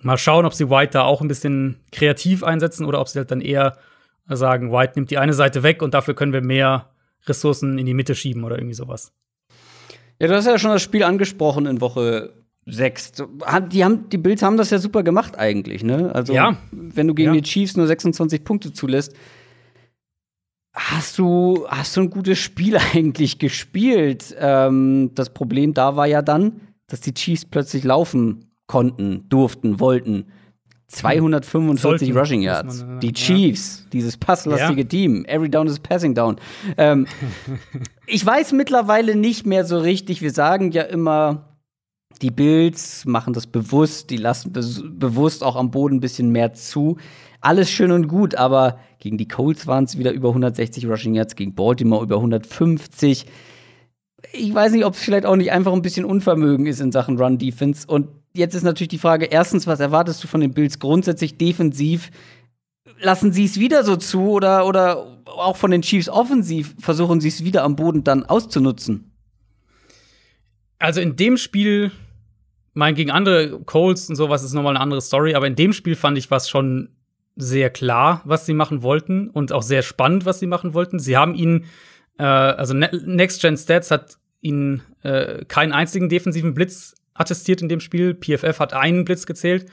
mal schauen, ob sie White da auch ein bisschen kreativ einsetzen oder ob sie halt dann eher sagen, White nimmt die eine Seite weg und dafür können wir mehr Ressourcen in die Mitte schieben oder irgendwie sowas. Ja, du hast ja schon das Spiel angesprochen in Woche sechs. Die, haben, die Bills haben das ja super gemacht eigentlich, ne? Also, ja. wenn du gegen ja. die Chiefs nur 26 Punkte zulässt, hast du, hast du ein gutes Spiel eigentlich gespielt. Ähm, das Problem da war ja dann, dass die Chiefs plötzlich laufen konnten, durften, wollten. 245 Sollten, Rushing Yards. die Chiefs, ja. dieses passlastige ja. Team. Every down is passing down. Ähm, ich weiß mittlerweile nicht mehr so richtig. Wir sagen ja immer, die Bills machen das bewusst, die lassen be bewusst auch am Boden ein bisschen mehr zu. Alles schön und gut, aber gegen die Colts waren es wieder über 160 Rushing Yards, gegen Baltimore über 150. Ich weiß nicht, ob es vielleicht auch nicht einfach ein bisschen Unvermögen ist in Sachen Run Defense. Und jetzt ist natürlich die Frage: Erstens, was erwartest du von den Bills grundsätzlich defensiv? Lassen sie es wieder so zu oder, oder auch von den Chiefs offensiv versuchen sie es wieder am Boden dann auszunutzen? Also in dem Spiel mein gegen andere Coles und sowas ist nochmal eine andere Story, aber in dem Spiel fand ich was schon sehr klar, was sie machen wollten und auch sehr spannend, was sie machen wollten. Sie haben ihn, äh, also ne-, Next Gen Stats hat ihn äh, keinen einzigen defensiven Blitz attestiert in dem Spiel. PFF hat einen Blitz gezählt.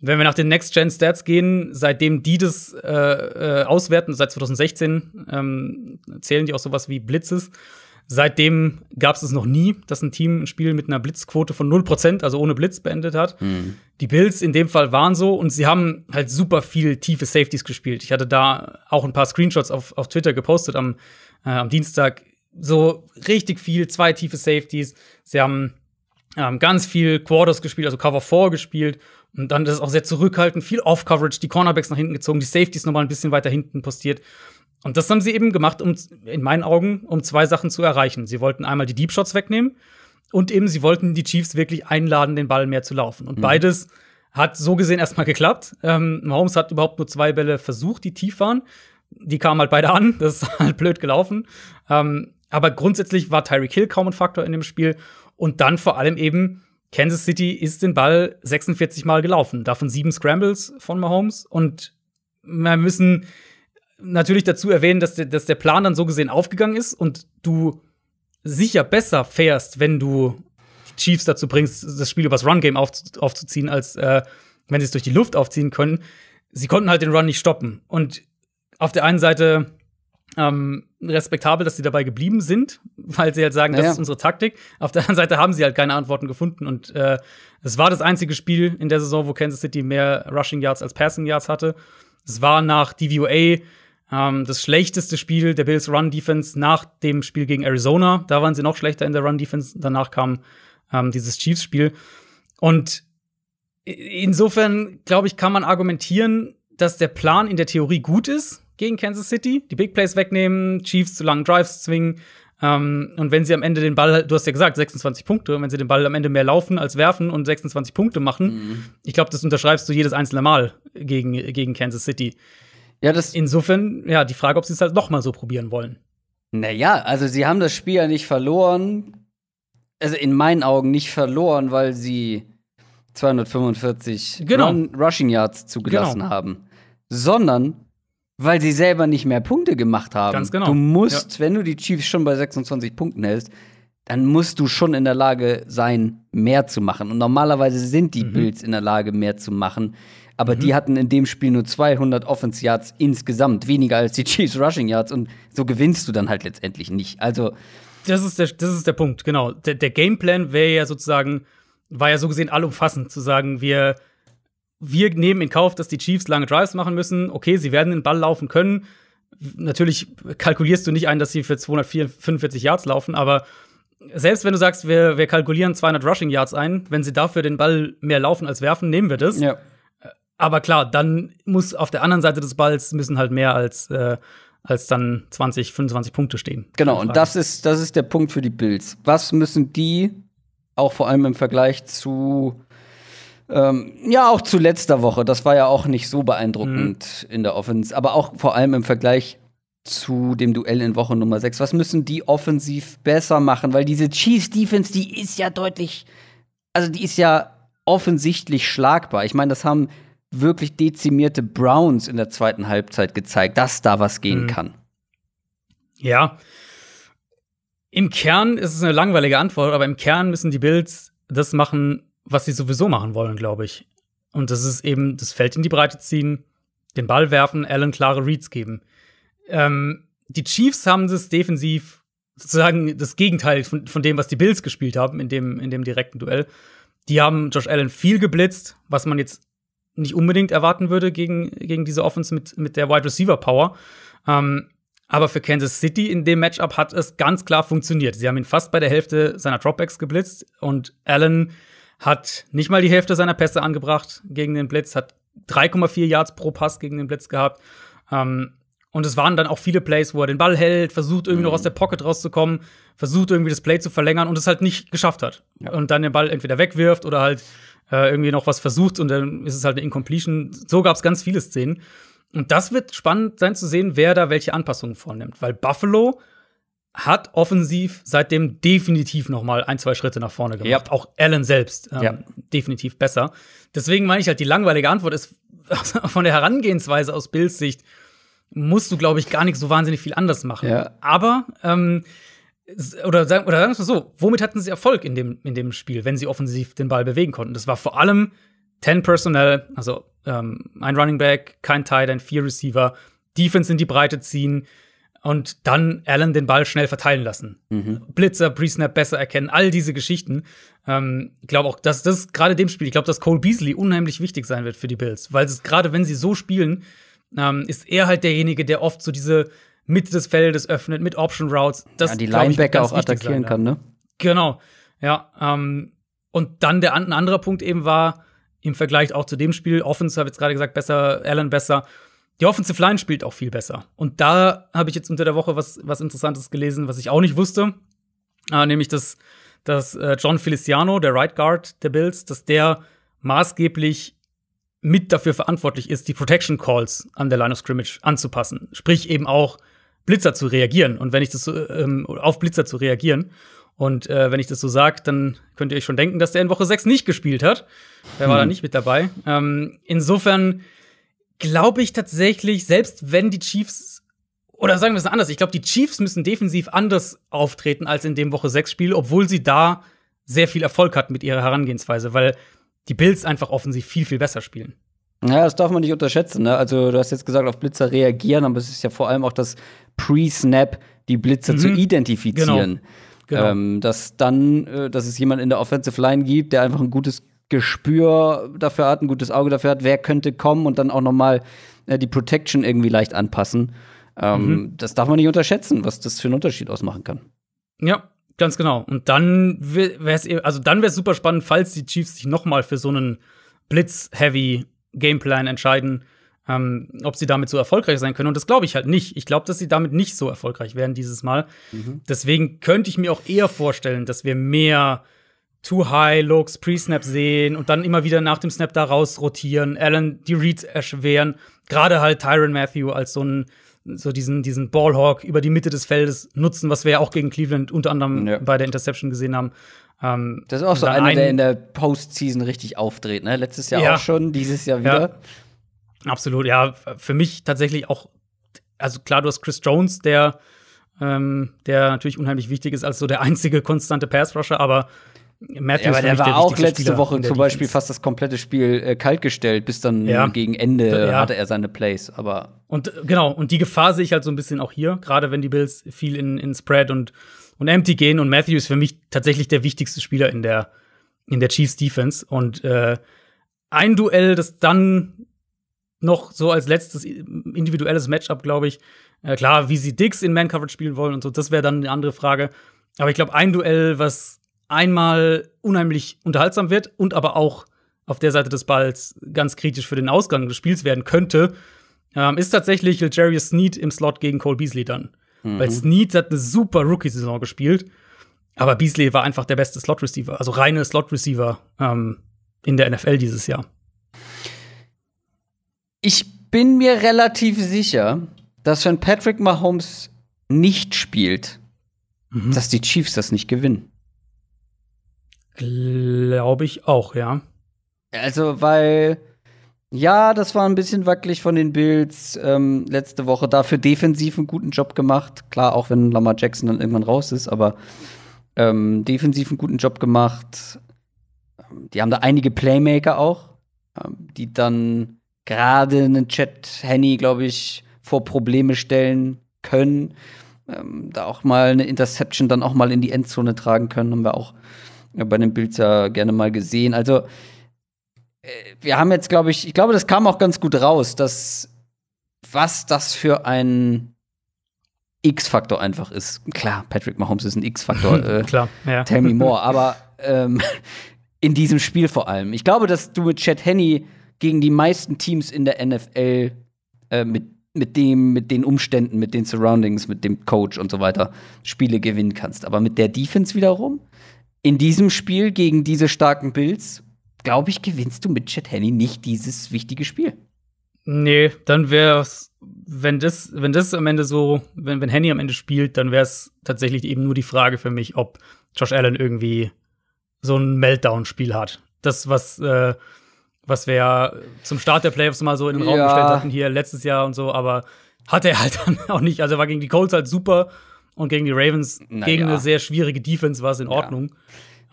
Wenn wir nach den Next Gen Stats gehen, seitdem die das äh, äh auswerten, seit 2016 ähm, zählen die auch sowas wie Blitzes. Seitdem gab es noch nie, dass ein Team ein Spiel mit einer Blitzquote von 0%, also ohne Blitz, beendet hat. Mhm. Die Bills in dem Fall waren so und sie haben halt super viel tiefe Safeties gespielt. Ich hatte da auch ein paar Screenshots auf, auf Twitter gepostet am, äh, am Dienstag. So richtig viel, zwei tiefe Safeties. Sie haben ähm, ganz viel Quarters gespielt, also Cover 4 gespielt. Und dann das auch sehr zurückhaltend, viel Off-Coverage, die Cornerbacks nach hinten gezogen, die Safeties nochmal ein bisschen weiter hinten postiert. Und das haben sie eben gemacht, um in meinen Augen, um zwei Sachen zu erreichen. Sie wollten einmal die Deep Shots wegnehmen und eben sie wollten die Chiefs wirklich einladen, den Ball mehr zu laufen. Und mhm. beides hat so gesehen erstmal geklappt. Ähm, Mahomes hat überhaupt nur zwei Bälle versucht, die tief waren. Die kamen halt beide an. Das ist halt blöd gelaufen. Ähm, aber grundsätzlich war Tyreek Hill kaum ein Faktor in dem Spiel. Und dann vor allem eben, Kansas City ist den Ball 46 Mal gelaufen. Davon sieben Scrambles von Mahomes. Und wir müssen natürlich dazu erwähnen, dass, de, dass der Plan dann so gesehen aufgegangen ist und du sicher besser fährst, wenn du die Chiefs dazu bringst, das Spiel übers Run-Game auf, aufzuziehen, als äh, wenn sie es durch die Luft aufziehen können. Sie konnten halt den Run nicht stoppen. Und auf der einen Seite ähm, respektabel, dass sie dabei geblieben sind, weil sie halt sagen, naja. das ist unsere Taktik. Auf der anderen Seite haben sie halt keine Antworten gefunden. Und äh, es war das einzige Spiel in der Saison, wo Kansas City mehr Rushing Yards als Passing Yards hatte. Es war nach DVOA ähm, das schlechteste Spiel der Bills Run Defense nach dem Spiel gegen Arizona. Da waren sie noch schlechter in der Run Defense. Danach kam ähm, dieses Chiefs Spiel. Und insofern, glaube ich, kann man argumentieren, dass der Plan in der Theorie gut ist gegen Kansas City. Die Big Plays wegnehmen, Chiefs zu langen Drives zwingen. Ähm, und wenn sie am Ende den Ball, du hast ja gesagt, 26 Punkte, wenn sie den Ball am Ende mehr laufen als werfen und 26 Punkte machen, mhm. ich glaube, das unterschreibst du jedes einzelne Mal gegen, gegen Kansas City. Ja, das Insofern, ja, die Frage, ob sie es halt noch mal so probieren wollen. Naja, also sie haben das Spiel ja nicht verloren. Also in meinen Augen nicht verloren, weil sie 245 genau. Rushing Yards zugelassen genau. haben, sondern weil sie selber nicht mehr Punkte gemacht haben. Ganz genau. Du musst, ja. wenn du die Chiefs schon bei 26 Punkten hältst, dann musst du schon in der Lage sein, mehr zu machen. Und normalerweise sind die mhm. Bills in der Lage, mehr zu machen aber mhm. die hatten in dem Spiel nur 200 Offense Yards insgesamt, weniger als die Chiefs Rushing Yards und so gewinnst du dann halt letztendlich nicht. Also das ist der, das ist der Punkt, genau. Der, der Gameplan wäre ja sozusagen, war ja so gesehen allumfassend, zu sagen, wir, wir nehmen in Kauf, dass die Chiefs lange Drives machen müssen. Okay, sie werden den Ball laufen können. Natürlich kalkulierst du nicht ein, dass sie für 245 Yards laufen, aber selbst wenn du sagst, wir, wir kalkulieren 200 Rushing Yards ein, wenn sie dafür den Ball mehr laufen als werfen, nehmen wir das. Ja. Aber klar, dann muss auf der anderen Seite des Balls müssen halt mehr als, äh, als dann 20, 25 Punkte stehen. Genau, und das ist, das ist der Punkt für die Bills. Was müssen die, auch vor allem im Vergleich zu ähm, ja, auch zu letzter Woche. Das war ja auch nicht so beeindruckend mhm. in der Offense. Aber auch vor allem im Vergleich zu dem Duell in Woche Nummer 6. Was müssen die offensiv besser machen? Weil diese Chiefs Defense, die ist ja deutlich, also die ist ja offensichtlich schlagbar. Ich meine, das haben wirklich dezimierte Browns in der zweiten Halbzeit gezeigt, dass da was gehen mhm. kann. Ja. Im Kern ist es eine langweilige Antwort, aber im Kern müssen die Bills das machen, was sie sowieso machen wollen, glaube ich. Und das ist eben das Feld in die Breite ziehen, den Ball werfen, Allen klare Reads geben. Ähm, die Chiefs haben das defensiv sozusagen das Gegenteil von, von dem, was die Bills gespielt haben in dem, in dem direkten Duell. Die haben Josh Allen viel geblitzt, was man jetzt nicht unbedingt erwarten würde gegen, gegen diese Offense mit, mit der Wide Receiver Power. Ähm, aber für Kansas City in dem Matchup hat es ganz klar funktioniert. Sie haben ihn fast bei der Hälfte seiner Dropbacks geblitzt und Allen hat nicht mal die Hälfte seiner Pässe angebracht gegen den Blitz, hat 3,4 Yards pro Pass gegen den Blitz gehabt. Ähm, und es waren dann auch viele Plays, wo er den Ball hält, versucht irgendwie mhm. noch aus der Pocket rauszukommen, versucht irgendwie das Play zu verlängern und es halt nicht geschafft hat. Ja. Und dann den Ball entweder wegwirft oder halt äh, irgendwie noch was versucht und dann ist es halt eine Incompletion. So gab es ganz viele Szenen. Und das wird spannend sein zu sehen, wer da welche Anpassungen vornimmt, weil Buffalo hat offensiv seitdem definitiv noch mal ein, zwei Schritte nach vorne gemacht. Yep. Auch Allen selbst ähm, yep. definitiv besser. Deswegen meine ich halt, die langweilige Antwort ist von der Herangehensweise aus Bills Sicht musst du, glaube ich, gar nicht so wahnsinnig viel anders machen. Ja. Aber ähm, oder sagen, oder sagen wir es mal so, womit hatten sie Erfolg in dem, in dem Spiel, wenn sie offensiv den Ball bewegen konnten? Das war vor allem 10 Personnel, also ähm, ein Running Back, kein Tight End, vier Receiver, Defense in die Breite ziehen und dann Allen den Ball schnell verteilen lassen. Mhm. Blitzer, Pre-Snap besser erkennen, all diese Geschichten. Ähm, ich glaube auch, dass das gerade dem Spiel, ich glaube, dass Cole Beasley unheimlich wichtig sein wird für die Bills, weil es gerade, wenn sie so spielen, ähm, ist er halt derjenige, der oft so diese Mitte des Feldes öffnet, mit Option Routes. Das, ja, die Linebacker ich, auch attackieren sein, kann, ne? Genau, ja. Ähm, und dann der, ein anderer Punkt eben war, im Vergleich auch zu dem Spiel, Offense, habe ich jetzt gerade gesagt, besser, Allen besser. Die Offensive Line spielt auch viel besser. Und da habe ich jetzt unter der Woche was, was Interessantes gelesen, was ich auch nicht wusste. Äh, nämlich, dass, dass äh, John Feliciano, der Right Guard der Bills, dass der maßgeblich mit dafür verantwortlich ist, die Protection Calls an der Line of Scrimmage anzupassen. Sprich eben auch Blitzer zu reagieren und wenn ich das so, ähm, auf Blitzer zu reagieren. Und äh, wenn ich das so sage, dann könnt ihr euch schon denken, dass der in Woche 6 nicht gespielt hat. Der war hm. da nicht mit dabei. Ähm, insofern glaube ich tatsächlich, selbst wenn die Chiefs oder sagen wir es anders, ich glaube, die Chiefs müssen defensiv anders auftreten als in dem Woche 6 Spiel, obwohl sie da sehr viel Erfolg hatten mit ihrer Herangehensweise, weil die Bills einfach offensiv viel, viel besser spielen. Ja, das darf man nicht unterschätzen. Ne? Also, du hast jetzt gesagt, auf Blitzer reagieren, aber es ist ja vor allem auch das Pre-Snap, die Blitzer mhm. zu identifizieren. Genau. genau. Ähm, dass dann, äh, dass es jemand in der Offensive Line gibt, der einfach ein gutes Gespür dafür hat, ein gutes Auge dafür hat, wer könnte kommen und dann auch nochmal äh, die Protection irgendwie leicht anpassen. Ähm, mhm. Das darf man nicht unterschätzen, was das für einen Unterschied ausmachen kann. Ja, ganz genau. Und dann wäre es also super spannend, falls die Chiefs sich nochmal für so einen Blitz-Heavy Gameplan entscheiden, ähm, ob sie damit so erfolgreich sein können. Und das glaube ich halt nicht. Ich glaube, dass sie damit nicht so erfolgreich werden dieses Mal. Mhm. Deswegen könnte ich mir auch eher vorstellen, dass wir mehr Too High Looks, Pre-Snap sehen und dann immer wieder nach dem Snap da raus rotieren, Allen die Reads erschweren. Gerade halt Tyron Matthew als so einen so diesen, diesen Ballhawk über die Mitte des Feldes nutzen, was wir ja auch gegen Cleveland unter anderem ja. bei der Interception gesehen haben. Ähm, das ist auch so einer, ein, der in der Postseason richtig aufdreht, ne? Letztes Jahr ja, auch schon, dieses Jahr wieder. Ja, absolut, ja. Für mich tatsächlich auch, also klar, du hast Chris Jones, der, ähm, der natürlich unheimlich wichtig ist als so der einzige konstante Pass-Rusher, aber Matthews ja, aber der war der auch letzte Spieler Woche zum Beispiel fast das komplette Spiel äh, kaltgestellt, bis dann ja. gegen Ende ja. hatte er seine Plays. Aber und äh, genau, und die Gefahr sehe ich halt so ein bisschen auch hier, gerade wenn die Bills viel in, in Spread und und Empty gehen und Matthew ist für mich tatsächlich der wichtigste Spieler in der, in der Chiefs Defense. Und äh, ein Duell, das dann noch so als letztes individuelles Matchup, glaube ich, äh, klar, wie sie Dicks in Man-Coverage spielen wollen und so, das wäre dann eine andere Frage. Aber ich glaube, ein Duell, was einmal unheimlich unterhaltsam wird und aber auch auf der Seite des Balls ganz kritisch für den Ausgang des Spiels werden könnte, ähm, ist tatsächlich Jarius Sneed im Slot gegen Cole Beasley dann. Mhm. Weil Snead hat eine super Rookie-Saison gespielt. Aber Beasley war einfach der beste Slot-Receiver, also reine Slot-Receiver ähm, in der NFL dieses Jahr. Ich bin mir relativ sicher, dass wenn Patrick Mahomes nicht spielt, mhm. dass die Chiefs das nicht gewinnen. Glaube ich auch, ja. Also, weil ja, das war ein bisschen wackelig von den Bills ähm, letzte Woche. Dafür defensiv einen guten Job gemacht. Klar, auch wenn Lamar Jackson dann irgendwann raus ist, aber ähm, defensiv einen guten Job gemacht. Die haben da einige Playmaker auch, ähm, die dann gerade einen Chat Henny, glaube ich, vor Probleme stellen können. Ähm, da auch mal eine Interception dann auch mal in die Endzone tragen können, haben wir auch äh, bei den Bills ja gerne mal gesehen. Also äh, wir haben jetzt, glaube ich, ich glaube, das kam auch ganz gut raus, dass was das für ein X-Faktor einfach ist. Klar, Patrick Mahomes ist ein X-Faktor. äh, Klar, ja. Tell me more. Aber ähm, in diesem Spiel vor allem. Ich glaube, dass du mit Chad Henney gegen die meisten Teams in der NFL äh, mit, mit, dem, mit den Umständen, mit den Surroundings, mit dem Coach und so weiter Spiele gewinnen kannst. Aber mit der Defense wiederum, in diesem Spiel gegen diese starken Bills, glaube ich, gewinnst du mit Chad Henney nicht dieses wichtige Spiel. Nee, dann wäre es, wenn das, wenn das am Ende so, wenn, wenn Henny am Ende spielt, dann wäre es tatsächlich eben nur die Frage für mich, ob Josh Allen irgendwie so ein Meltdown-Spiel hat. Das, was, äh, was wir ja zum Start der Playoffs mal so in den Raum ja. gestellt hatten, hier letztes Jahr und so, aber hat er halt dann auch nicht. Also er war gegen die Colts halt super und gegen die Ravens, Na gegen ja. eine sehr schwierige Defense war es in Ordnung. Ja.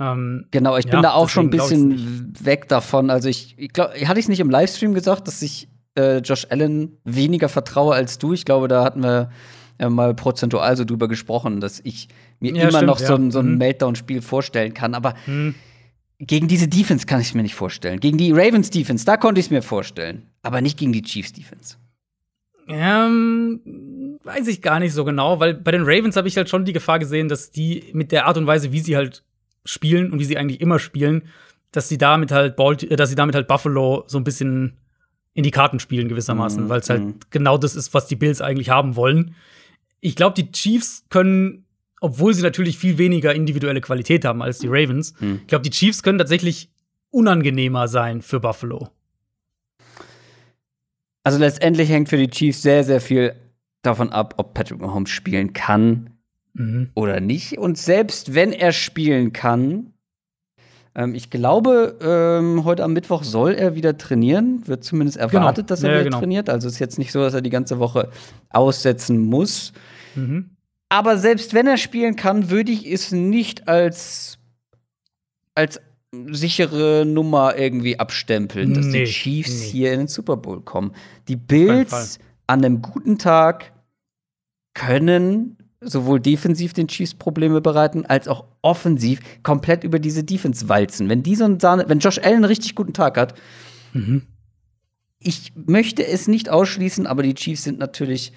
Ähm, genau, ich ja, bin da auch schon ein bisschen weg davon. Also ich, ich glaube, hatte ich es nicht im Livestream gesagt, dass ich äh, Josh Allen weniger vertraue als du. Ich glaube, da hatten wir äh, mal prozentual so drüber gesprochen, dass ich mir ja, immer stimmt, noch so, ja. so ein mhm. Meltdown-Spiel vorstellen kann. Aber mhm. gegen diese Defense kann ich es mir nicht vorstellen. Gegen die Ravens Defense, da konnte ich es mir vorstellen. Aber nicht gegen die Chiefs Defense. Ähm, weiß ich gar nicht so genau, weil bei den Ravens habe ich halt schon die Gefahr gesehen, dass die mit der Art und Weise, wie sie halt spielen und wie sie eigentlich immer spielen, dass sie damit halt Balt äh, dass sie damit halt Buffalo so ein bisschen in die Karten spielen gewissermaßen, mhm. weil es halt mhm. genau das ist, was die Bills eigentlich haben wollen. Ich glaube, die Chiefs können, obwohl sie natürlich viel weniger individuelle Qualität haben als die Ravens, mhm. ich glaube, die Chiefs können tatsächlich unangenehmer sein für Buffalo. Also letztendlich hängt für die Chiefs sehr, sehr viel davon ab, ob Patrick Mahomes spielen kann. Mhm. oder nicht. Und selbst wenn er spielen kann, ähm, ich glaube, ähm, heute am Mittwoch soll er wieder trainieren. Wird zumindest genau. erwartet, genau. dass er ja, wieder genau. trainiert. Also ist jetzt nicht so, dass er die ganze Woche aussetzen muss. Mhm. Aber selbst wenn er spielen kann, würde ich es nicht als, als sichere Nummer irgendwie abstempeln, dass nee, die Chiefs nee. hier in den Super Bowl kommen. Die Bills an einem guten Tag können sowohl defensiv den Chiefs Probleme bereiten, als auch offensiv komplett über diese Defense walzen. Wenn die so einen Sahne, wenn Josh Allen einen richtig guten Tag hat, mhm. ich möchte es nicht ausschließen, aber die Chiefs sind natürlich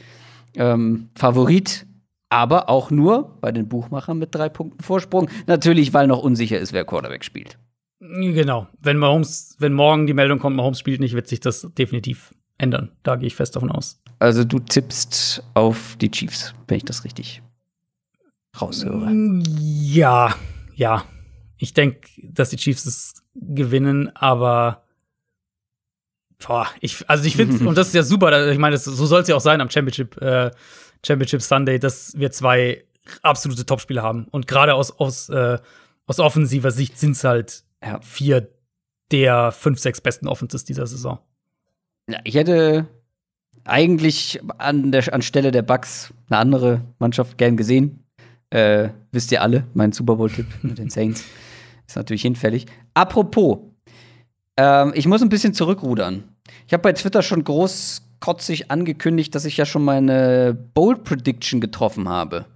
ähm, Favorit, aber auch nur bei den Buchmachern mit drei Punkten Vorsprung. Natürlich, weil noch unsicher ist, wer Quarterback spielt. Genau. Wenn Mahomes, wenn morgen die Meldung kommt, Mahomes spielt nicht, wird sich das definitiv ändern. Da gehe ich fest davon aus. Also du tippst auf die Chiefs, wenn ich das richtig raushöre. Mm, ja, ja. Ich denke, dass die Chiefs es gewinnen, aber boah, ich, also ich finde, und das ist ja super, ich meine, so soll es ja auch sein am Championship, äh, Championship Sunday, dass wir zwei absolute Topspiele haben. Und gerade aus, aus, äh, aus offensiver Sicht sind es halt ja. vier der fünf, sechs besten Offenses dieser Saison ich hätte eigentlich an der, anstelle der Bucks eine andere Mannschaft gern gesehen. Äh, wisst ihr alle, mein Super Bowl-Tipp mit den Saints ist natürlich hinfällig. Apropos, ähm, ich muss ein bisschen zurückrudern. Ich habe bei Twitter schon großkotzig angekündigt, dass ich ja schon meine Bold Prediction getroffen habe.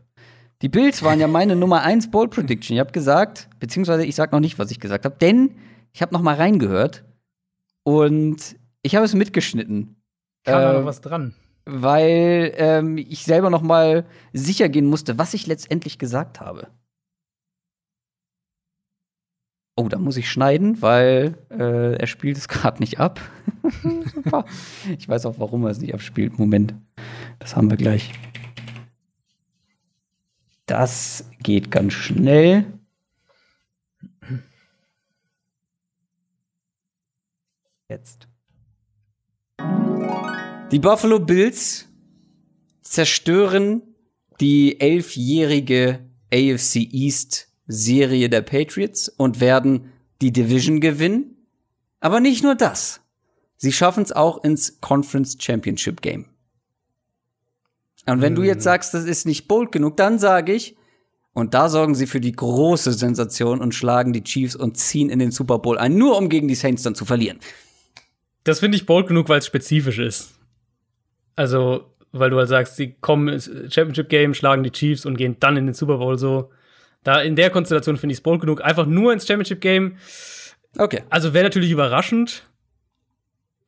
Die Bills waren ja meine Nummer 1 Bold Prediction. Ich habe gesagt, beziehungsweise ich sage noch nicht, was ich gesagt habe, denn ich habe noch mal reingehört und ich habe es mitgeschnitten. Kam äh, da was dran? Weil ähm, ich selber noch mal sicher gehen musste, was ich letztendlich gesagt habe. Oh, da muss ich schneiden, weil äh, er spielt es gerade nicht ab. ich weiß auch, warum er es nicht abspielt. Moment, das haben wir gleich. Das geht ganz schnell. Jetzt. Die Buffalo Bills zerstören die elfjährige AFC East Serie der Patriots und werden die Division gewinnen. Aber nicht nur das. Sie schaffen es auch ins Conference Championship Game. Und wenn mm. du jetzt hm. sagst, das ist nicht bold genug, dann sage ich, und da sorgen sie für die große Sensation und schlagen die Chiefs und ziehen in den Super Bowl ein, nur um gegen die Saints dann zu verlieren. Das finde ich bold genug, weil es spezifisch ist. Also, weil du halt sagst, sie kommen ins Championship Game, schlagen die Chiefs und gehen dann in den Super Bowl so. Da in der Konstellation finde ich es bold genug. Einfach nur ins Championship Game. Okay. Also wäre natürlich überraschend.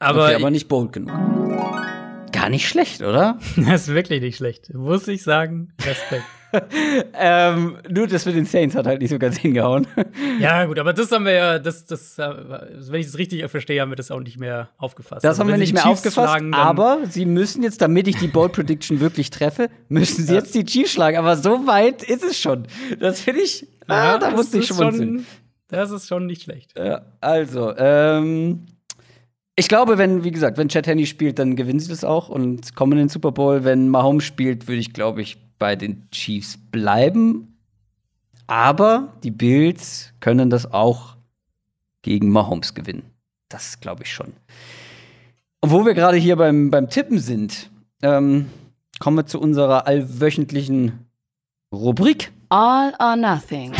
Aber, okay, aber nicht bold genug. Gar nicht schlecht, oder? das ist wirklich nicht schlecht. Muss ich sagen, Respekt. ähm, nur das mit den Saints hat halt nicht so ganz hingehauen. Ja, gut, aber das haben wir ja, das, das, äh, wenn ich das richtig verstehe, haben wir das auch nicht mehr aufgefasst. Das also, haben wir nicht mehr Chiefs aufgefasst, schlagen, aber sie müssen jetzt, damit ich die Bold Prediction wirklich treffe, müssen sie ja. jetzt die Chiefs schlagen. Aber so weit ist es schon. Das finde ich, ah, ja, ah, da muss ich schmunzeln. Schon, das ist schon nicht schlecht. Ja, also, ähm, ich glaube, wenn, wie gesagt, wenn Chad Henney spielt, dann gewinnen sie das auch und kommen in den Super Bowl. Wenn Mahomes spielt, würde ich, glaube ich, bei den Chiefs bleiben. Aber die Bills können das auch gegen Mahomes gewinnen. Das glaube ich schon. Und wo wir gerade hier beim, beim Tippen sind, ähm, kommen wir zu unserer allwöchentlichen Rubrik. All or Nothing.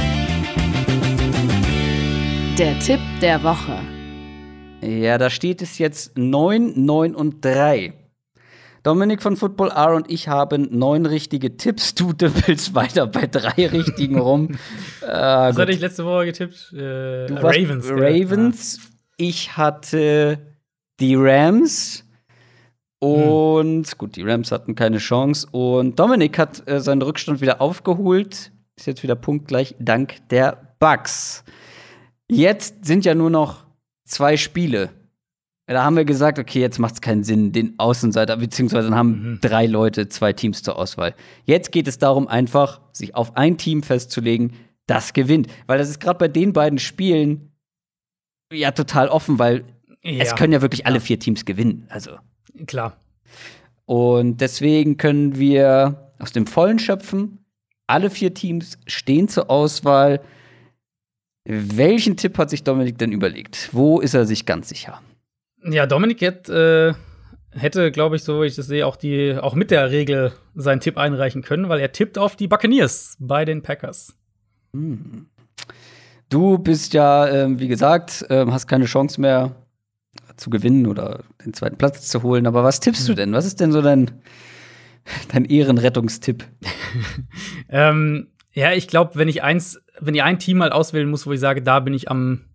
Der Tipp der Woche. Ja, da steht es jetzt 9, 9 und 3. Dominik von Football R und ich haben neun richtige Tipps. Du dümpelst weiter bei drei richtigen rum. Äh, Was hatte ich letzte Woche getippt? Äh, Ravens. Ravens. Ja. Ich hatte die Rams. Und hm. gut, die Rams hatten keine Chance. Und Dominik hat äh, seinen Rückstand wieder aufgeholt. Ist jetzt wieder punktgleich dank der Bugs. Jetzt sind ja nur noch zwei Spiele da haben wir gesagt, okay, jetzt macht es keinen Sinn, den Außenseiter, beziehungsweise dann haben mhm. drei Leute zwei Teams zur Auswahl. Jetzt geht es darum, einfach sich auf ein Team festzulegen, das gewinnt. Weil das ist gerade bei den beiden Spielen ja total offen, weil ja. es können ja wirklich alle vier Teams gewinnen. Also. Klar. Und deswegen können wir aus dem Vollen schöpfen. Alle vier Teams stehen zur Auswahl. Welchen Tipp hat sich Dominik denn überlegt? Wo ist er sich ganz sicher? Ja, Dominik hätte, äh, hätte glaube ich, so wie ich das sehe, auch, die, auch mit der Regel seinen Tipp einreichen können, weil er tippt auf die Buccaneers bei den Packers. Hm. Du bist ja, äh, wie gesagt, äh, hast keine Chance mehr zu gewinnen oder den zweiten Platz zu holen. Aber was tippst du hm. denn? Was ist denn so dein, dein Ehrenrettungstipp? ähm, ja, ich glaube, wenn ich eins, wenn ich ein Team mal auswählen muss, wo ich sage, da bin ich am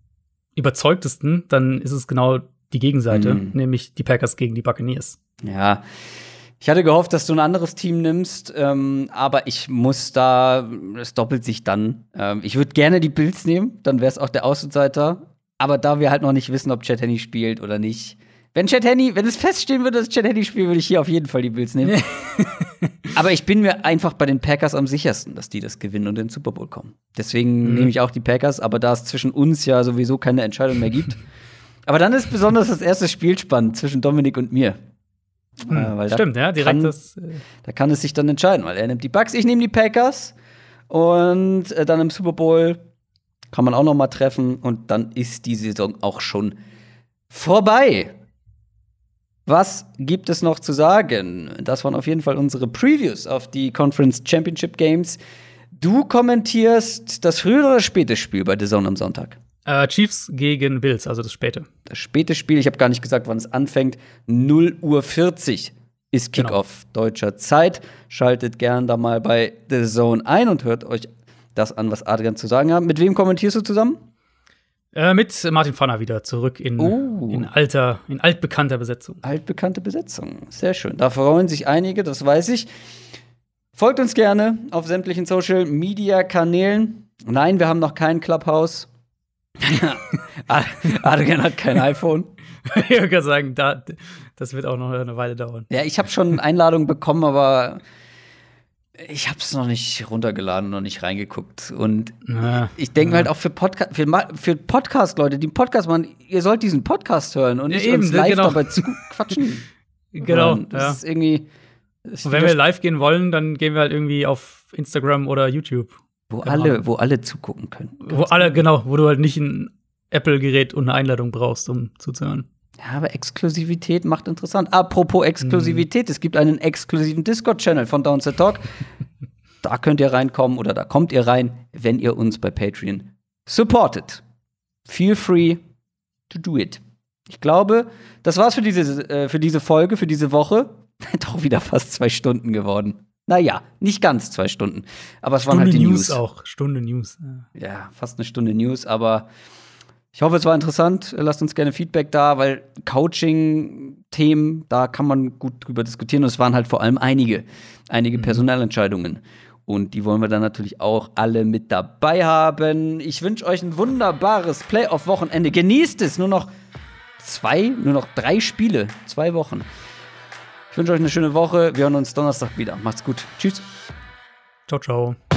überzeugtesten, dann ist es genau die Gegenseite, mhm. nämlich die Packers gegen die Buccaneers. Ja. Ich hatte gehofft, dass du ein anderes Team nimmst, ähm, aber ich muss da, es doppelt sich dann. Ähm, ich würde gerne die Bills nehmen, dann wäre es auch der Außenseiter. Aber da wir halt noch nicht wissen, ob Chad Henny spielt oder nicht. Wenn Chad Henny, wenn es feststehen würde, dass Chad Henny spielt, würde ich hier auf jeden Fall die Bills nehmen. aber ich bin mir einfach bei den Packers am sichersten, dass die das gewinnen und in den Super Bowl kommen. Deswegen mhm. nehme ich auch die Packers, aber da es zwischen uns ja sowieso keine Entscheidung mehr gibt. Aber dann ist besonders das erste Spiel spannend zwischen Dominik und mir. Hm, äh, stimmt, ja, direkt kann, das. Äh da kann es sich dann entscheiden, weil er nimmt die Bugs, ich nehme die Packers und äh, dann im Super Bowl kann man auch noch mal treffen und dann ist die Saison auch schon vorbei. Was gibt es noch zu sagen? Das waren auf jeden Fall unsere Previews auf die Conference Championship Games. Du kommentierst das frühere oder späte Spiel bei The Zone am Sonntag? Äh, Chiefs gegen Bills, also das späte. Das späte Spiel, ich habe gar nicht gesagt, wann es anfängt. 0.40 Uhr ist genau. Kickoff genau. deutscher Zeit. Schaltet gern da mal bei The Zone ein und hört euch das an, was Adrian zu sagen hat. Mit wem kommentierst du zusammen? Äh, mit Martin Pfanner wieder zurück in, oh. in alter, in altbekannter Besetzung. Altbekannte Besetzung, sehr schön. Da freuen sich einige, das weiß ich. Folgt uns gerne auf sämtlichen Social Media Kanälen. Nein, wir haben noch kein Clubhouse. Adrian hat kein iPhone. ich würde sagen, da, das wird auch noch eine Weile dauern. Ja, ich habe schon Einladungen bekommen, aber ich habe es noch nicht runtergeladen, noch nicht reingeguckt. Und ja, ich denke halt auch für, Podca für, für Podcast-Leute, die Podcast machen, ihr sollt diesen Podcast hören und ja, nicht eben, uns ne, live genau. dabei zu quatschen. genau. Und das ja. ist irgendwie. und wenn wir live gehen wollen, dann gehen wir halt irgendwie auf Instagram oder YouTube wo, genau. alle, wo alle zugucken können. Wo alle, genau. genau, wo du halt nicht ein Apple-Gerät und eine Einladung brauchst, um zuzuhören. Ja, aber Exklusivität macht interessant. Apropos Exklusivität, mhm. es gibt einen exklusiven Discord-Channel von Down Talk. da könnt ihr reinkommen oder da kommt ihr rein, wenn ihr uns bei Patreon supportet. Feel free to do it. Ich glaube, das war's für diese, äh, für diese Folge, für diese Woche. Doch wieder fast zwei Stunden geworden. Naja, nicht ganz zwei Stunden. Aber es Stunde waren halt die News. News auch. Stunde News. Ja. fast eine Stunde News, aber ich hoffe, es war interessant. Lasst uns gerne Feedback da, weil Coaching-Themen, da kann man gut drüber diskutieren. Und es waren halt vor allem einige, einige mhm. Personalentscheidungen. Und die wollen wir dann natürlich auch alle mit dabei haben. Ich wünsche euch ein wunderbares Playoff-Wochenende. Genießt es. Nur noch zwei, nur noch drei Spiele. Zwei Wochen. Ich wünsche euch eine schöne Woche. Wir hören uns Donnerstag wieder. Macht's gut. Tschüss. Ciao, ciao.